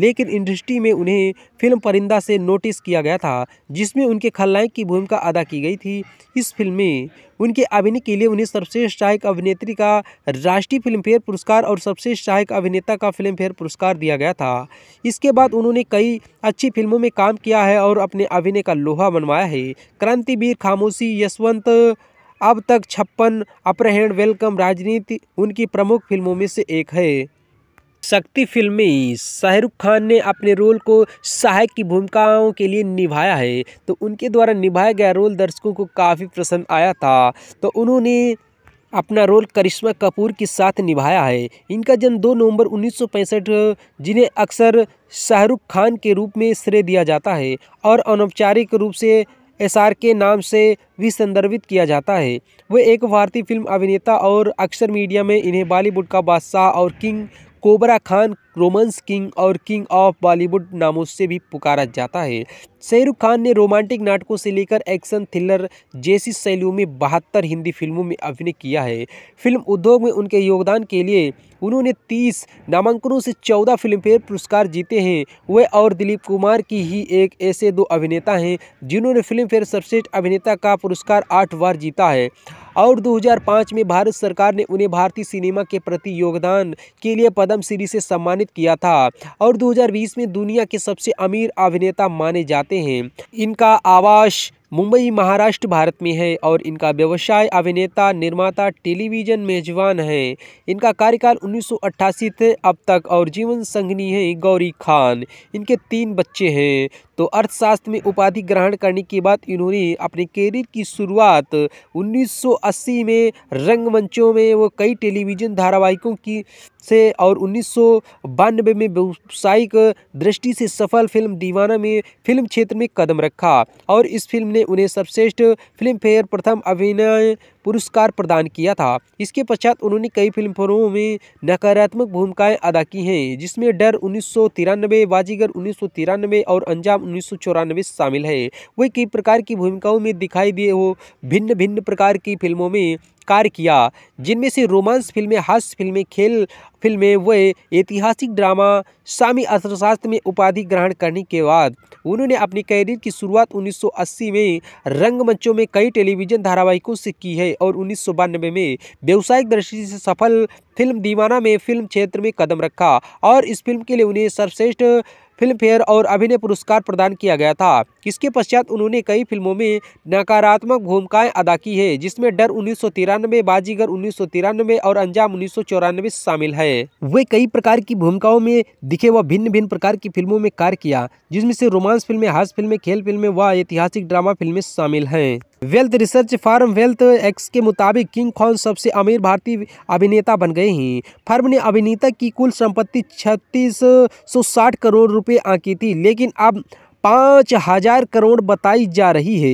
लेकिन इंडस्ट्री में उन्हें फिल्म परिंदा से नोटिस किया गया था जिसमें उनके खलनायक की भूमिका अदा की गई थी इस फिल्म में उनके अभिनय के लिए उन्हें सर्वश्रेष्ठ सहायक अभिनेत्री का राष्ट्रीय फिल्मफेयर पुरस्कार और सर्वश्रेष्ठ सहायक अभिनेता का फिल्मफेयर पुरस्कार दिया गया था इसके बाद उन्होंने कई अच्छी फिल्मों में काम किया है और अपने अभिनय का लोहा बनवाया फरमाया है क्रांतिवीर खामोशी यशवंत अब तक छप्पन अपरहेण वेलकम राजनीति उनकी प्रमुख फिल्मों में से एक है शक्ति फिल्मी शाहरुख खान ने अपने रोल को सहायक की भूमिकाओं के लिए निभाया है तो उनके द्वारा निभाया गया रोल दर्शकों को काफ़ी पसंद आया था तो उन्होंने अपना रोल करिश्मा कपूर के साथ निभाया है इनका जन्म 2 नवंबर उन्नीस जिन्हें अक्सर शाहरुख खान के रूप में श्रेय दिया जाता है और अनौपचारिक रूप से एस आर के नाम से भी संदर्भित किया जाता है वे एक भारतीय फिल्म अभिनेता और अक्सर मीडिया में इन्हें बॉलीवुड का बादशाह और king cobra Khan romance king और किंग ऑफ बॉलीवुड नामों से भी पुकारा जाता है शाहरुख खान ने रोमांटिक नाटकों से लेकर एक्शन थ्रिलर जैसी शैलियों में बहत्तर हिंदी फिल्मों में अभिनय किया है फिल्म उद्योग में उनके योगदान के लिए उन्होंने तीस नामांकनों से चौदह फिल्मफेयर पुरस्कार जीते हैं वे और दिलीप कुमार की ही एक ऐसे दो अभिनेता हैं जिन्होंने फिल्मफेयर सर्वश्रेष्ठ अभिनेता का पुरस्कार आठ बार जीता है और 2005 में भारत सरकार ने उन्हें भारतीय सिनेमा के प्रति योगदान के लिए पद्म श्री से सम्मानित सम्मानित किया था और 2020 में दुनिया के सबसे अमीर अभिनेता माने जाते हैं इनका आवास मुंबई महाराष्ट्र भारत में है और इनका व्यवसाय अभिनेता निर्माता टेलीविजन मेजबान है इनका कार्यकाल 1988 थे अब तक और जीवन संगनी है गौरी खान इनके तीन बच्चे हैं तो अर्थशास्त्र में उपाधि ग्रहण करने के बाद इन्होंने अपने करियर की शुरुआत 1980 में रंगमंचों में वो कई टेलीविजन धारावाहिकों की से और उन्नीस में व्यावसायिक दृष्टि से सफल फिल्म दीवाना में फिल्म क्षेत्र में कदम रखा और इस फिल्म ने उन्हें सर्वश्रेष्ठ फिल्मफेयर प्रथम अभिनय पुरस्कार प्रदान किया था इसके पश्चात उन्होंने कई फिल्मों में नकारात्मक भूमिकाएं अदा की हैं जिसमें डर उन्नीस बाजीगर उन्नीस और अंजाम उन्नीस शामिल है वे कई प्रकार की भूमिकाओं में दिखाई दिए हो भिन्न भिन्न प्रकार की फिल्मों में कार्य किया जिनमें से रोमांस फिल्में हास्य फिल्में खेल फिल्में व ऐतिहासिक ड्रामा शामी अर्थशास्त्र में उपाधि ग्रहण करने के बाद उन्होंने अपने कैरियर की शुरुआत 1980 में रंगमंचों में कई टेलीविजन धारावाहिकों से की है और उन्नीस में व्यावसायिक दृष्टि से सफल फिल्म दीवाना में फिल्म क्षेत्र में कदम रखा और इस फिल्म के लिए उन्हें सर्वश्रेष्ठ फिल्म फेयर और अभिनय पुरस्कार प्रदान किया गया था इसके पश्चात उन्होंने कई फिल्मों में नकारात्मक भूमिकाएं अदा की है जिसमें डर उन्नीस बाजीगर उन्नीस और अंजाम उन्नीस शामिल है वे कई प्रकार की भूमिकाओं में दिखे व भिन्न भिन्न प्रकार की फिल्मों में कार्य किया जिसमें से रोमांस फिल्में हास्य फिल्में खेल फिल्में व ऐतिहासिक ड्रामा फिल्में शामिल हैं wealth research firm wealth X के मुताबिक किंग खान सबसे अमीर भारतीय अभिनेता बन गए हैं फर्म ने अभिनेता की कुल संपत्ति छत्तीस सौ साठ करोड़ रुपए आंकी थी लेकिन अब पाँच हजार करोड़ बताई जा रही है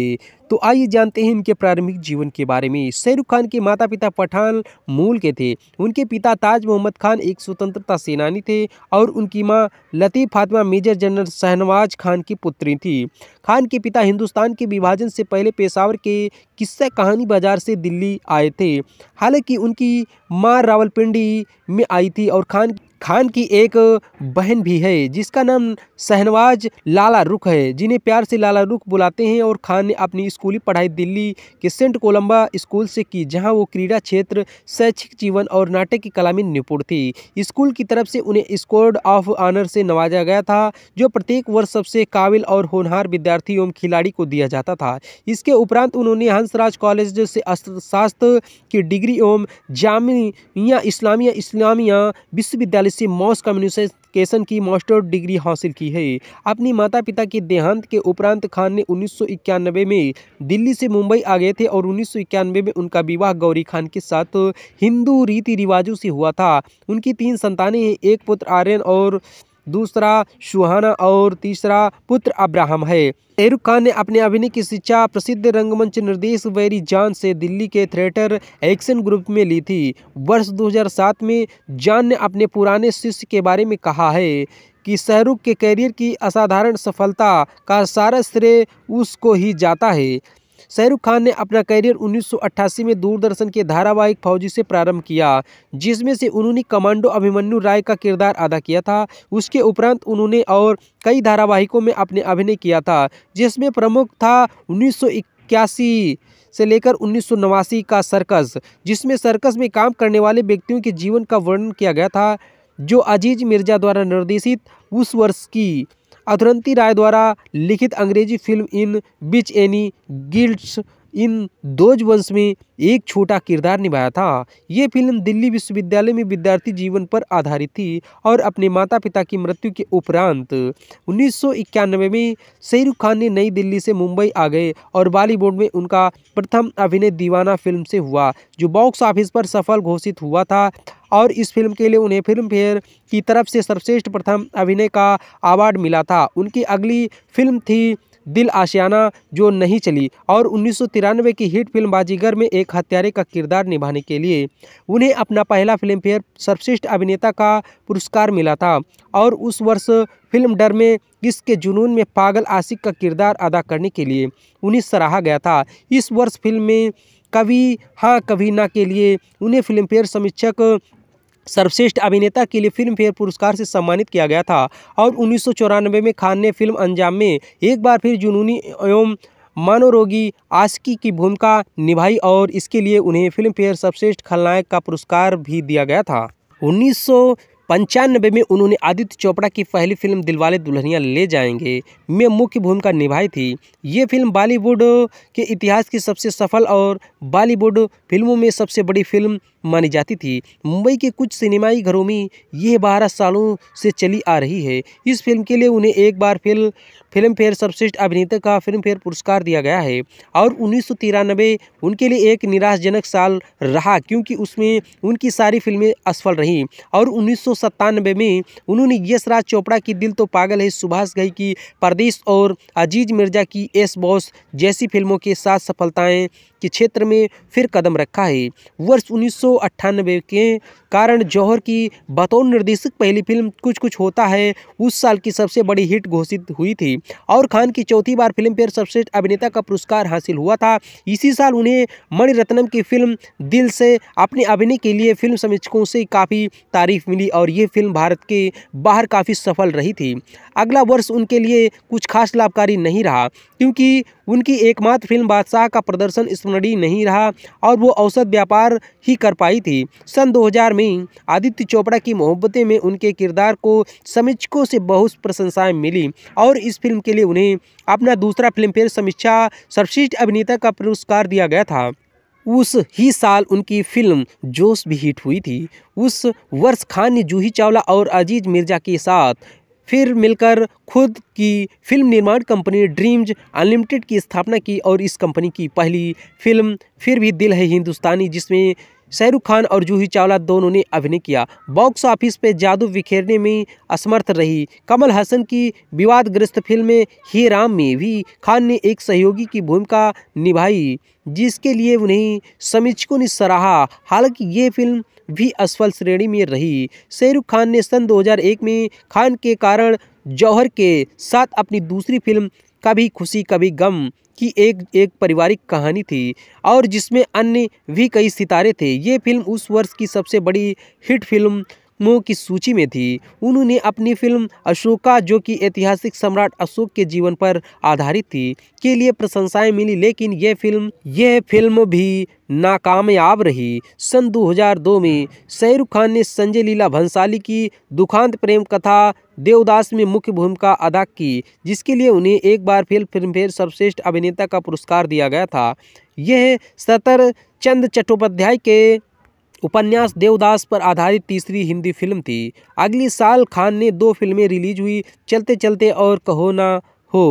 तो आइए जानते हैं इनके प्रारंभिक जीवन के बारे में शाहरुख खान के माता पिता पठान मूल के थे उनके पिता ताज मोहम्मद खान एक स्वतंत्रता सेनानी थे और उनकी माँ लतीफ़ फातिमा मेजर जनरल शहनवाज खान की पुत्री थी खान के पिता हिंदुस्तान के विभाजन से पहले पेशावर के किस्सा कहानी बाजार से दिल्ली आए थे हालांकि उनकी माँ रावलपिंडी में आई थी और खान खान की एक बहन भी है जिसका नाम शहनवाज लाला रुख है जिन्हें प्यार से लाला रुख बुलाते हैं और खान ने अपनी स्कूली पढ़ाई दिल्ली के सेंट कोलंबा स्कूल से की जहां वो क्रीड़ा क्षेत्र शैक्षिक जीवन और नाट्य की कला में निपुण थी स्कूल की तरफ से उन्हें स्कोर्ड ऑफ ऑनर से नवाजा गया था जो प्रत्येक वर्ष सबसे काबिल और होनहार विद्यार्थी एवं खिलाड़ी को दिया जाता था इसके उपरांत उन्होंने हंसराज कॉलेज से अर्थशास्त्र की डिग्री एवं जामिया इस्लामिया इस्लामिया विश्वविद्यालय से मॉस कम्युनिकेशन क्वालिफिकेशन की मास्टर डिग्री हासिल की है अपनी माता पिता के देहांत के उपरांत खान ने उन्नीस में दिल्ली से मुंबई आ गए थे और उन्नीस में उनका विवाह गौरी खान के साथ हिंदू रीति रिवाजों से हुआ था उनकी तीन संतानें हैं एक पुत्र आर्यन और दूसरा सुहाना और तीसरा पुत्र अब्राहम है एरुख खान ने अपने अभिनय की शिक्षा प्रसिद्ध रंगमंच निर्देश वैरी जान से दिल्ली के थिएटर एक्शन ग्रुप में ली थी वर्ष 2007 में जान ने अपने पुराने शिष्य के बारे में कहा है कि शाहरुख के करियर की असाधारण सफलता का सारा श्रेय उसको ही जाता है शाहरुख खान ने अपना करियर 1988 में दूरदर्शन के धारावाहिक फौजी से प्रारंभ किया जिसमें से उन्होंने कमांडो अभिमन्यु राय का किरदार अदा किया था उसके उपरांत उन्होंने और कई धारावाहिकों में अपने अभिनय किया था जिसमें प्रमुख था उन्नीस इक्यासी से लेकर उन्नीस का सर्कस जिसमें सर्कस में काम करने वाले व्यक्तियों के जीवन का वर्णन किया गया था जो अजीज मिर्जा द्वारा निर्देशित उस वर्ष की अथुरंती राय द्वारा लिखित अंग्रेजी film in which Annie gives it इन दोज वंश में एक छोटा किरदार निभाया था ये फिल्म दिल्ली विश्वविद्यालय में विद्यार्थी जीवन पर आधारित थी और अपने माता पिता की मृत्यु के उपरांत उन्नीस में शहरुख खान ने नई दिल्ली से मुंबई आ गए और बॉलीवुड में उनका प्रथम अभिनय दीवाना फिल्म से हुआ जो बॉक्स ऑफिस पर सफल घोषित हुआ था और इस फिल्म के लिए उन्हें फिल्म फेयर की तरफ से सर्वश्रेष्ठ प्रथम अभिनय का अवार्ड मिला था उनकी अगली फिल्म थी दिल आशियाना जो नहीं चली और उन्नीस की हिट फिल्म बाजीगर में एक हत्यारे का किरदार निभाने के लिए उन्हें अपना पहला फिल्मफेयर सर्वश्रेष्ठ अभिनेता का पुरस्कार मिला था और उस वर्ष फिल्म डर में इसके जुनून में पागल आशिक का किरदार अदा करने के लिए उन्हें सराहा गया था इस वर्ष फिल्म में कभी हाँ कभी ना के लिए उन्हें फिल्मफेयर समीक्षक सर्वश्रेष्ठ अभिनेता के लिए फिल्मफेयर पुरस्कार से सम्मानित किया गया था और उन्नीस में खान ने फिल्म अंजाम में एक बार फिर जुनूनी एवं मनोरोगी आशिकी की भूमिका निभाई और इसके लिए उन्हें फिल्मफेयर सर्वश्रेष्ठ खलनायक का पुरस्कार भी दिया गया था उन्नीस पंचानबे में उन्होंने आदित्य चोपड़ा की पहली फिल्म दिलवाले दुल्हनिया ले जाएंगे में मुख्य भूमिका निभाई थी ये फिल्म बॉलीवुड के इतिहास की सबसे सफल और बॉलीवुड फिल्मों में सबसे बड़ी फिल्म मानी जाती थी मुंबई के कुछ सिनेमाई घरों में यह बारह सालों से चली आ रही है इस फिल्म के लिए उन्हें एक बार फिल्म फिल्मफेयर सर्वश्रेष्ठ अभिनेता का फिल्मफेयर पुरस्कार दिया गया है और उन्नीस उनके लिए एक निराशजनक साल रहा क्योंकि उसमें उनकी सारी फिल्में असफल रहीं और उन्नीस में उन्होंने यश राज चोपड़ा की दिल तो पागल है सुभाष घई की परदेश और अजीज मिर्जा की एस बॉस जैसी फिल्मों के साथ सफलताएं के क्षेत्र में फिर कदम रखा है वर्ष उन्नीस के कारण जौहर की बतौर निर्देशक पहली फिल्म कुछ कुछ होता है उस साल की सबसे बड़ी हिट घोषित हुई थी और खान की चौथी बार फिल्म फेयर सर्वश्रेष्ठ अभिनेता का पुरस्कार हासिल हुआ था इसी साल उन्हें मणिरत्नम की फिल्म दिल से अपने अभिनय के लिए फिल्म समीक्षकों से काफ़ी तारीफ मिली और ये फिल्म भारत के बाहर काफ़ी सफल रही थी अगला वर्ष उनके लिए कुछ खास लाभकारी नहीं रहा क्योंकि उनकी एकमात्र फिल्म बादशाह का प्रदर्शन स्मरणीय नहीं रहा और वो औसत व्यापार ही कर पाई थी सन 2000 में आदित्य चोपड़ा की मोहब्बतें में उनके किरदार को समीक्षकों से बहुत प्रशंसाएं मिली और इस फिल्म के लिए उन्हें अपना दूसरा फिल्मफेयर समीक्षा सर्वश्रेष्ठ अभिनेता का पुरस्कार दिया गया था उस ही साल उनकी फिल्म जोश भी हिट हुई थी उस वर्ष खान ने जूही चावला और अजीज मिर्जा के साथ फिर मिलकर खुद की फिल्म निर्माण कंपनी ड्रीम्ज अनलिमिटेड की स्थापना की और इस कंपनी की पहली फिल्म फिर भी दिल है हिंदुस्तानी जिसमें शाहरुख खान और जूही चावला दोनों ने अभिनय किया बॉक्स ऑफिस पर जादू बिखेरने में असमर्थ रही कमल हसन की विवादग्रस्त फिल्म ही राम में भी खान ने एक सहयोगी की भूमिका निभाई जिसके लिए उन्हें समीक्षकों ने सराहा हालांकि ये फिल्म भी असफल श्रेणी में रही शाहरुख खान ने सन 2001 में खान के कारण जौहर के साथ अपनी दूसरी फिल्म कभी खुशी कभी गम की एक एक पारिवारिक कहानी थी और जिसमें अन्य भी कई सितारे थे ये फिल्म उस वर्ष की सबसे बड़ी हिट फिल्म फिल्मों की सूची में थी उन्होंने अपनी फिल्म अशोका जो कि ऐतिहासिक सम्राट अशोक के जीवन पर आधारित थी के लिए प्रशंसाएं मिली लेकिन यह फिल्म यह फिल्म भी नाकामयाब रही सन 2002 में शाहरुख खान ने संजय लीला भंसाली की दुखांत प्रेम कथा देवदास में मुख्य भूमिका अदा की जिसके लिए उन्हें एक बार फिर फिल्मफेयर सर्वश्रेष्ठ अभिनेता का पुरस्कार दिया गया था यह सतर चंद चट्टोपाध्याय के उपन्यास देवदास पर आधारित तीसरी हिंदी फिल्म थी अगली साल खान ने दो फिल्में रिलीज हुई चलते चलते और कहो ना हो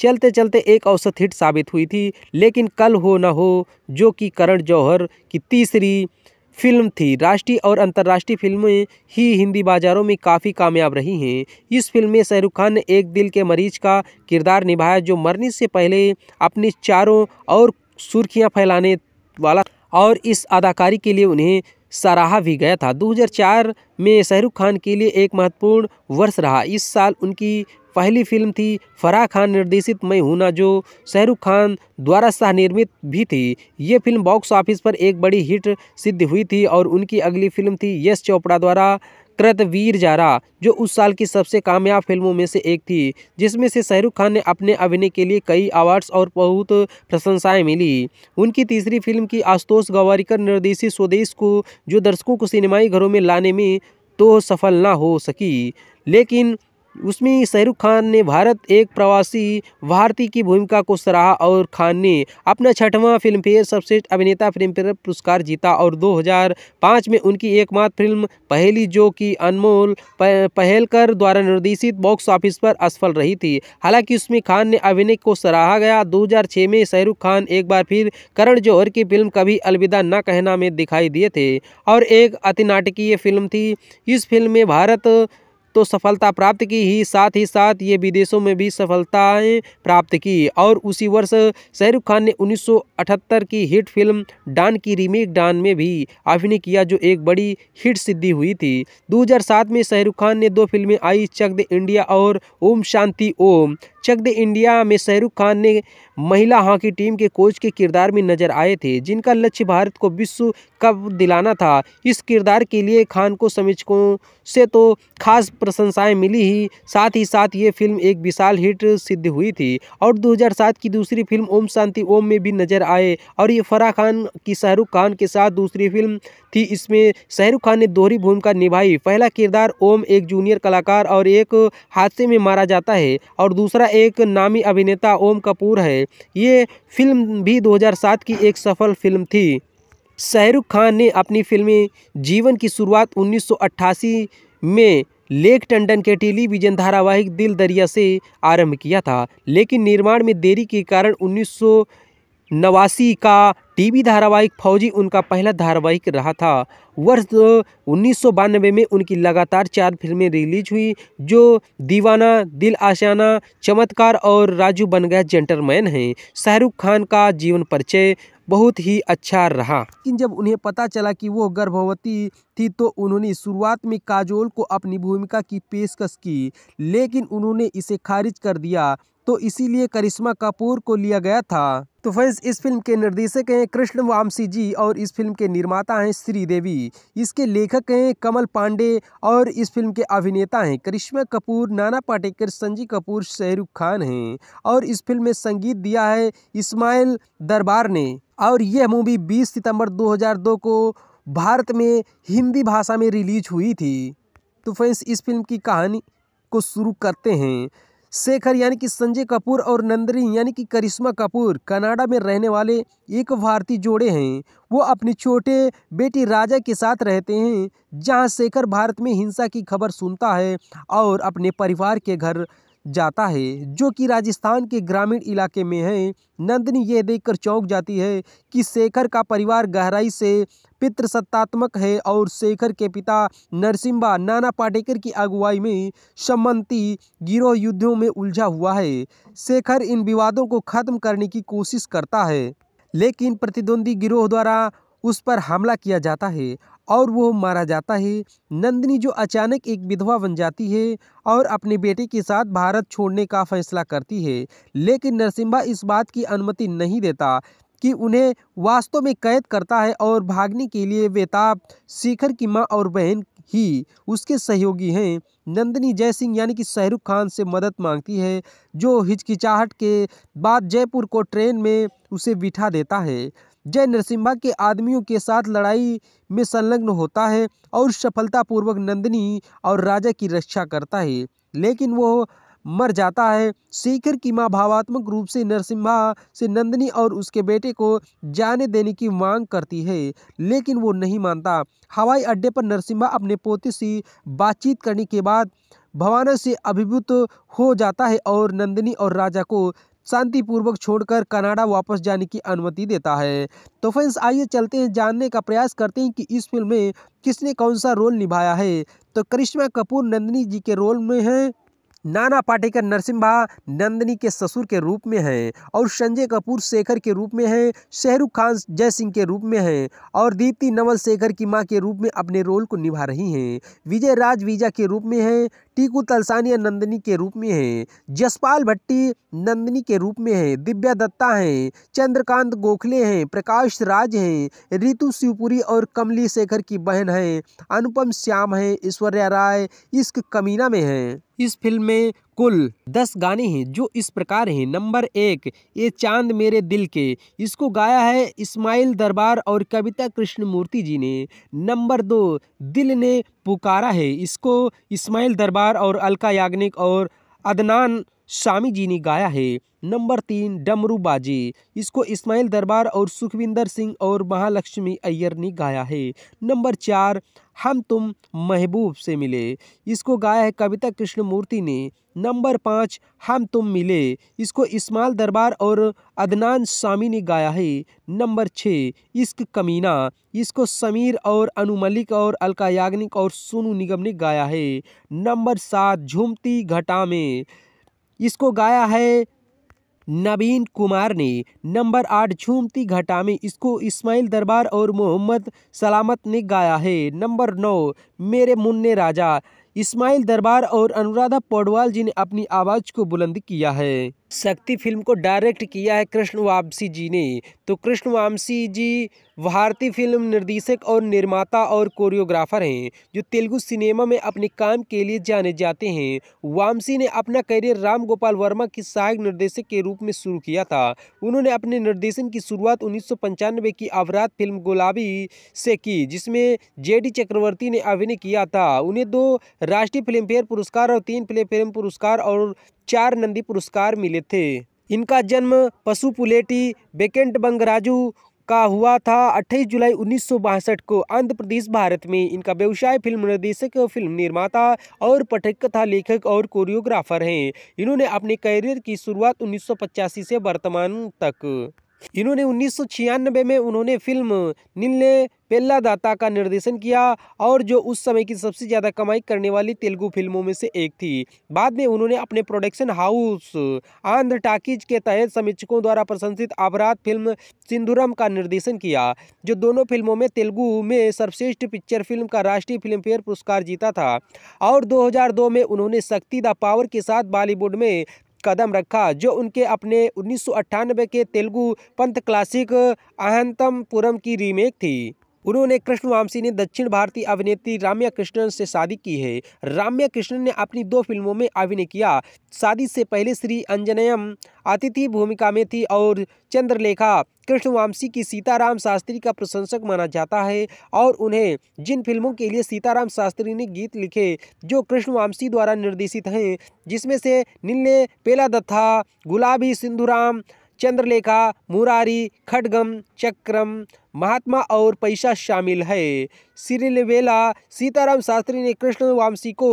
चलते चलते एक औसत हिट साबित हुई थी लेकिन कल हो ना हो जो कि करण जौहर की तीसरी फिल्म थी राष्ट्रीय और अंतर्राष्ट्रीय फिल्में ही हिंदी बाजारों में काफ़ी कामयाब रही हैं इस फिल्म में शाहरुख खान ने एक दिल के मरीज का किरदार निभाया जो मरने से पहले अपनी चारों और सुर्खियां फैलाने वाला और इस अदाकारी के लिए उन्हें सराहा भी गया था 2004 में शाहरुख खान के लिए एक महत्वपूर्ण वर्ष रहा इस साल उनकी पहली फिल्म थी फराह खान निर्देशित मैं हूं ना जो शाहरुख खान द्वारा सह निर्मित भी थी ये फिल्म बॉक्स ऑफिस पर एक बड़ी हिट सिद्ध हुई थी और उनकी अगली फिल्म थी यश चोपड़ा द्वारा कृतवीर जारा जो उस साल की सबसे कामयाब फिल्मों में से एक थी जिसमें से शाहरुख खान ने अपने अभिनय के लिए कई अवार्ड्स और बहुत प्रशंसाएं मिली उनकी तीसरी फिल्म की आशुतोष गवारीकर निर्देशित स्वदेश को जो दर्शकों को सिनेमाई घरों में लाने में तो सफल ना हो सकी लेकिन उसमें शाहरुख खान ने भारत एक प्रवासी भारतीय की भूमिका को सराहा और खान ने अपना छठवां फिल्मफेयर सर्वश्रेष्ठ अभिनेता फिल्मफेयर पुरस्कार जीता और 2005 में उनकी एकमात्र फिल्म पहली जो कि अनमोल पहलकर द्वारा निर्देशित बॉक्स ऑफिस पर असफल रही थी हालांकि उसमें खान ने अभिनय को सराहा गया दो में शाहरुख खान एक बार फिर करण जौहर की फिल्म कभी अलविदा न कहना में दिखाई दिए थे और एक अतिनाटकीय फिल्म थी इस फिल्म में भारत तो सफलता प्राप्त की ही साथ ही साथ ये विदेशों में भी सफलताएं प्राप्त की और उसी वर्ष शाहरुख खान ने 1978 की हिट फिल्म डान की रीमेक डान में भी अभिनय किया जो एक बड़ी हिट सिद्धि हुई थी 2007 में शाहरुख खान ने दो फिल्में आई चक द इंडिया और ओम शांति ओम चक द इंडिया में शाहरुख खान ने महिला हॉकी टीम के कोच के किरदार में नजर आए थे जिनका लक्ष्य भारत को विश्व कप दिलाना था इस किरदार के लिए खान को समीक्षकों से तो खास प्रशंसाएं मिली ही साथ ही साथ ये फिल्म एक विशाल हिट सिद्ध हुई थी और 2007 की दूसरी फिल्म ओम शांति ओम में भी नजर आए और ये फराह खान की शाहरुख खान के साथ दूसरी फिल्म थी इसमें शाहरुख खान ने दोहरी भूमिका निभाई पहला किरदार ओम एक जूनियर कलाकार और एक हादसे में मारा जाता है और दूसरा एक नामी अभिनेता ओम कपूर है ये फिल्म भी 2007 की एक सफल फिल्म थी शाहरुख खान ने अपनी फिल्मी जीवन की शुरुआत 1988 में लेक टंडन के टेलीविजन धारावाहिक दिल दरिया से आरंभ किया था लेकिन निर्माण में देरी के कारण उन्नीस नवासी का टीवी धारावाहिक फौजी उनका पहला धारावाहिक रहा था वर्ष उन्नीस में उनकी लगातार चार फिल्में रिलीज हुई जो दीवाना दिल आशाना चमत्कार और राजू बन गया जेंटलमैन हैं शाहरुख खान का जीवन परिचय बहुत ही अच्छा रहा लेकिन जब उन्हें पता चला कि वो गर्भवती थी तो उन्होंने शुरुआत में काजोल को अपनी भूमिका की पेशकश की लेकिन उन्होंने इसे खारिज कर दिया तो इसीलिए करिश्मा कपूर को लिया गया था तो फैंस इस फिल्म के निर्देशक हैं कृष्ण वामसी जी और इस फिल्म के निर्माता हैं श्रीदेवी इसके लेखक हैं कमल पांडे और इस फिल्म के अभिनेता हैं करिश्मा कपूर नाना पाटेकर संजीव कपूर शाहरुख खान हैं और इस फिल्म में संगीत दिया है इस्माइल दरबार ने और यह मूवी 20 सितंबर 2002 को भारत में हिंदी भाषा में रिलीज हुई थी तो फैंस इस फिल्म की कहानी को शुरू करते हैं शेखर यानी कि संजय कपूर और नंदरी यानी कि करिश्मा कपूर कनाडा में रहने वाले एक भारतीय जोड़े हैं वो अपने छोटे बेटी राजा के साथ रहते हैं जहां शेखर भारत में हिंसा की खबर सुनता है और अपने परिवार के घर जाता है जो कि राजस्थान के ग्रामीण इलाके में है नंदनी यह देखकर चौंक जाती है कि शेखर का परिवार गहराई से पितृसत्तात्मक है और शेखर के पिता नरसिम्हा नाना पाटेकर की अगुवाई में सम्मति गिरोह युद्धों में उलझा हुआ है शेखर इन विवादों को खत्म करने की कोशिश करता है लेकिन प्रतिद्वंदी गिरोह द्वारा उस पर हमला किया जाता है और वो मारा जाता है नंदिनी जो अचानक एक विधवा बन जाती है और अपने बेटे के साथ भारत छोड़ने का फैसला करती है लेकिन नरसिम्हा इस बात की अनुमति नहीं देता कि उन्हें वास्तव में कैद करता है और भागने के लिए बेताब शेखर की माँ और बहन ही उसके सहयोगी हैं नंदिनी जय सिंह यानी कि शाहरुख खान से मदद मांगती है जो हिचकिचाहट के बाद जयपुर को ट्रेन में उसे बिठा देता है जय नरसिम्हा के आदमियों के साथ लड़ाई में संलग्न होता है और सफलतापूर्वक नंदिनी और राजा की रक्षा करता है लेकिन वह मर जाता है शेखर की माँ भावात्मक रूप से नरसिम्हा से नंदिनी और उसके बेटे को जाने देने की मांग करती है लेकिन वो नहीं मानता हवाई अड्डे पर नरसिम्हा अपने पोते से बातचीत करने के बाद भवाना से अभिभूत हो जाता है और नंदिनी और राजा को शांतिपूर्वक छोड़कर कनाडा वापस जाने की अनुमति देता है तो फ्रेंड्स आइए चलते हैं जानने का प्रयास करते हैं कि इस फिल्म में किसने कौन सा रोल निभाया है तो करिश्मा कपूर नंदिनी जी के रोल में हैं नाना पाटेकर नरसिम्हा नंदिनी के ससुर के रूप में हैं और संजय कपूर शेखर के रूप में हैं शाहरुख खान जय सिंह के रूप में हैं और दीप्ति नवल शेखर की मां के रूप में अपने रोल को निभा रही हैं विजय राज वीजा के रूप में हैं टीकू तलसानिया नंदनी के रूप में हैं जसपाल भट्टी नंदिनी के रूप में हैं दिव्या दत्ता हैं चंद्रकांत गोखले हैं प्रकाश राज हैं रितु शिवपुरी और कमली शेखर की बहन हैं अनुपम श्याम हैं ईश्वर्या राय इश्क कमीना में हैं इस फिल्म में कुल दस गाने हैं जो इस प्रकार हैं नंबर एक ये चांद मेरे दिल के इसको गाया है इस्माइल दरबार और कविता कृष्णमूर्ति जी ने नंबर दो दिल ने पुकारा है इसको इस्माइल दरबार और अलका याग्निक और अदनान शामी जी ने गाया है नंबर तीन डमरू बाजे इसको इस्माइल दरबार और सुखविंदर सिंह और महालक्ष्मी अय्यर ने गाया है नंबर चार हम तुम महबूब से मिले इसको गाया है कविता कृष्णमूर्ति ने नंबर पाँच हम तुम मिले इसको इस्माइल दरबार और अदनान शामी ने गाया है नंबर छः इश्क कमीना इसको समीर और अनु मलिक और अलका याग्निक और सोनू निगम ने गाया है नंबर सात झूमती घटा में इसको गाया है नवीन कुमार ने नंबर आठ झूमती घटा में इसको इस्माइल दरबार और मोहम्मद सलामत ने गाया है नंबर नौ मेरे मुन्ने राजा इस्माइल दरबार और अनुराधा पौडवाल जी ने अपनी आवाज़ को बुलंद किया है शक्ति फिल्म को डायरेक्ट किया है कृष्ण वापसी जी ने तो कृष्ण वामसी जी भारतीय फिल्म निर्देशक और निर्माता और कोरियोग्राफर हैं जो तेलुगु सिनेमा में अपने काम के लिए जाने जाते हैं वामसी ने अपना करियर राम गोपाल वर्मा की सहायक निर्देशक के रूप में शुरू किया था उन्होंने अपने निर्देशन की शुरुआत उन्नीस की अवराध फिल्म गुलाबी से की जिसमें जे चक्रवर्ती ने अभिनय किया था उन्हें दो राष्ट्रीय फिल्मफेयर पुरस्कार और तीन फिल्मफेयर पुरस्कार और चार नंदी पुरस्कार मिले थे इनका जन्म पशुपुलेटी बेकेंट बंगराजू का हुआ था 28 जुलाई उन्नीस को आंध्र प्रदेश भारत में इनका व्यवसाय फिल्म निर्देशक फिल्म निर्माता और पठक कथा लेखक और कोरियोग्राफर हैं इन्होंने अपने करियर की शुरुआत उन्नीस से वर्तमान तक इन्होंने उन्नीस में उन्होंने फिल्म पेल्ला दाता का निर्देशन किया और जो उस समय की सबसे ज़्यादा कमाई करने वाली तेलुगु फिल्मों में से एक थी बाद में उन्होंने अपने प्रोडक्शन हाउस आंध्र टाकीज के तहत समीक्षकों द्वारा प्रशंसित अपराध फिल्म सिंधुरम का निर्देशन किया जो दोनों फिल्मों में तेलुगु में सर्वश्रेष्ठ पिक्चर फिल्म का राष्ट्रीय फिल्म फेयर पुरस्कार जीता था और दो में उन्होंने शक्ति द पावर के साथ बॉलीवुड में कदम रखा जो उनके अपने उन्नीस के तेलुगु पंथ क्लासिक अहंतम पुरम की रीमेक थी उन्होंने कृष्णवंशी ने दक्षिण भारतीय अभिनेत्री राम्या कृष्णन से शादी की है राम्या कृष्णन ने अपनी दो फिल्मों में अभिनय किया शादी से पहले श्री अंजनयम अतिथि भूमिका में थी और चंद्रलेखा कृष्णवंशी की सीताराम शास्त्री का प्रशंसक माना जाता है और उन्हें जिन फिल्मों के लिए सीताराम शास्त्री ने गीत लिखे जो कृष्णवंशी द्वारा निर्देशित हैं जिसमें से नीले पेला दत्था गुलाबी सिंधुराम चंद्रलेखा मुरारी खडगम चक्रम महात्मा और पैसा शामिल है सिरिलवेला सीताराम शास्त्री ने कृष्ण वामसी को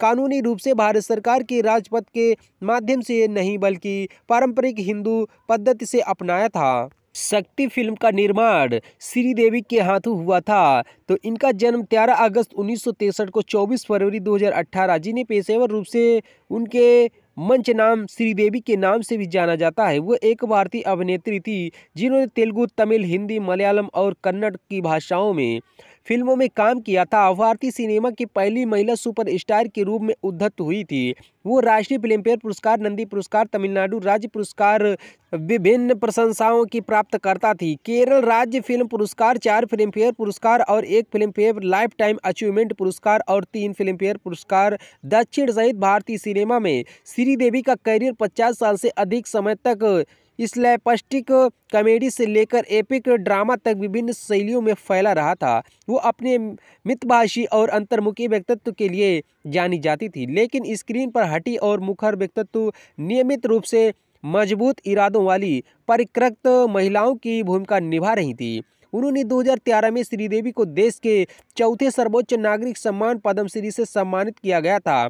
कानूनी रूप से भारत सरकार के राजपथ के माध्यम से नहीं बल्कि पारंपरिक हिंदू पद्धति से अपनाया था शक्ति फिल्म का निर्माण श्रीदेवी के हाथों हुआ था तो इनका जन्म 13 अगस्त 1963 को 24 फरवरी 2018 जिन्हें पेशेवर रूप से उनके मंच नाम श्रीदेवी के नाम से भी जाना जाता है वो एक भारतीय अभिनेत्री थी जिन्होंने तेलुगु तमिल हिंदी मलयालम और कन्नड़ की भाषाओं में फिल्मों में काम किया था भारतीय सिनेमा की पहली महिला सुपरस्टार के रूप में उद्धत हुई थी वो राष्ट्रीय फिल्मफेयर पुरस्कार नंदी पुरस्कार तमिलनाडु राज्य पुरस्कार विभिन्न प्रशंसाओं की प्राप्तकर्ता थी केरल राज्य फिल्म पुरस्कार चार फिल्मफेयर पुरस्कार और एक फिल्मफेयर लाइफ टाइम अचीवमेंट पुरस्कार और तीन फिल्मफेयर पुरस्कार दक्षिण सहित भारतीय सिनेमा में श्रीदेवी का करियर पचास साल से अधिक समय तक स्लैपस्टिक कॉमेडी से लेकर एपिक ड्रामा तक विभिन्न शैलियों में फैला रहा था वो अपने मितभाषी और अंतर्मुखी व्यक्तित्व के लिए जानी जाती थी लेकिन स्क्रीन पर हटी और मुखर व्यक्तित्व नियमित रूप से मजबूत इरादों वाली परिकृत महिलाओं की भूमिका निभा रही थी उन्होंने 2013 में श्रीदेवी को देश के चौथे सर्वोच्च नागरिक सम्मान पद्मश्री से सम्मानित किया गया था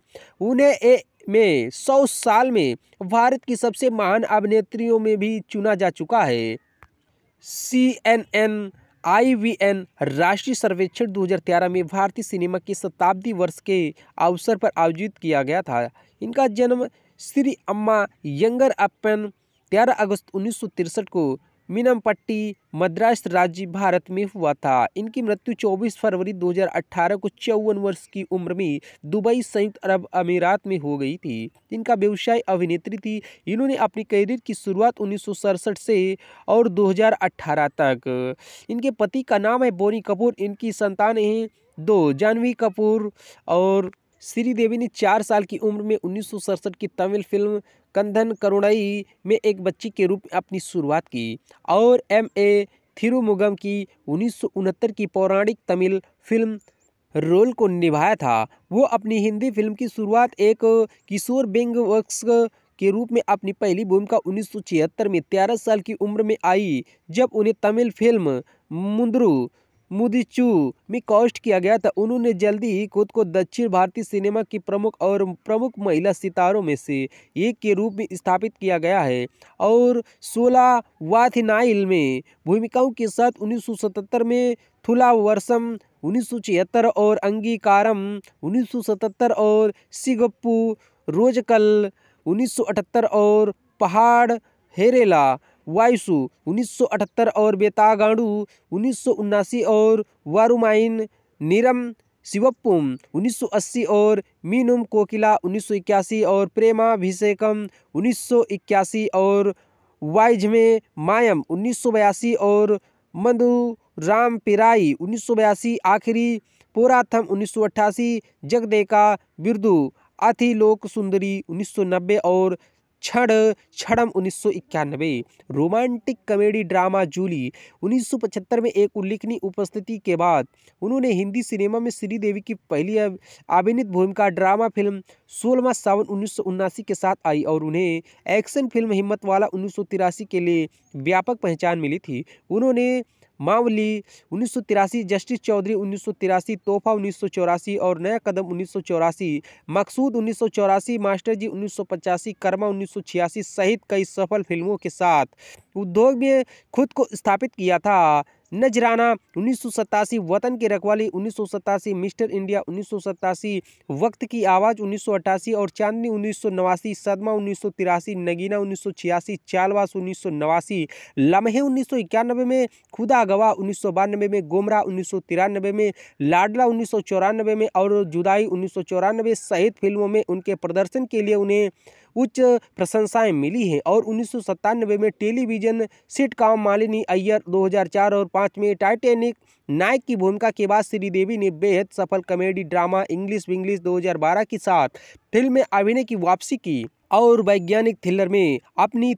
उन्हें ए में सौ साल में भारत की सबसे महान अभिनेत्रियों में भी चुना जा चुका है C N N I B N राष्ट्रीय सर्वेक्षण 2013 में भारतीय सिनेमा के शताब्दी वर्ष के अवसर पर आयोजित किया गया था इनका जन्म श्री अम्मा यंगर अपन 13 अगस्त उन्नीस को मीनमपट्टी मद्रास राज्य भारत में हुआ था इनकी मृत्यु 24 फरवरी 2018 को चौवन वर्ष की उम्र में दुबई संयुक्त अरब अमीरात में हो गई थी इनका व्यवसाय अभिनेत्री थी इन्होंने अपनी करियर की शुरुआत उन्नीस से और 2018 तक इनके पति का नाम है बोनी कपूर इनकी संतान हैं दो जानवी कपूर और श्रीदेवी ने चार साल की उम्र में उन्नीस की तमिल फिल्म कंधन करुणई में एक बच्ची के रूप में अपनी शुरुआत की और एम ए थिरुमुगम की उन्नीस की पौराणिक तमिल फिल्म रोल को निभाया था वो अपनी हिंदी फिल्म की शुरुआत एक किशोर बेंग के रूप में अपनी पहली भूमिका उन्नीस में 13 साल की उम्र में आई जब उन्हें तमिल फिल्म मुंदरू मुदिचू में कॉस्ट किया गया था उन्होंने जल्दी ही खुद को दक्षिण भारतीय सिनेमा की प्रमुख और प्रमुख महिला सितारों में से एक के रूप में स्थापित किया गया है और सोला वाथिनाइल में भूमिकाओं के साथ 1977 में थुला वर्षम उन्नीस और अंगीकारम 1977 और सिगप्पू रोजकल 1978 और पहाड़ हेरेला वायसु उन्नीस और बेतागाडू उन्नीस और वारुमाइन नीरम शिवप्पुम 1980 और मीनुम कोकिला 1981 और प्रेमा अभिषेकम 1981 और वाइजमे मायम 1982 और मधु राम पिराई उन्नीस आखिरी पोराथम उन्नीस जगदेका बिरदू आथी लोक सुंदरी 1990 और छड़ छड़म उन्नीस रोमांटिक कॉमेडी ड्रामा जूली 1975 में एक उल्लेखनीय उपस्थिति के बाद उन्होंने हिंदी सिनेमा में श्रीदेवी की पहली अभिनीत भूमिका ड्रामा फिल्म सोलवा सावन उन्नीस के साथ आई और उन्हें एक्शन फिल्म हिम्मत वाला उन्नीस के लिए व्यापक पहचान मिली थी उन्होंने मावली उन्नीस जस्टिस चौधरी उन्नीस तोहफा उन्नीस और नया कदम उन्नीस मकसूद उन्नीस मास्टर जी उन्नीस कर्मा उन्नीस सहित कई सफल फिल्मों के साथ उद्योग में खुद को स्थापित किया था नजराना उन्नीस वतन की रखवाली उन्नीस मिस्टर इंडिया उन्नीस वक्त की आवाज़ उन्नीस और चांदनी उन्नीस सदमा उन्नीस नगीना उन्नीस चालवास उन्नीस लम्हे उन्नीस में खुदा गवाह उन्नीस में गोमरा उन्नीस में लाडला उन्नीस में और जुदाई उन्नीस सहित फिल्मों में उनके प्रदर्शन के लिए उन्हें उच्च प्रशंसाएं मिली हैं और उन्नीस में टेलीविजन सिटकॉम मालिनी अय्यर 2004 और 5 में टाइटेनिक नायक की भूमिका के बाद श्रीदेवी ने बेहद सफल कॉमेडी ड्रामा इंग्लिश विंग्लिश 2012 के साथ फिल्म में अभिनय की वापसी की और वैज्ञानिक थ्रिलर में अपनी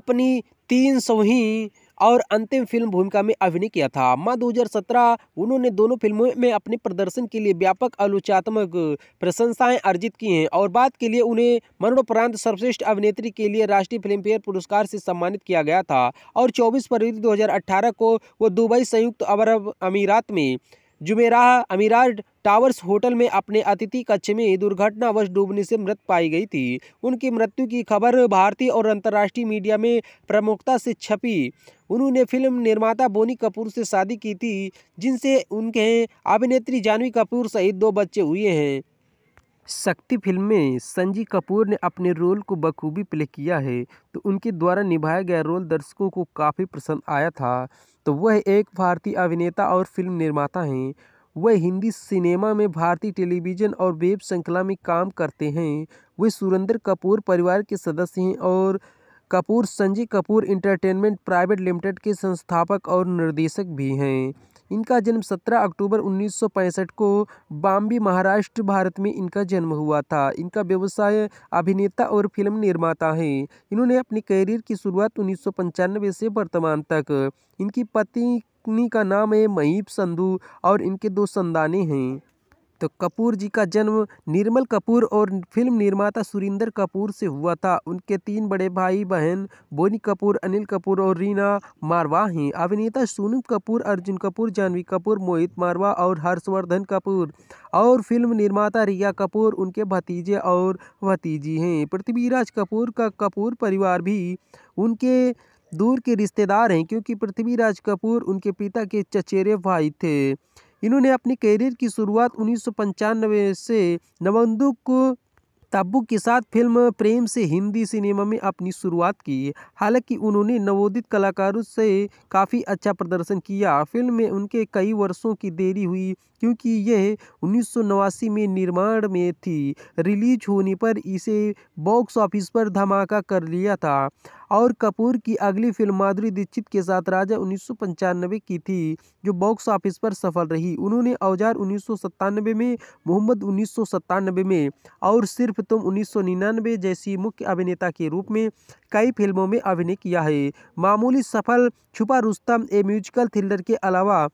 अपनी तीन सौ ही और अंतिम फिल्म भूमिका में अभिनय किया था माह 2017 उन्होंने दोनों फिल्मों में अपने प्रदर्शन के लिए व्यापक आलोचनात्मक प्रशंसाएं अर्जित की हैं और बाद के लिए उन्हें मरणोपरांत सर्वश्रेष्ठ अभिनेत्री के लिए राष्ट्रीय फिल्मफेयर पुरस्कार से सम्मानित किया गया था और चौबीस फरवरी दो को वो दुबई संयुक्त अरब अमीरात में जुमेराह अमीरात टावर्स होटल में अपने अतिथि कक्ष में दुर्घटनावश डूबने से मृत पाई गई थी उनकी मृत्यु की खबर भारतीय और अंतर्राष्ट्रीय मीडिया में प्रमुखता से छपी उन्होंने फिल्म निर्माता बोनी कपूर से शादी की थी जिनसे उनके अभिनेत्री जानवी कपूर सहित दो बच्चे हुए हैं शक्ति फिल्म में संजीव कपूर ने अपने रोल को बखूबी प्ले किया है तो उनके द्वारा निभाया गया रोल दर्शकों को काफ़ी पसंद आया था तो वह एक भारतीय अभिनेता और फिल्म निर्माता हैं वह हिंदी सिनेमा में भारतीय टेलीविज़न और वेब श्रृंखला में काम करते हैं वे सुरेंद्र कपूर परिवार के सदस्य हैं और Kapoor Sanjay Kapoor entertainment private limited के संस्थापक और निर्देशक भी हैं इनका जन्म 17 अक्टूबर 1965 को बॉम्बे महाराष्ट्र भारत में इनका जन्म हुआ था इनका व्यवसाय अभिनेता और फिल्म निर्माता हैं इन्होंने अपनी करियर की शुरुआत उन्नीस से वर्तमान तक इनकी पत्नी का नाम है महीप संधू और इनके दो संदाने हैं तो कपूर जी का जन्म निर्मल कपूर और फिल्म निर्माता सुरिंदर कपूर से हुआ था उनके तीन बड़े भाई बहन बोनी कपूर अनिल कपूर और रीना मारवा हैं अभिनेता सोनू कपूर अर्जुन कपूर जानवी कपूर मोहित मारवा और हर्षवर्धन कपूर और फिल्म निर्माता रिया कपूर उनके भतीजे और भतीजी हैं पृथ्वीराज कपूर का कपूर परिवार भी उनके दूर के रिश्तेदार हैं क्योंकि पृथ्वीराज कपूर उनके पिता के चचेरे भाई थे इन्होंने अपनी करियर की शुरुआत उन्नीस से नवंदुक तब्बू के साथ फिल्म प्रेम से हिंदी सिनेमा में अपनी शुरुआत की हालांकि उन्होंने नवोदित कलाकारों से काफ़ी अच्छा प्रदर्शन किया फिल्म में उनके कई वर्षों की देरी हुई क्योंकि यह उन्नीस में निर्माण में थी रिलीज होने पर इसे बॉक्स ऑफिस पर धमाका कर लिया था और कपूर की अगली फिल्म माधुरी दीक्षित के साथ राजा उन्नीस की थी जो बॉक्स ऑफिस पर सफल रही उन्होंने औजार उन्नीस में मोहम्मद उन्नीस में और सिर्फ तुम उन्नीस जैसी मुख्य अभिनेता के रूप में कई फिल्मों में अभिनय किया है मामूली सफल छुपा रुस्तम ए म्यूजिकल थ्रिलर के अलावा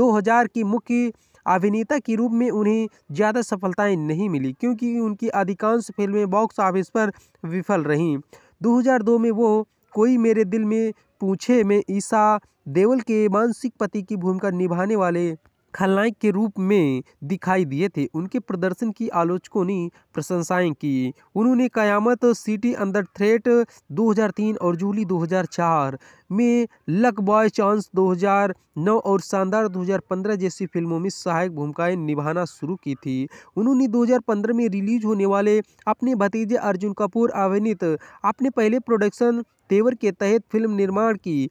2000 की मुख्य अभिनेता के रूप में उन्हें ज़्यादा सफलताएँ नहीं मिली क्योंकि उनकी अधिकांश फिल्में बॉक्स ऑफिस पर विफल रहीं दो हज़ार दो में वो कोई मेरे दिल में पूछे में ईशा देवल के मानसिक पति की भूमिका निभाने वाले खलनायक के रूप में दिखाई दिए थे उनके प्रदर्शन की आलोचकों ने प्रशंसाएं की उन्होंने कयामत सिटी अंडर थ्रेट 2003 और जूली 2004 में लक बॉय चांस 2009 और शानदार 2015 जैसी फिल्मों में सहायक भूमिकाएं निभाना शुरू की थी उन्होंने 2015 में रिलीज होने वाले अपने भतीजे अर्जुन कपूर अभिनीत अपने पहले प्रोडक्शन तेवर के तहत फिल्म निर्माण की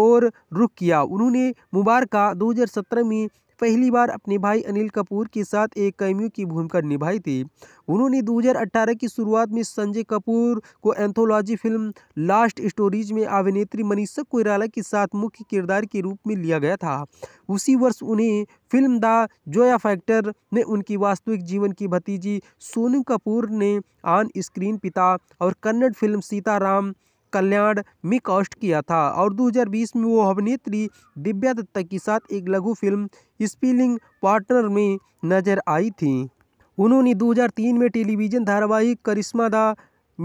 और रुख किया उन्होंने मुबारका 2017 में पहली बार अपने भाई अनिल कपूर के साथ एक कैमियो की भूमिका निभाई थी उन्होंने 2018 की शुरुआत में संजय कपूर को एंथोलॉजी फिल्म लास्ट स्टोरीज में अभिनेत्री मनीषा कोयराला के साथ मुख्य किरदार के रूप में लिया गया था उसी वर्ष उन्हें फिल्म द जोया फैक्टर में उनकी वास्तविक जीवन की भतीजी सोनू कपूर ने ऑन स्क्रीन पिता और कन्नड़ फिल्म सीताराम कल्याण में कास्ट किया था और 2020 में वो अभिनेत्री दिव्या दत्ता के साथ एक लघु फिल्म स्पिलिंग पार्टनर में नजर आई थी उन्होंने 2003 में टेलीविज़न धारावाहिक Karishma the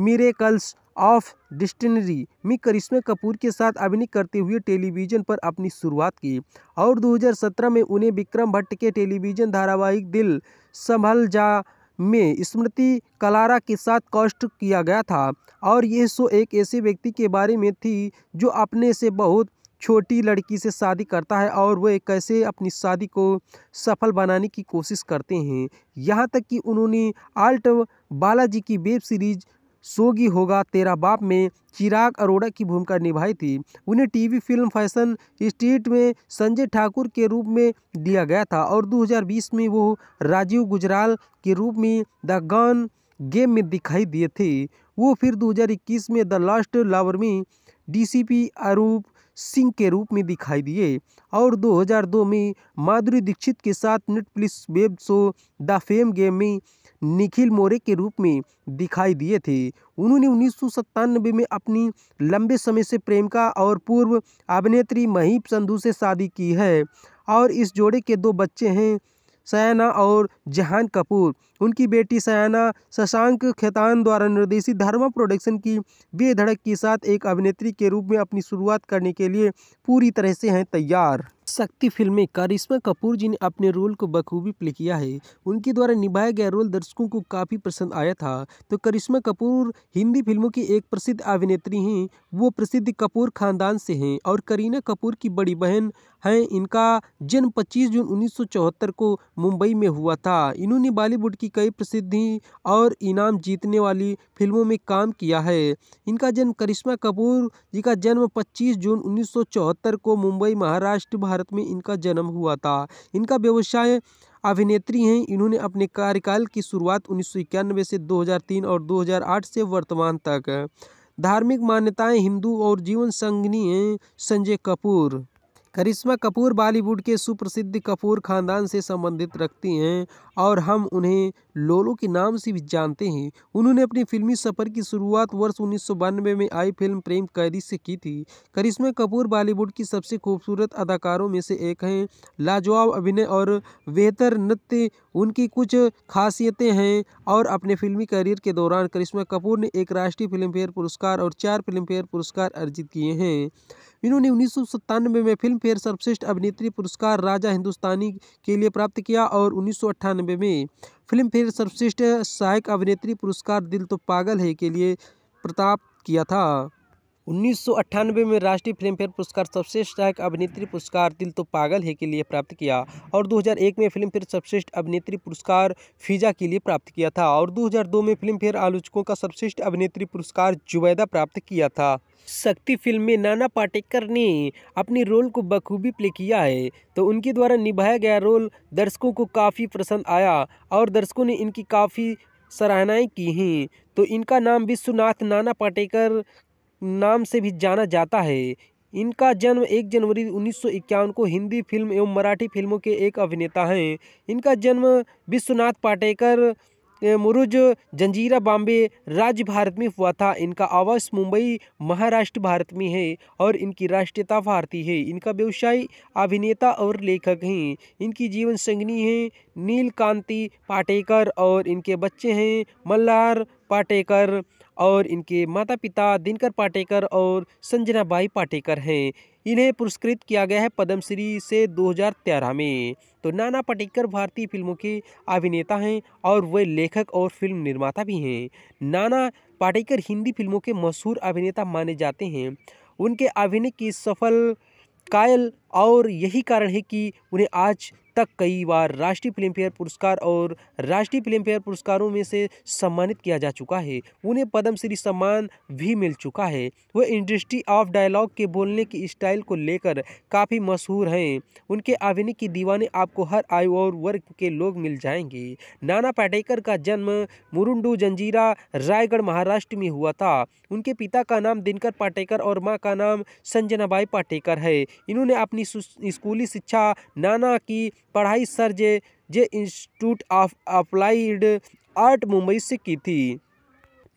miracles of destiny में करिश्मा कपूर के साथ अभिनय करते हुए टेलीविज़न पर अपनी शुरुआत की और 2017 में उन्हें विक्रम भट्ट के टेलीविज़न धारावाहिक दिल संभल जा में स्मृति कलारा के साथ कॉस्ट किया गया था और यह शो एक ऐसे व्यक्ति के बारे में थी जो अपने से बहुत छोटी लड़की से शादी करता है और वह कैसे अपनी शादी को सफल बनाने की कोशिश करते हैं यहाँ तक कि उन्होंने आल्ट बालाजी की वेब सीरीज सोगी होगा तेरा बाप में चिराग अरोड़ा की भूमिका निभाई थी उन्हें टीवी फिल्म फैशन स्ट्रीट में संजय ठाकुर के रूप में दिया गया था और 2020 में वो राजीव गुजराल के रूप में द गन गेम में दिखाई दिए थे वो फिर 2021 में द लास्ट लावर में डीसीपी आरूप सिंह के रूप में दिखाई दिए और 2002 में माधुरी दीक्षित के साथ Netflix web show the fame game में निखिल मोरे के रूप में दिखाई दिए थे उन्होंने उन्नीस में अपनी लंबे समय से प्रेमिका और पूर्व अभिनेत्री महीप संधू से शादी की है और इस जोड़े के दो बच्चे हैं सयाना और जहान कपूर उनकी बेटी सयाना शशांक खेतान द्वारा निर्देशित धर्मा प्रोडक्शन की बेधड़क के साथ एक अभिनेत्री के रूप में अपनी शुरुआत करने के लिए पूरी तरह से हैं तैयार शक्ति फिल्म में करिश्मा कपूर जी ने अपने रोल को बखूबी प्ले किया है उनके द्वारा निभाया गया रोल दर्शकों को काफ़ी पसंद आया था तो करिश्मा कपूर हिंदी फिल्मों की एक प्रसिद्ध अभिनेत्री हैं वो प्रसिद्ध कपूर खानदान से हैं और करीना कपूर की बड़ी बहन हैं इनका जन्म 25 जून उन्नीस को मुंबई में हुआ था इन्होंने बॉलीवुड की कई प्रसिद्धि और इनाम जीतने वाली फिल्मों में काम किया है इनका जन्म करिश्मा कपूर जी का जन्म पच्चीस जून उन्नीस को मुंबई महाराष्ट्र भारत भारत में इनका जन्म हुआ था इनका व्यवसाय अभिनेत्री हैं इन्होंने अपने कार्यकाल की शुरुआत उन्नीस से 2003 और 2008 से वर्तमान तक धार्मिक मान्यताएं हिंदू और जीवन संगनी हैं संजय कपूर करिश्मा कपूर बॉलीवुड के सुप्रसिद्ध कपूर खानदान से संबंधित रखती हैं और हम उन्हें लोलो के नाम से भी जानते हैं उन्होंने अपनी फिल्मी सफ़र की शुरुआत वर्ष उन्नीस में आई फिल्म प्रेम कैदी से की थी करिश्मा कपूर बॉलीवुड की सबसे खूबसूरत अदाकारों में से एक हैं लाजवाब अभिनय और बेहतर नृत्य उनकी कुछ खासियतें हैं और अपने फिल्मी करियर के दौरान करिश्मा कपूर ने एक राष्ट्रीय फिल्मफेयर पुरस्कार और चार फिल्मफेयर पुरस्कार अर्जित किए हैं इन्होंने उन्नीस में फिल्म फेयर सर्वश्रेष्ठ अभिनेत्री पुरस्कार राजा हिंदुस्तानी के लिए प्राप्त किया और उन्नीस में फिल्म फेयर सर्वश्रेष्ठ सहायक अभिनेत्री पुरस्कार दिल तो पागल है के लिए प्रताप किया था उन्नीस में राष्ट्रीय फिल्मफेयर पुरस्कार सर्वश्रेष्ठ सहायक अभिनेत्री पुरस्कार दिल तो पागल है के लिए प्राप्त किया और 2001 में फिल्मफेयर सर्वश्रेष्ठ अभिनेत्री पुरस्कार फिजा के लिए प्राप्त किया था और 2002 में फिल्मफेयर आलोचकों का सर्वश्रेष्ठ अभिनेत्री पुरस्कार जुबैदा प्राप्त किया था शक्ति फिल्म में नाना पाटेकर ने अपने रोल को बखूबी प्ले किया है तो उनके द्वारा निभाया गया रोल दर्शकों को काफ़ी पसंद आया और दर्शकों ने इनकी काफ़ी सराहनाएं की हैं तो इनका नाम विश्वनाथ नाना पाटेकर नाम से भी जाना जाता है इनका जन्म 1 जनवरी उन्नीस को हिंदी फिल्म एवं मराठी फिल्मों के एक अभिनेता हैं इनका जन्म विश्वनाथ पाटेकर मुरुज जंजीरा बॉम्बे राज्य भारत में हुआ था इनका आवास मुंबई महाराष्ट्र भारत में है और इनकी राष्ट्रीयता भारतीय है इनका व्यवसाय अभिनेता और लेखक हैं इनकी जीवन संगनी हैं नीलकांति पाटेकर और इनके बच्चे हैं मल्लार पाटेकर और इनके माता पिता दिनकर पाटेकर और संजना बाई पाटेकर हैं इन्हें पुरस्कृत किया गया है पद्मश्री से 2013 में तो नाना पाटेकर भारतीय फिल्मों के अभिनेता हैं और वे लेखक और फिल्म निर्माता भी हैं नाना पाटेकर हिंदी फिल्मों के मशहूर अभिनेता माने जाते हैं उनके अभिनय की सफल कायल और यही कारण है कि उन्हें आज तक कई बार राष्ट्रीय फिल्मफेयर पुरस्कार और राष्ट्रीय फिल्मफेयर पुरस्कारों में से सम्मानित किया जा चुका है उन्हें पद्मश्री सम्मान भी मिल चुका है वह इंडस्ट्री ऑफ डायलॉग के बोलने की स्टाइल को लेकर काफ़ी मशहूर हैं उनके अभिनय की दीवाने आपको हर आयु और वर्ग के लोग मिल जाएंगे नाना पाटेकर का जन्म मुरुंडू जंजीरा रायगढ़ महाराष्ट्र में हुआ था उनके पिता का नाम दिनकर पाटेकर और माँ का नाम संजनाबाई पाटेकर है इन्होंने अपनी स्कूली शिक्षा नाना की पढ़ाई sir J J institute of applied art Mumbai से की थी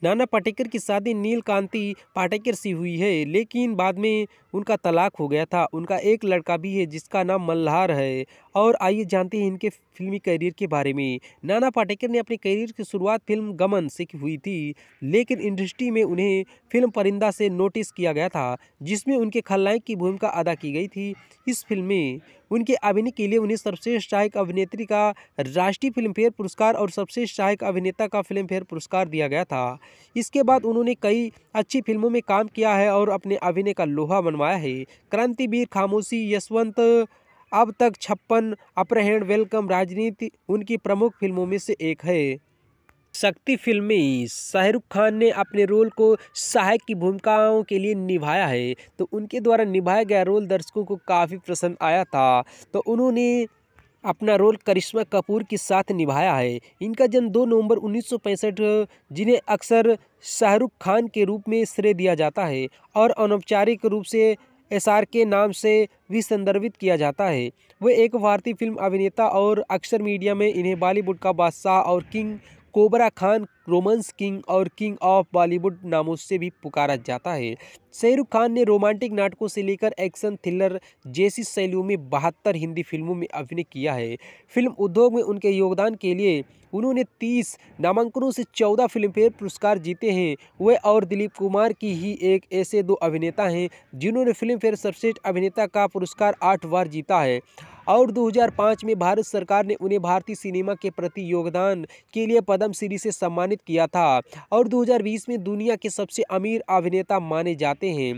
नाना पाटेकर की शादी नीलकांति पाटेकर से हुई है लेकिन बाद में उनका तलाक हो गया था उनका एक लड़का भी है जिसका नाम मल्हार है और आइए जानते हैं इनके फिल्मी करियर के बारे में नाना पाटेकर ने अपने करियर की शुरुआत फिल्म गमन से हुई थी लेकिन इंडस्ट्री में उन्हें फिल्म परिंदा से नोटिस किया गया था जिसमें उनके खलनायक की भूमिका अदा की गई थी इस फिल्म में उनके अभिनय के लिए उन्हें सर्वश्रेष्ठ सहायक अभिनेत्री का राष्ट्रीय फिल्मफेयर पुरस्कार और सर्वश्रेष्ठ सहायक अभिनेता का फिल्मफेयर पुरस्कार दिया गया था इसके बाद उन्होंने कई अच्छी फिल्मों में काम किया है और अपने अभिनय का लोहा बनवा सुनवाया है क्रांतिवीर खामोशी यशवंत अब तक छप्पन अपहरण वेलकम राजनीति उनकी प्रमुख फिल्मों में से एक है शक्ति फिल्म में शाहरुख खान ने अपने रोल को सहायक की भूमिकाओं के लिए निभाया है तो उनके द्वारा निभाया गया रोल दर्शकों को काफ़ी पसंद आया था तो उन्होंने अपना रोल करिश्मा कपूर के साथ निभाया है इनका जन्म 2 नवंबर उन्नीस जिन्हें अक्सर शाहरुख खान के रूप में श्रेय दिया जाता है और अनौपचारिक रूप से एस के नाम से भी संदर्भित किया जाता है वे एक भारतीय फिल्म अभिनेता और अक्सर मीडिया में इन्हें बॉलीवुड का बादशाह और king cobra Khan romance king और किंग ऑफ बॉलीवुड नामों से भी पुकारा जाता है शाहरुख खान ने रोमांटिक नाटकों से लेकर एक्शन थ्रिलर जैसी शैलियों में बहत्तर हिंदी फिल्मों में अभिनय किया है फिल्म उद्योग में उनके योगदान के लिए उन्होंने तीस नामांकनों से चौदह फिल्मफेयर पुरस्कार जीते हैं वे और दिलीप कुमार की ही एक ऐसे दो अभिनेता हैं जिन्होंने फिल्मफेयर सर्वश्रेष्ठ अभिनेता का पुरस्कार आठ बार जीता है और 2005 में भारत सरकार ने उन्हें भारतीय सिनेमा के प्रति योगदान के लिए पद्म श्री से सम्मानित किया था और 2020 में दुनिया के सबसे अमीर अभिनेता माने जाते हैं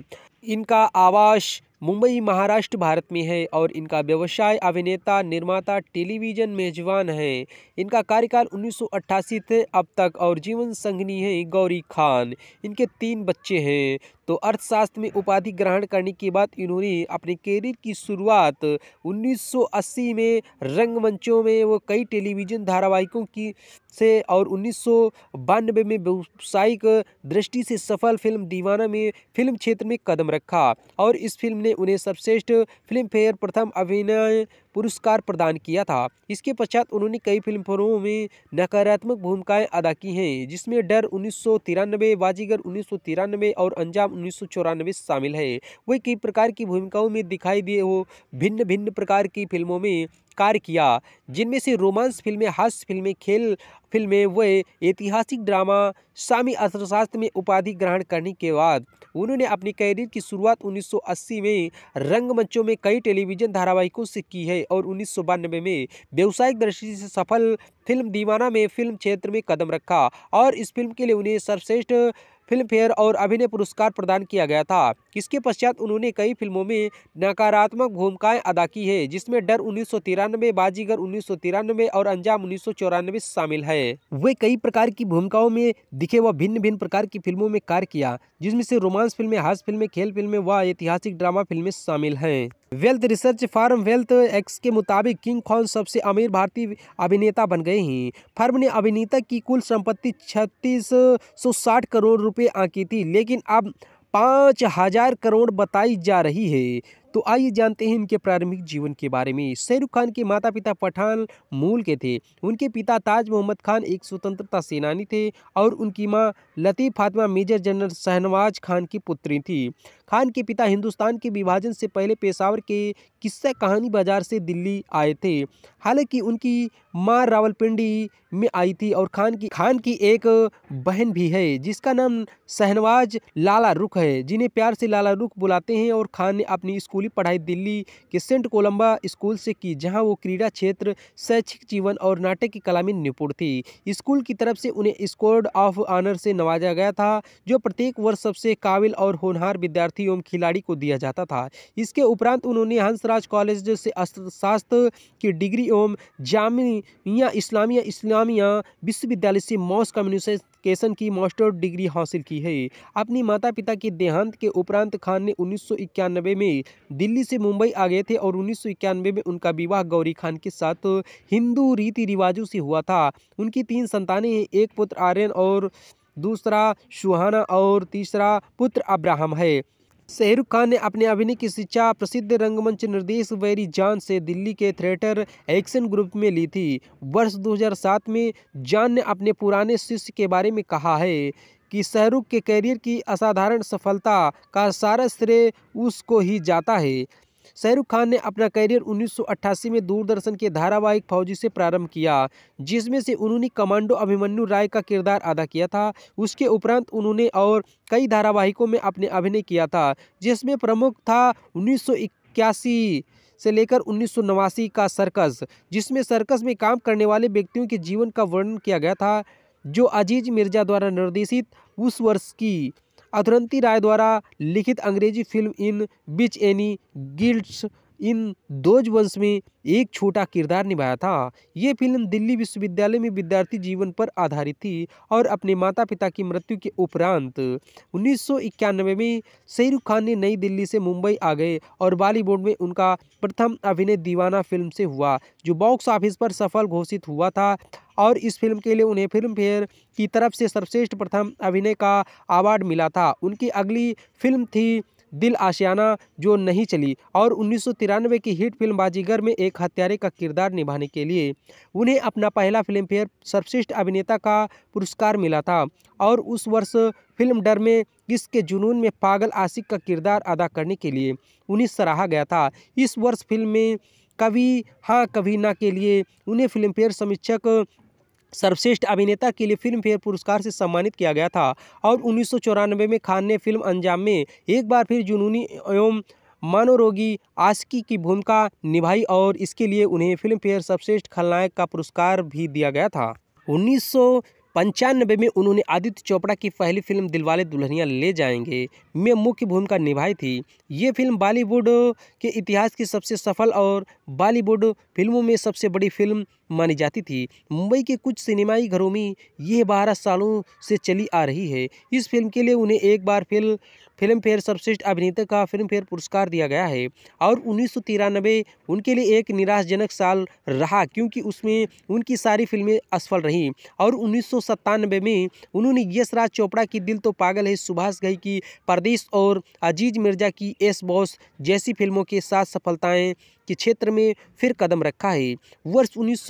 इनका आवास मुंबई महाराष्ट्र भारत में है और इनका व्यवसाय अभिनेता निर्माता टेलीविजन मेजबान है इनका कार्यकाल 1988 से अब तक और जीवन संगनी है गौरी खान इनके तीन बच्चे हैं तो अर्थशास्त्र में उपाधि ग्रहण करने के बाद इन्होंने अपने कैरियर की शुरुआत 1980 में रंगमंचों में वो कई टेलीविज़न धारावाहिकों की से और उन्नीस में व्यावसायिक दृष्टि से सफल फिल्म दीवाना में फिल्म क्षेत्र में कदम रखा और इस फिल्म ने उन्हें सर्वश्रेष्ठ फिल्म फेयर प्रथम अभिनय पुरस्कार प्रदान किया था इसके पश्चात उन्होंने कई फिल्मों में नकारात्मक भूमिकाएं अदा की हैं जिसमें डर उन्नीस बाजीगर उन्नीस और अंजाम उन्नीस शामिल है वे कई प्रकार की भूमिकाओं में दिखाई दिए हो भिन्न भिन्न प्रकार की फिल्मों में कार्य किया जिनमें से रोमांस फिल्में हास्य फिल्में खेल फिल्में व ऐतिहासिक ड्रामा शामी अर्थशास्त्र में उपाधि ग्रहण करने के बाद उन्होंने अपने कैरियर की शुरुआत 1980 में रंगमंचों में कई टेलीविजन धारावाहिकों से की है और उन्नीस में व्यावसायिक दृष्टि से सफल फिल्म दीवाना में फिल्म क्षेत्र में कदम रखा और इस फिल्म के लिए उन्हें सर्वश्रेष्ठ फिल्म फेयर और अभिनय पुरस्कार प्रदान किया गया था इसके पश्चात उन्होंने कई फिल्मों में नकारात्मक भूमिकाएं अदा की है जिसमें डर उन्नीस बाजीगर उन्नीस और अंजाम उन्नीस शामिल है वे कई प्रकार की भूमिकाओं में दिखे व भिन्न भिन्न प्रकार की फिल्मों में कार्य किया जिसमें से रोमांस फिल्में हास्य फिल्में खेल फिल्में व ऐतिहासिक ड्रामा फिल्में शामिल हैं wealth research firm wealth X के मुताबिक किंग खान सबसे अमीर भारतीय अभिनेता बन गए हैं फर्म ने अभिनेता की कुल संपत्ति छत्तीस सौ साठ करोड़ रुपए आंकी थी लेकिन अब पाँच हजार करोड़ बताई जा रही है तो आइए जानते हैं इनके प्रारंभिक जीवन के बारे में शाहरुख खान के माता पिता पठान मूल के थे उनके पिता ताज मोहम्मद खान एक स्वतंत्रता सेनानी थे और उनकी माँ लतीफ़ फातिमा मेजर जनरल शहनवाज खान की पुत्री थी खान के पिता हिंदुस्तान के विभाजन से पहले पेशावर के किस्सा कहानी बाजार से दिल्ली आए थे हालांकि उनकी माँ रावलपिंडी में आई थी और खान की खान की एक बहन भी है जिसका नाम शहनवाज लाला रुख है जिन्हें प्यार से लाला रुख बुलाते हैं और खान ने अपनी स्कूली पढ़ाई दिल्ली के सेंट कोलंबा स्कूल से की जहां वो क्रीड़ा क्षेत्र शैक्षिक जीवन और नाटक की कला में निपुण थी स्कूल की तरफ से उन्हें स्कोर्ड ऑफ ऑनर से नवाजा गया था जो प्रत्येक वर्ष सबसे काबिल और होनहार विद्यार्थी सारथी एवं खिलाड़ी को दिया जाता था इसके उपरांत उन्होंने हंसराज कॉलेज से अर्थशास्त्र की डिग्री एवं जामिया इस्लामिया इस्लामिया विश्वविद्यालय से मॉस कम्युनिकेशन की मास्टर डिग्री हासिल की है अपने माता पिता के देहांत के उपरांत खान ने उन्नीस में दिल्ली से मुंबई आ गए थे और उन्नीस में उनका विवाह गौरी खान के साथ हिंदू रीति रिवाजों से हुआ था उनकी तीन संतानें हैं एक पुत्र आर्यन और दूसरा सुहाना और तीसरा पुत्र अब्राहम है शाहरुख खान ने अपने अभिनय की शिक्षा प्रसिद्ध रंगमंच निर्देश वैरी जान से दिल्ली के थिएटर एक्शन ग्रुप में ली थी वर्ष 2007 में जान ने अपने पुराने शिष्य के बारे में कहा है कि शाहरुख के करियर की असाधारण सफलता का सारा श्रेय उसको ही जाता है शाहरुख खान ने अपना करियर उन्नीस में दूरदर्शन के धारावाहिक फौजी से प्रारंभ किया जिसमें से उन्होंने कमांडो अभिमन्यु राय का किरदार अदा किया था उसके उपरांत उन्होंने और कई धारावाहिकों में अपने अभिनय किया था जिसमें प्रमुख था उन्नीस से लेकर उन्नीस का सर्कस जिसमें सर्कस में काम करने वाले व्यक्तियों के जीवन का वर्णन किया गया था जो अजीज मिर्जा द्वारा निर्देशित उस वर्ष की अथुरंती राय द्वारा लिखित अंग्रेजी film in which Annie gives it इन दोज वंश में एक छोटा किरदार निभाया था ये फिल्म दिल्ली विश्वविद्यालय में विद्यार्थी जीवन पर आधारित थी और अपने माता पिता की मृत्यु के उपरांत उन्नीस में शहरुख खान ने नई दिल्ली से मुंबई आ गए और बॉलीवुड में उनका प्रथम अभिनय दीवाना फिल्म से हुआ जो बॉक्स ऑफिस पर सफल घोषित हुआ था और इस फिल्म के लिए उन्हें फिल्म फेयर की तरफ से सर्वश्रेष्ठ प्रथम अभिनय का अवार्ड मिला था उनकी अगली फिल्म थी दिल आशियाना जो नहीं चली और उन्नीस की हिट फिल्म बाजीगर में एक हत्यारे का किरदार निभाने के लिए उन्हें अपना पहला फिल्मफेयर सर्वश्रेष्ठ अभिनेता का पुरस्कार मिला था और उस वर्ष फिल्म डर में इसके जुनून में पागल आशिक का किरदार अदा करने के लिए उन्हें सराहा गया था इस वर्ष फिल्म में कभी हाँ कभी ना के लिए उन्हें फिल्मफेयर समीक्षक सर्वश्रेष्ठ अभिनेता के लिए फिल्म फेयर पुरस्कार से सम्मानित किया गया था और उन्नीस में खान ने फिल्म अंजाम में एक बार फिर जुनूनी एवं मनोरोगी आशिकी की भूमिका निभाई और इसके लिए उन्हें फिल्म फेयर सर्वश्रेष्ठ खलनायक का पुरस्कार भी दिया गया था उन्नीस पंचानबे में उन्होंने आदित्य चोपड़ा की पहली फिल्म दिलवाले दुल्हनिया ले जाएंगे में मुख्य भूमिका निभाई थी ये फिल्म बॉलीवुड के इतिहास की सबसे सफल और बॉलीवुड फिल्मों में सबसे बड़ी फिल्म मानी जाती थी मुंबई के कुछ सिनेमाई घरों में यह बारह सालों से चली आ रही है इस फिल्म के लिए उन्हें एक बार फिर फिल्म फेयर सर्वश्रेष्ठ अभिनेता का फिल्म फेयर पुरस्कार दिया गया है और उन्नीस उनके लिए एक निराशजनक साल रहा क्योंकि उसमें उनकी सारी फिल्में असफल रहीं और उन्नीस में उन्होंने यश राज चोपड़ा की दिल तो पागल है सुभाष घई की परदेश और अजीज मिर्जा की एस बॉस जैसी फिल्मों के साथ सफलताएं के क्षेत्र में फिर कदम रखा है वर्ष उन्नीस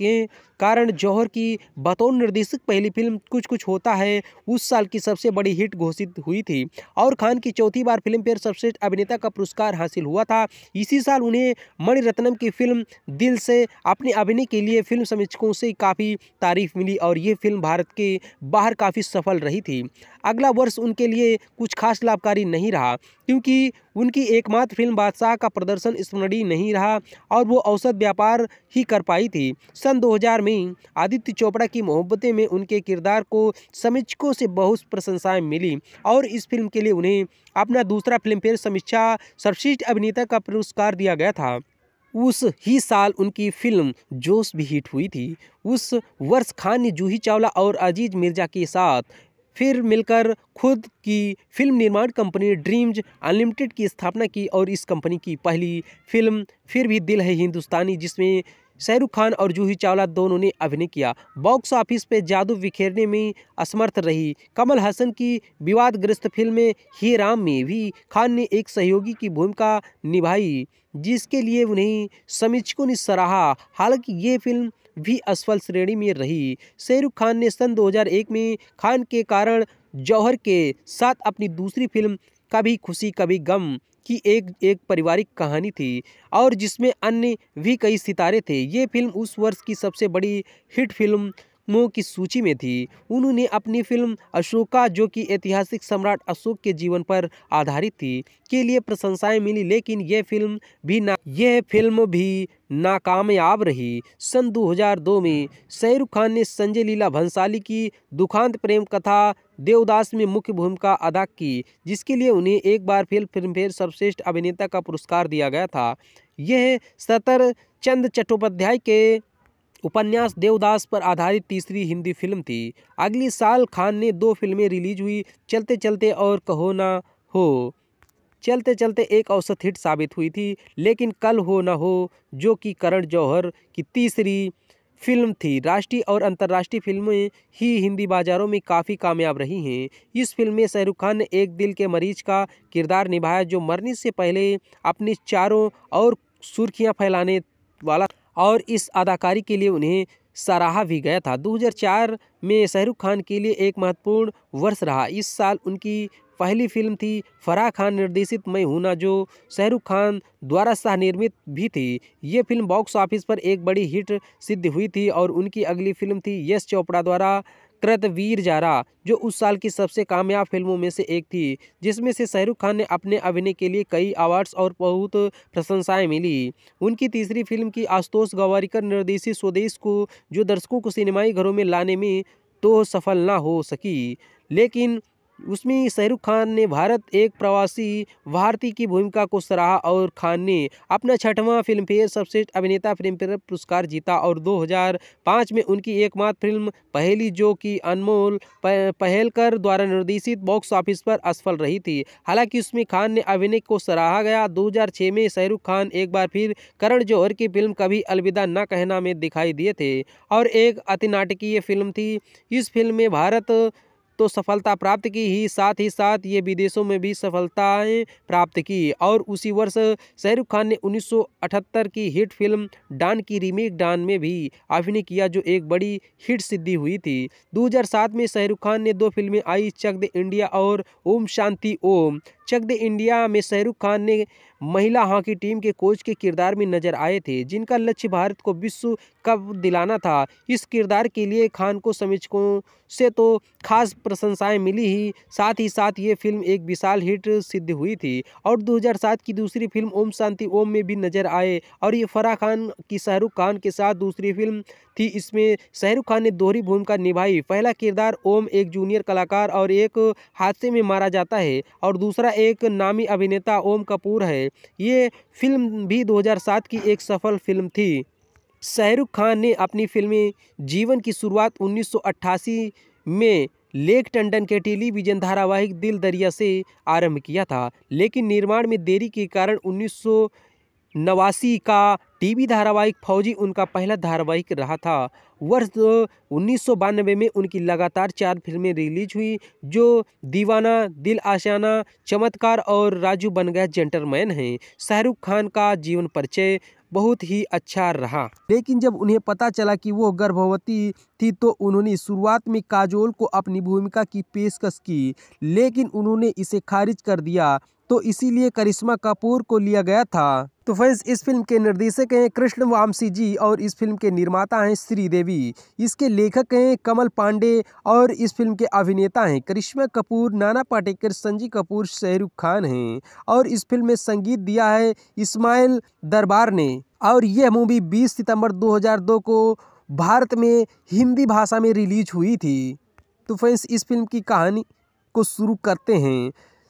के कारण जौहर की बतौर निर्देशक पहली फिल्म कुछ कुछ होता है उस साल की सबसे बड़ी हिट घोषित हुई थी और खान की चौथी बार फिल्म फेयर सर्वश्रेष्ठ अभिनेता का पुरस्कार हासिल हुआ था इसी साल उन्हें मणिरत्नम की फिल्म दिल से अपने अभिनय के लिए फिल्म समीक्षकों से काफ़ी तारीफ मिली और ये फिल्म भारत के बाहर काफ़ी सफल रही थी अगला वर्ष उनके लिए कुछ खास लाभकारी नहीं रहा क्योंकि उनकी एकमात्र फिल्म बादशाह का प्रदर्शन इस स्मरणीय नहीं रहा और वो औसत व्यापार ही कर पाई थी सन 2000 में आदित्य चोपड़ा की मोहब्बतें में उनके किरदार को समीक्षकों से बहुत प्रशंसाएं मिली और इस फिल्म के लिए उन्हें अपना दूसरा फिल्मफेयर समीक्षा सर्वश्रेष्ठ अभिनेता का पुरस्कार दिया गया था उस ही साल उनकी फिल्म जोश भी हिट हुई थी उस वर्ष खान ने जूही चावला और अजीज मिर्जा के साथ फिर मिलकर खुद की फिल्म निर्माण कंपनी ड्रीम्स अनलिमिटेड की स्थापना की और इस कंपनी की पहली फिल्म फिर भी दिल है हिंदुस्तानी जिसमें शाहरुख खान और जूही चावला दोनों ने अभिनय किया बॉक्स ऑफिस पर जादू बिखेरने में असमर्थ रही कमल हसन की विवादग्रस्त फिल्म ही राम में भी खान ने एक सहयोगी की भूमिका निभाई जिसके लिए उन्हें समीक्षकों ने सराहा हालांकि ये फिल्म भी असफल श्रेणी में रही शाहरुख खान ने सन 2001 में खान के कारण जौहर के साथ अपनी दूसरी फिल्म कभी खुशी कभी गम की एक एक पारिवारिक कहानी थी और जिसमें अन्य भी कई सितारे थे ये फिल्म उस वर्ष की सबसे बड़ी हिट फिल्म फिल्मों की सूची में थी उन्होंने अपनी फिल्म अशोका जो कि ऐतिहासिक सम्राट अशोक के जीवन पर आधारित थी के लिए प्रशंसाएं मिली लेकिन यह फिल्म भी ना यह फिल्म भी नाकामयाब रही सन 2002 में शहरुख खान ने संजय लीला भंसाली की दुखांत प्रेम कथा देवदास में मुख्य भूमिका अदा की जिसके लिए उन्हें एक बार फिर फिल्मफेयर सर्वश्रेष्ठ अभिनेता का पुरस्कार दिया गया था यह सतर चंद चट्टोपाध्याय के उपन्यास देवदास पर आधारित तीसरी हिंदी फिल्म थी अगली साल खान ने दो फिल्में रिलीज हुई चलते चलते और कहो ना हो चलते चलते एक औसत हिट साबित हुई थी लेकिन कल हो ना हो जो कि करण जौहर की तीसरी फिल्म थी राष्ट्रीय और अंतर्राष्ट्रीय फिल्में ही हिंदी बाजारों में काफ़ी कामयाब रही हैं इस फिल्म में शाहरुख खान ने एक दिल के मरीज का किरदार निभाया जो मरने से पहले अपनी चारों और सुर्खियां फैलाने वाला और इस अदाकारी के लिए उन्हें सराहा भी गया था 2004 में शाहरुख खान के लिए एक महत्वपूर्ण वर्ष रहा इस साल उनकी पहली फिल्म थी फराह खान निर्देशित मैं हूना ना जो शाहरुख खान द्वारा सह निर्मित भी थी ये फिल्म बॉक्स ऑफिस पर एक बड़ी हिट सिद्ध हुई थी और उनकी अगली फिल्म थी यश चोपड़ा द्वारा वीर जारा जो उस साल की सबसे कामयाब फिल्मों में से एक थी जिसमें से शाहरुख खान ने अपने अभिनय के लिए कई अवार्ड्स और बहुत प्रशंसाएं मिली उनकी तीसरी फिल्म की आशुतोष गवारीकर निर्देशित स्वदेश को जो दर्शकों को सिनेमाई घरों में लाने में तो सफल ना हो सकी लेकिन उसमें शाहरुख खान ने भारत एक प्रवासी भारतीय की भूमिका को सराहा और खान ने अपना छठवां फिल्मफेयर सर्वश्रेष्ठ अभिनेता फिल्मफेयर पुरस्कार जीता और 2005 में उनकी एकमात्र फिल्म पहली जो कि अनमोल पहलकर द्वारा निर्देशित बॉक्स ऑफिस पर असफल रही थी हालांकि उसमें खान ने अभिनय को सराहा गया दो में शाहरुख खान एक बार फिर करण जौहर की फिल्म कभी अलविदा न कहना में दिखाई दिए थे और एक अति नाटकीय फिल्म थी इस फिल्म में भारत तो सफलता प्राप्त की ही साथ ही साथ ये विदेशों में भी सफलताएं प्राप्त की और उसी वर्ष शाहरुख खान ने 1978 की हिट फिल्म डान की रीमेक डान में भी अभिनय किया जो एक बड़ी हिट सिद्धि हुई थी 2007 में शाहरुख खान ने दो फिल्में आई चक द इंडिया और ओम शांति ओम चक द इंडिया में शाहरुख खान ने महिला हॉकी टीम के कोच के किरदार में नजर आए थे जिनका लक्ष्य भारत को विश्व कप दिलाना था इस किरदार के लिए खान को समीक्षकों से तो खास प्रशंसाएं मिली ही साथ ही साथ ये फिल्म एक विशाल हिट सिद्ध हुई थी और 2007 की दूसरी फिल्म ओम शांति ओम में भी नजर आए और ये फराह खान की शाहरुख खान के साथ दूसरी फिल्म थी इसमें शाहरुख खान ने दोहरी भूमिका निभाई पहला किरदार ओम एक जूनियर कलाकार और एक हादसे में मारा जाता है और दूसरा एक नामी अभिनेता ओम कपूर है ये फिल्म भी 2007 की एक सफल फिल्म थी शाहरुख खान ने अपनी फिल्मी जीवन की शुरुआत 1988 में लेक टंडन के टेलीविजन धारावाहिक दिल दरिया से आरंभ किया था लेकिन निर्माण में देरी के कारण उन्नीस नवासी का टीवी धारावाहिक फौजी उनका पहला धारावाहिक रहा था वर्ष उन्नीस में उनकी लगातार चार फिल्में रिलीज हुई जो दीवाना दिल आशाना चमत्कार और राजू बन गया जेंटलमैन हैं शाहरुख खान का जीवन परिचय बहुत ही अच्छा रहा लेकिन जब उन्हें पता चला कि वो गर्भवती थी तो उन्होंने शुरुआत में काजोल को अपनी भूमिका की पेशकश की लेकिन उन्होंने इसे खारिज कर दिया तो इसीलिए करिश्मा कपूर को लिया गया था तो फैंस इस फिल्म के निर्देशक चुके हैं कृष्ण वामसी जी और इस फिल्म के निर्माता हैं श्रीदेवी इसके लेखक हैं कमल पांडे और इस फिल्म के अभिनेता हैं करिश्मा कपूर नाना पाटेकर संजय कपूर शाहरुख खान हैं और इस फिल्म में संगीत दिया है इस्माइल दरबार ने और यह मूवी 20 सितंबर 2002 को भारत में हिंदी भाषा में रिलीज हुई थी तो फ्रेंड्स इस फिल्म की कहानी को शुरू करते हैं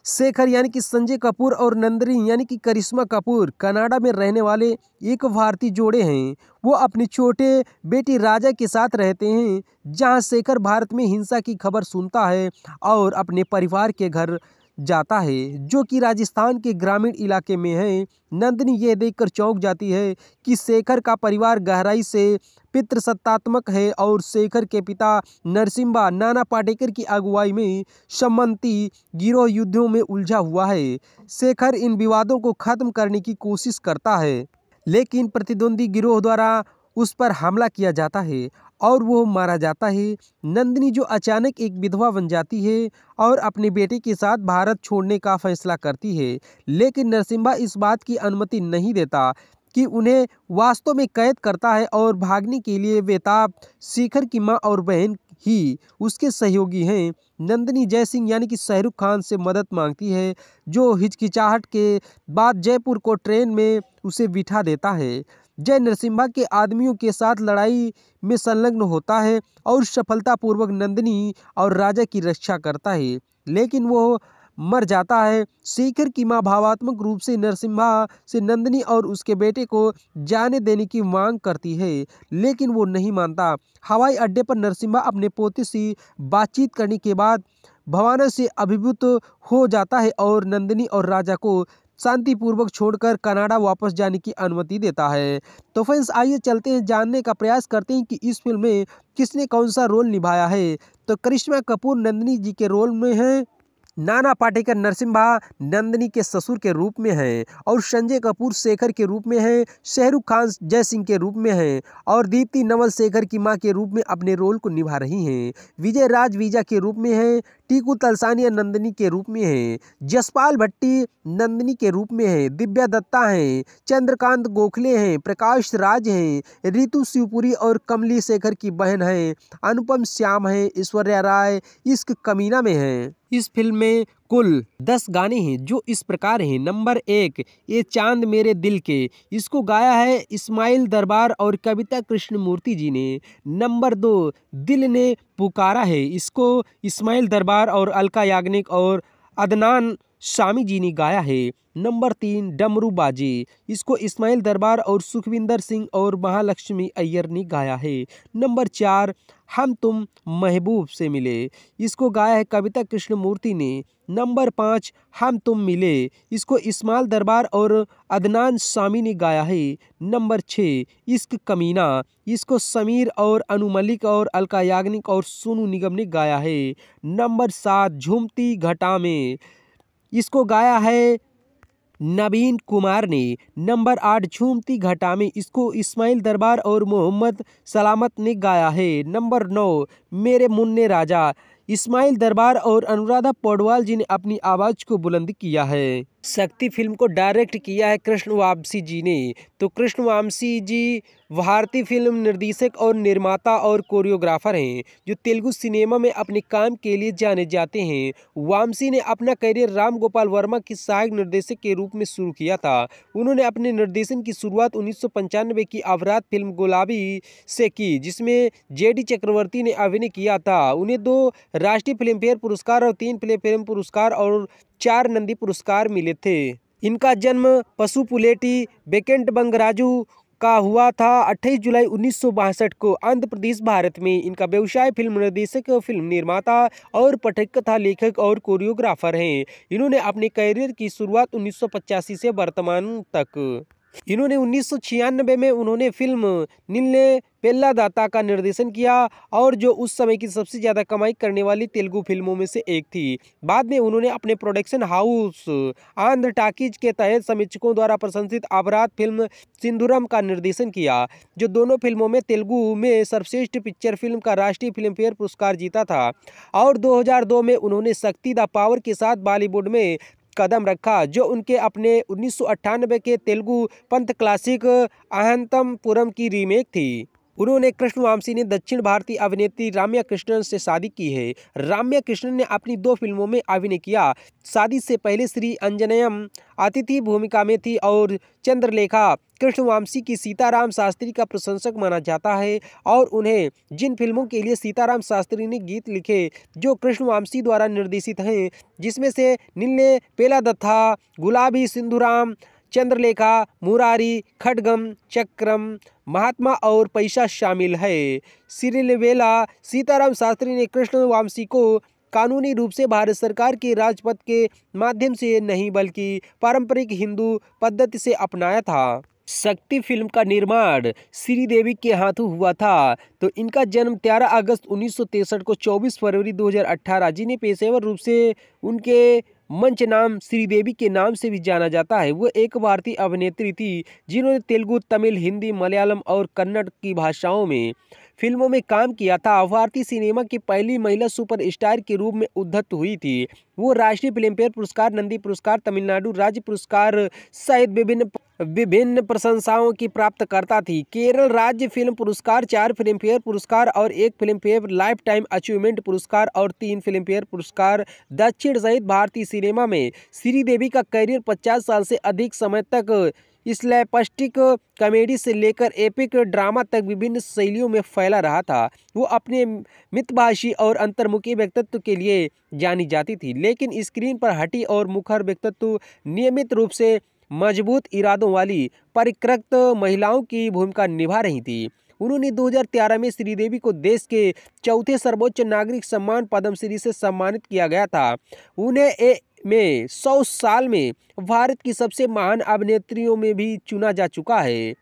शेखर यानी कि संजय कपूर और नंदनी यानी कि करिश्मा कपूर कनाडा में रहने वाले एक भारतीय जोड़े हैं वो अपने छोटे बेटी राजा के साथ रहते हैं जहां शेखर भारत में हिंसा की खबर सुनता है और अपने परिवार के घर जाता है जो कि राजस्थान के ग्रामीण इलाके में है नंदनी यह देखकर चौंक जाती है कि शेखर का परिवार गहराई से पितृसत्तात्मक है और शेखर के पिता नरसिम्हा नाना पाटेकर की अगुवाई में सम्मति गिरोह युद्धों में उलझा हुआ है शेखर इन विवादों को खत्म करने की कोशिश करता है लेकिन प्रतिद्वंदी गिरोह द्वारा उस पर हमला किया जाता है और वो मारा जाता है नंदिनी जो अचानक एक विधवा बन जाती है और अपने बेटे के साथ भारत छोड़ने का फैसला करती है लेकिन नरसिम्हा इस बात की अनुमति नहीं देता कि उन्हें वास्तव में कैद करता है और भागने के लिए बेताब शेखर की माँ और बहन ही उसके सहयोगी हैं नंदिनी जय सिंह यानी कि शाहरुख खान से मदद मांगती है जो हिचकिचाहट के बाद जयपुर को ट्रेन में उसे बिठा देता है जय नरसिम्हा के आदमियों के साथ लड़ाई में संलग्न होता है और सफलतापूर्वक नंदिनी और राजा की रक्षा करता है लेकिन वह मर जाता है शेखर की माँ भावात्मक रूप से नरसिम्हा से नंदिनी और उसके बेटे को जाने देने की मांग करती है लेकिन वो नहीं मानता हवाई अड्डे पर नरसिम्हा अपने पोते से बातचीत करने के बाद भवाना से अभिभूत हो जाता है और नंदिनी और राजा को शांतिपूर्वक छोड़कर कनाडा वापस जाने की अनुमति देता है तो फ्रेंड्स आइए चलते हैं जानने का प्रयास करते हैं कि इस फिल्म में किसने कौन सा रोल निभाया है तो करिश्मा कपूर नंदिनी जी के रोल में हैं नाना पाटेकर नरसिम्हा नंदनी के ससुर के रूप में हैं और संजय कपूर शेखर के रूप में हैं शाहरुख खान जय सिंह के रूप में हैं और दीप्ति नवल शेखर की मां के रूप में अपने रोल को निभा रही हैं विजय राज वीजा के रूप में हैं टीकू तलसानिया नंदनी के रूप में हैं जसपाल भट्टी नंदनी के रूप में हैं दिव्या दत्ता हैं चंद्रकांत गोखले हैं प्रकाश राज हैं रितु शिवपुरी और कमली शेखर की बहन हैं अनुपम श्याम हैं ईश्वर्या राय इश्क कमीना में हैं इस फिल्म में कुल दस गाने हैं जो इस प्रकार हैं नंबर एक ये चांद मेरे दिल के इसको गाया है इस्माइल दरबार और कविता कृष्णमूर्ति जी ने नंबर दो दिल ने पुकारा है इसको इस्माइल दरबार और अलका याग्निक और अदनान शामी जी ने गाया है नंबर तीन डमरू बाजे इसको इस्माइल दरबार और सुखविंदर सिंह और महालक्ष्मी अय्यर ने गाया है नंबर चार हम तुम महबूब से मिले इसको गाया है कविता कृष्णमूर्ति ने नंबर पाँच हम तुम मिले इसको इस्माइल दरबार और अदनान शामी ने गाया है नंबर छः इश्क कमीना इसको समीर और अनु मलिक और अलका याग्निक और सोनू निगम ने गाया है नंबर सात झूमती घटा में इसको गाया है नवीन कुमार ने नंबर आठ झूमती घटा में इसको इस्माइल दरबार और मोहम्मद सलामत ने गाया है नंबर नौ मेरे मुन्ने राजा इस्माइल दरबार और अनुराधा पौडवाल जी ने अपनी आवाज़ को बुलंद किया है शक्ति फिल्म को डायरेक्ट किया है कृष्ण वापसी जी ने तो कृष्ण वामसी जी भारतीय फिल्म निर्देशक और निर्माता और कोरियोग्राफर हैं जो तेलुगु सिनेमा में अपने काम के लिए जाने जाते हैं वामसी ने अपना करियर राम गोपाल वर्मा की सहायक निर्देशक के रूप में शुरू किया था उन्होंने अपने निर्देशन की शुरुआत उन्नीस की अवराध फिल्म गुलाबी से की जिसमें जे चक्रवर्ती ने अभिनय किया था उन्हें दो राष्ट्रीय फिल्मफेयर पुरस्कार और तीन फिल्म पुरस्कार और चार नंदी पुरस्कार मिले थे इनका जन्म पशुपुलेटी बेकेंट बंगराजू का हुआ था 28 जुलाई उन्नीस को आंध्र प्रदेश भारत में इनका व्यवसाय फिल्म निर्देशक फिल्म निर्माता और पठक कथा लेखक और कोरियोग्राफर हैं इन्होंने अपने करियर की शुरुआत उन्नीस से वर्तमान तक इन्होंने उन्नीस में उन्होंने फिल्म नीलने पेल्ला दाता का निर्देशन किया और जो उस समय की सबसे ज़्यादा कमाई करने वाली तेलुगु फिल्मों में से एक थी बाद में उन्होंने अपने प्रोडक्शन हाउस आंध्र टाकीज के तहत समीक्षकों द्वारा प्रशंसित अपराध फिल्म सिंधुरम का निर्देशन किया जो दोनों फिल्मों में तेलुगु में सर्वश्रेष्ठ पिक्चर फिल्म का राष्ट्रीय फिल्मफेयर पुरस्कार जीता था और दो में उन्होंने शक्ति द पावर के साथ बॉलीवुड में कदम रखा जो उनके अपने उन्नीस के तेलुगु पंथ क्लासिक अहंतम पुरम की रीमेक थी उन्होंने कृष्ण वामसी ने दक्षिण भारतीय अभिनेत्री राम्या कृष्णन से शादी की है राम्या कृष्णन ने अपनी दो फिल्मों में अभिनय किया शादी से पहले श्री अंजनयम अतिथि भूमिका में थी और चंद्रलेखा कृष्ण वामसी की सीताराम शास्त्री का प्रशंसक माना जाता है और उन्हें जिन फिल्मों के लिए सीताराम शास्त्री ने गीत लिखे जो कृष्ण वामसी द्वारा निर्देशित हैं जिसमें से नीले पेला दत्था गुलाबी सिंधुराम चंद्रलेखा मुरारी खडगम चक्रम महात्मा और पैसा शामिल है सिरिलवेला सीताराम शास्त्री ने कृष्ण वामसी को कानूनी रूप से भारत सरकार के राजपथ के माध्यम से नहीं बल्कि पारंपरिक हिंदू पद्धति से अपनाया था शक्ति फिल्म का निर्माण श्रीदेवी के हाथों हुआ था तो इनका जन्म 13 अगस्त उन्नीस को 24 फरवरी 2018 जिन्हें पेशेवर रूप से उनके मंच नाम श्रीदेवी के नाम से भी जाना जाता है वो एक भारतीय अभिनेत्री थी जिन्होंने तेलुगु तमिल हिंदी मलयालम और कन्नड़ की भाषाओं में फिल्मों में काम किया था भारतीय सिनेमा की पहली महिला सुपरस्टार के रूप में उद्धत हुई थी वो राष्ट्रीय फिल्मफेयर पुरस्कार नंदी पुरस्कार तमिलनाडु राज्य पुरस्कार सहित विभिन्न विभिन्न प्रशंसाओं की प्राप्तकर्ता थी केरल राज्य फिल्म पुरस्कार चार फिल्मफेयर पुरस्कार और एक फिल्मफेयर लाइफ टाइम अचीवमेंट पुरस्कार और तीन फिल्मफेयर पुरस्कार दक्षिण सहित भारतीय सिनेमा में श्रीदेवी का करियर 50 साल से अधिक समय तक स्लैपस्टिक कॉमेडी से लेकर एपिक ड्रामा तक विभिन्न शैलियों में फैला रहा था वो अपने मितभाषी और अंतर्मुखी व्यक्तित्व के लिए जानी जाती थी लेकिन स्क्रीन पर हटी और मुखर व्यक्तित्व नियमित रूप से मजबूत इरादों वाली परिकृत महिलाओं की भूमिका निभा रही थी उन्होंने 2013 में श्रीदेवी को देश के चौथे सर्वोच्च नागरिक सम्मान पद्मश्री से सम्मानित किया गया था उन्हें ए में सौ साल में भारत की सबसे महान अभिनेत्रियों में भी चुना जा चुका है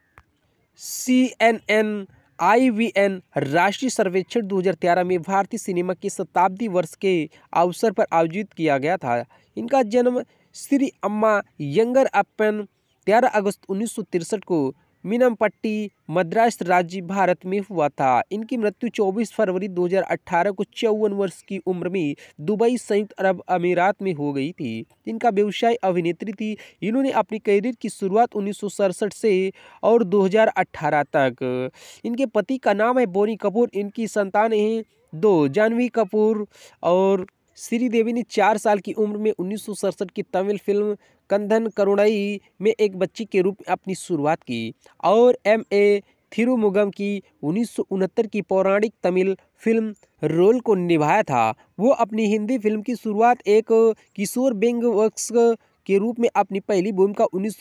C N N I B N राष्ट्रीय सर्वेक्षण 2013 में भारतीय सिनेमा के शताब्दी वर्ष के अवसर पर आयोजित किया गया था इनका जन्म श्री अम्मा यंगर अपन 13 अगस्त उन्नीस को मीनमपट्टी मद्रास राज्य भारत में हुआ था इनकी मृत्यु 24 फरवरी 2018 को चौवन वर्ष की उम्र में दुबई संयुक्त अरब अमीरात में हो गई थी इनका व्यवसाय अभिनेत्री थी इन्होंने अपनी करियर की शुरुआत उन्नीस से और 2018 तक इनके पति का नाम है बोनी कपूर इनकी संतान हैं दो जानवी कपूर और श्रीदेवी ने चार साल की उम्र में उन्नीस की तमिल फिल्म कंधन करुणई में एक बच्ची के रूप में अपनी शुरुआत की और एम ए थिरुमुगम की उन्नीस की पौराणिक तमिल फिल्म रोल को निभाया था वो अपनी हिंदी फिल्म की शुरुआत एक किशोर बेंग वक्स के रूप में अपनी पहली भूमिका उन्नीस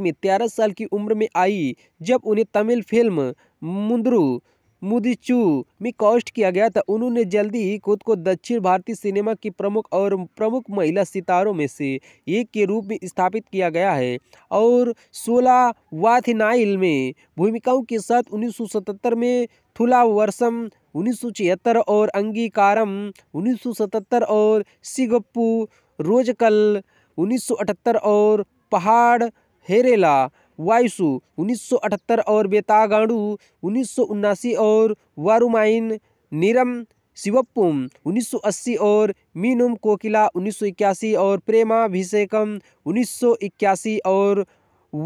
में तेरह साल की उम्र में आई जब उन्हें तमिल फिल्म मुंदरू मुदिचू में कॉस्ट किया गया था उन्होंने जल्दी ही खुद को दक्षिण भारतीय सिनेमा की प्रमुख और प्रमुख महिला सितारों में से एक के रूप में स्थापित किया गया है और सोलह वाथिनाइल में भूमिकाओं के साथ 1977 में थुला वर्षम उन्नीस और अंगीकारम 1977 और सिगप्पू रोजकल 1978 और पहाड़ हेरेला वायुसु उन्नीस और बेतागाडू उन्नीस और वारुमाइन नीरम शिवप्पुम 1980 और मीनुम कोकिला 1981 और प्रेमाभिषेकम 1981 और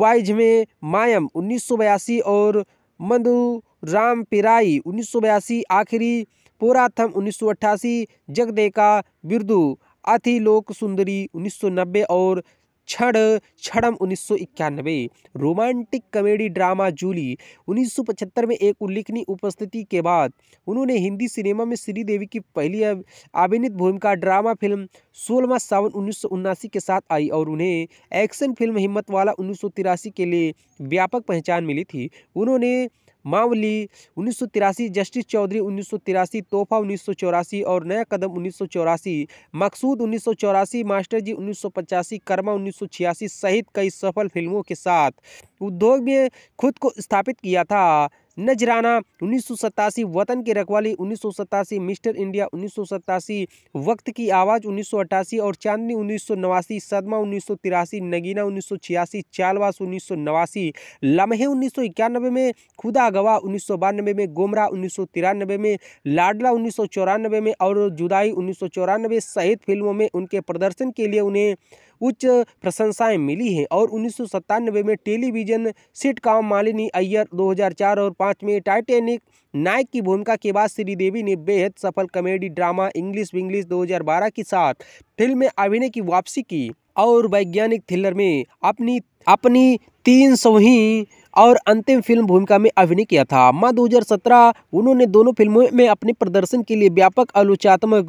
वाइजमे मायम 1982 और मधु राम पिराई उन्नीस आखिरी पोराथम उन्नीस जगदेका बिरदु अथिलोक सुंदरी 1990 और छड़ छड़म उन्नीस रोमांटिक कॉमेडी ड्रामा जूली 1975 में एक उल्लेखनीय उपस्थिति के बाद उन्होंने हिंदी सिनेमा में श्रीदेवी की पहली अभिनीत भूमिका ड्रामा फिल्म सोलवा सावन उन्नीस के साथ आई और उन्हें एक्शन फिल्म हिम्मत वाला उन्नीस के लिए व्यापक पहचान मिली थी उन्होंने मावली उन्नीस जस्टिस चौधरी उन्नीस तोहफा उन्नीस और नया कदम उन्नीस मकसूद उन्नीस मास्टर जी उन्नीस कर्मा उन्नीस सहित कई सफल फिल्मों के साथ उद्योग में खुद को स्थापित किया था नजराना उन्नीस वतन के रखवाली उन्नीस मिस्टर इंडिया उन्नीस वक्त की आवाज़ उन्नीस और चांदनी उन्नीस सदमा उन्नीस नगीना उन्नीस चालवास उन्नीस लम्हे उन्नीस में खुदा गवाह उन्नीस में गोमरा उन्नीस में लाडला उन्नीस में और जुदाई उन्नीस सहित फिल्मों में उनके प्रदर्शन के लिए उन्हें उच्च प्रशंसाएं मिली हैं और उन्नीस में टेलीविजन सिटकॉम मालिनी अय्यर 2004 और 5 में टाइटेनिक नायक की भूमिका के बाद श्रीदेवी ने बेहद सफल कॉमेडी ड्रामा इंग्लिश विंग्लिश 2012 के साथ फिल्म में अभिनय की वापसी की और वैज्ञानिक थ्रिलर में अपनी अपनी तीन सौ ही और अंतिम फिल्म भूमिका में अभिनय किया था मां 2017 उन्होंने दोनों फिल्मों में अपने प्रदर्शन के लिए व्यापक आलोचनात्मक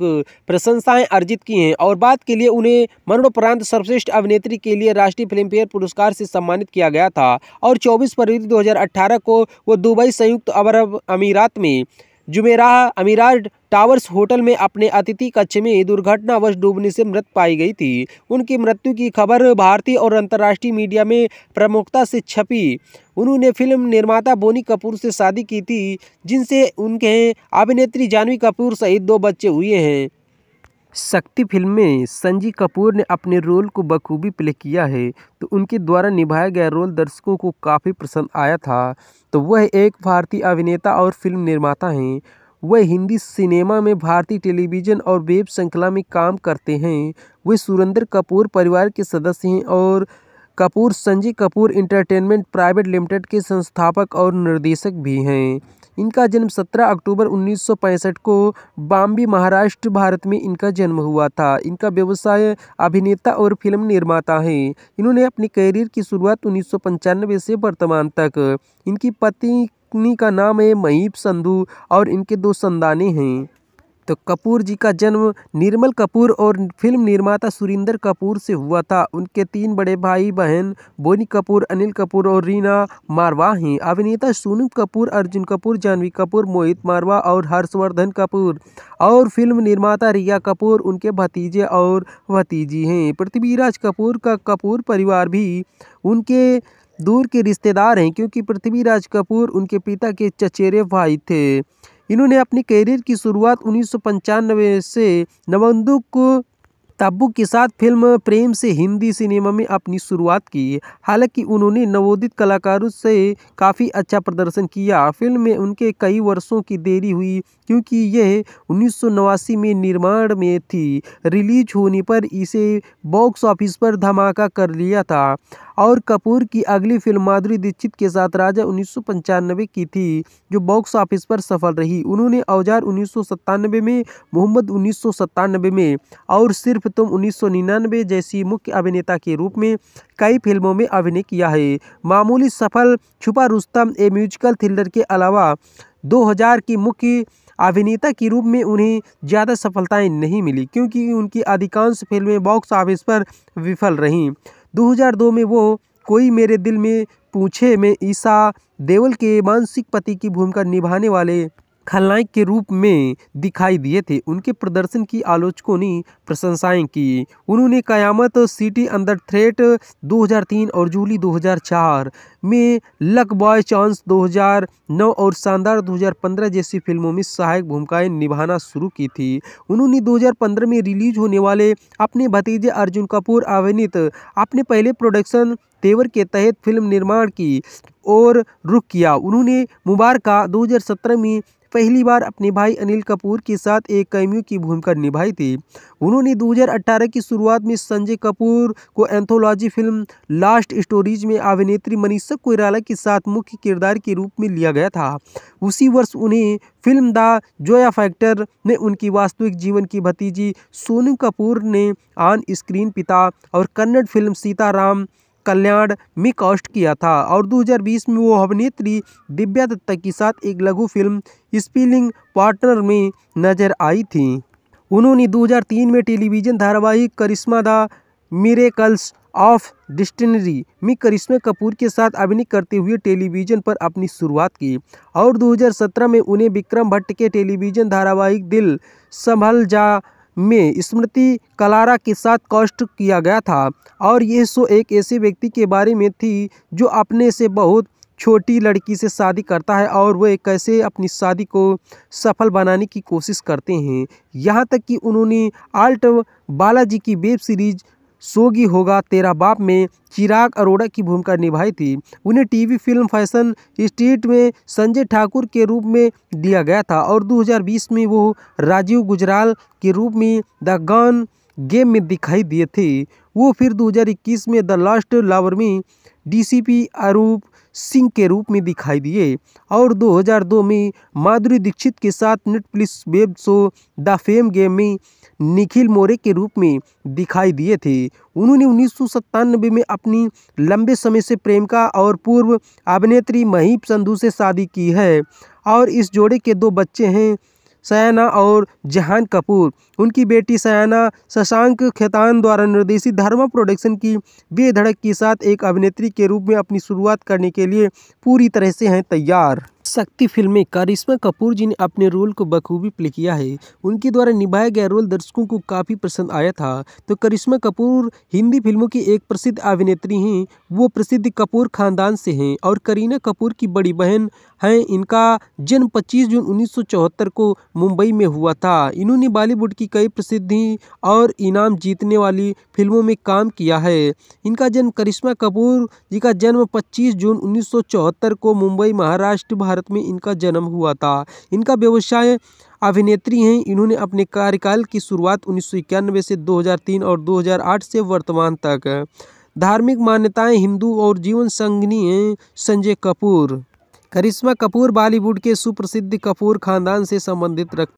प्रशंसाएं अर्जित की हैं और बाद के लिए उन्हें मरणोपरांत सर्वश्रेष्ठ अभिनेत्री के लिए राष्ट्रीय फिल्मफेयर पुरस्कार से सम्मानित किया गया था और चौबीस फरवरी दो को वो दुबई संयुक्त अरब अमीरात में जुमेराह अमीरात टावर्स होटल में अपने अतिथि कक्ष में दुर्घटनावश डूबने से मृत पाई गई थी उनकी मृत्यु की खबर भारतीय और अंतर्राष्ट्रीय मीडिया में प्रमुखता से छपी उन्होंने फिल्म निर्माता बोनी कपूर से शादी की थी जिनसे उनके अभिनेत्री जानवी कपूर सहित दो बच्चे हुए हैं शक्ति फिल्म में संजीव कपूर ने अपने रोल को बखूबी प्ले किया है तो उनके द्वारा निभाया गया रोल दर्शकों को काफ़ी पसंद आया था तो वह एक भारतीय अभिनेता और फिल्म निर्माता हैं वह हिंदी सिनेमा में भारतीय टेलीविज़न और वेब श्रृंखला में काम करते हैं वे सुरेंद्र कपूर परिवार के सदस्य हैं और Kapoor Sanjay Kapoor entertainment private limited के संस्थापक और निर्देशक भी हैं इनका जन्म 17 अक्टूबर 1965 को बाम्बी महाराष्ट्र भारत में इनका जन्म हुआ था इनका व्यवसाय अभिनेता और फिल्म निर्माता हैं इन्होंने अपने करियर की शुरुआत उन्नीस से वर्तमान तक इनकी पत्नी का नाम है महीप संधू और इनके दो संदाने हैं तो कपूर जी का जन्म निर्मल कपूर और फिल्म निर्माता सुरिंदर कपूर से हुआ था उनके तीन बड़े भाई बहन बोनी कपूर अनिल कपूर और रीना मारवा हैं अभिनेता सोनू कपूर अर्जुन कपूर जानवी कपूर मोहित मारवा और हर्षवर्धन कपूर और फिल्म निर्माता रिया कपूर उनके भतीजे और भतीजी हैं पृथ्वीराज कपूर का कपूर परिवार भी उनके दूर के रिश्तेदार हैं क्योंकि पृथ्वीराज कपूर उनके पिता के चचेरे भाई थे इन्होंने अपनी कैरियर की शुरुआत उन्नीस से नवंदुक तब्बू के साथ फिल्म प्रेम से हिंदी सिनेमा में अपनी शुरुआत की हालांकि उन्होंने नवोदित कलाकारों से काफ़ी अच्छा प्रदर्शन किया फिल्म में उनके कई वर्षों की देरी हुई क्योंकि यह उन्नीस में निर्माण में थी रिलीज होने पर इसे बॉक्स ऑफिस पर धमाका कर लिया था और कपूर की अगली फिल्म माधुरी दीक्षित के साथ राजा उन्नीस की थी जो बॉक्स ऑफिस पर सफल रही उन्होंने औजार उन्नीस में मोहम्मद उन्नीस में और सिर्फ तुम उन्नीस जैसी मुख्य अभिनेता के रूप में कई फिल्मों में अभिनय किया है मामूली सफल छुपा रुस्तम ए म्यूजिकल थ्रिलर के अलावा 2000 की मुख्य अभिनेता के रूप में उन्हें ज़्यादा सफलताएं नहीं मिली क्योंकि उनकी अधिकांश फिल्में बॉक्स ऑफिस पर विफल रहीं 2002 में वो कोई मेरे दिल में पूछे में ईसा देवल के मानसिक पति की भूमिका निभाने वाले खलनायक के रूप में दिखाई दिए थे उनके प्रदर्शन की आलोचकों ने प्रशंसाएं की उन्होंने कयामत सिटी अंदर थ्रेट 2003 और जूली 2004 में लक बॉय चांस 2009 और शानदार 2015 जैसी फिल्मों में सहायक भूमिकाएं निभाना शुरू की थी उन्होंने 2015 में रिलीज होने वाले अपने भतीजे अर्जुन कपूर अभिनीत अपने पहले प्रोडक्शन तेवर के तहत फिल्म निर्माण की और रुख किया उन्होंने मुबारका 2017 में पहली बार अपने भाई अनिल कपूर के साथ एक कैमियों की भूमिका निभाई थी उन्होंने 2018 की शुरुआत में संजय कपूर को एंथोलॉजी फिल्म लास्ट स्टोरीज में अभिनेत्री मनीषा कोयराला के साथ मुख्य किरदार के रूप में लिया गया था उसी वर्ष उन्हें फिल्म द जोया फैक्टर में उनकी वास्तविक जीवन की भतीजी सोनू कपूर ने ऑन स्क्रीन पिता और कन्नड़ फिल्म सीताराम कल्याण में कास्ट किया था और 2020 में वो अभिनेत्री दिव्या दत्ता के साथ एक लघु फिल्म स्पीलिंग पार्टनर में नजर आई थी उन्होंने 2003 में टेलीविजन धारावाहिक Karishma the miracles of destiny में करिश्मा कपूर के साथ अभिनय करते हुए टेलीविजन पर अपनी शुरुआत की और 2017 में उन्हें विक्रम भट्ट के टेलीविजन धारावाहिक दिल संभल जा में स्मृति कलारा के साथ कॉस्ट किया गया था और यह शो एक ऐसे व्यक्ति के बारे में थी जो अपने से बहुत छोटी लड़की से शादी करता है और वह कैसे अपनी शादी को सफल बनाने की कोशिश करते हैं यहाँ तक कि उन्होंने आल्ट बालाजी की वेब सीरीज सोगी होगा तेरा बाप में चिराग अरोड़ा की भूमिका निभाई थी उन्हें टीवी फिल्म फैशन स्ट्रीट में संजय ठाकुर के रूप में दिया गया था और 2020 में वो राजीव गुजराल के रूप में द गन गेम में दिखाई दिए थे वो फिर 2021 में द लास्ट लावर में डीसीपी आरूप सिंह के रूप में दिखाई दिए और 2002 में माधुरी दीक्षित के साथ Netflix web show the fame game में निखिल मोरे के रूप में दिखाई दिए थे उन्होंने उन्नीस में अपनी लंबे समय से प्रेमिका और पूर्व अभिनेत्री महीप संधू से शादी की है और इस जोड़े के दो बच्चे हैं सयाना और जहान कपूर उनकी बेटी सयाना शशांक खेतान द्वारा निर्देशित धर्मा प्रोडक्शन की बेधड़क के साथ एक अभिनेत्री के रूप में अपनी शुरुआत करने के लिए पूरी तरह से हैं तैयार शक्ति फिल्म में करिश्मा कपूर जी ने अपने रोल को बखूबी प्ले किया है उनके द्वारा निभाया गया रोल दर्शकों को काफ़ी पसंद आया था तो करिश्मा कपूर हिंदी फिल्मों की एक प्रसिद्ध अभिनेत्री हैं वो प्रसिद्ध कपूर खानदान से हैं और करीना कपूर की बड़ी बहन हैं इनका जन्म 25 जून 1974 को मुंबई में हुआ था इन्होंने बॉलीवुड की कई प्रसिद्धि और इनाम जीतने वाली फिल्मों में काम किया है इनका जन्म करिश्मा कपूर जी का जन्म 25 जून 1974 को मुंबई महाराष्ट्र भारत में इनका जन्म हुआ था इनका व्यवसाय अभिनेत्री हैं इन्होंने अपने कार्यकाल की शुरुआत उन्नीस से 2003 और 2008 से वर्तमान तक धार्मिक मान्यताएं हिंदू और जीवन संगनी हैं संजय कपूर करिश्मा कपूर बॉलीवुड के सुप्रसिद्ध कपूर खानदान से संबंधित रख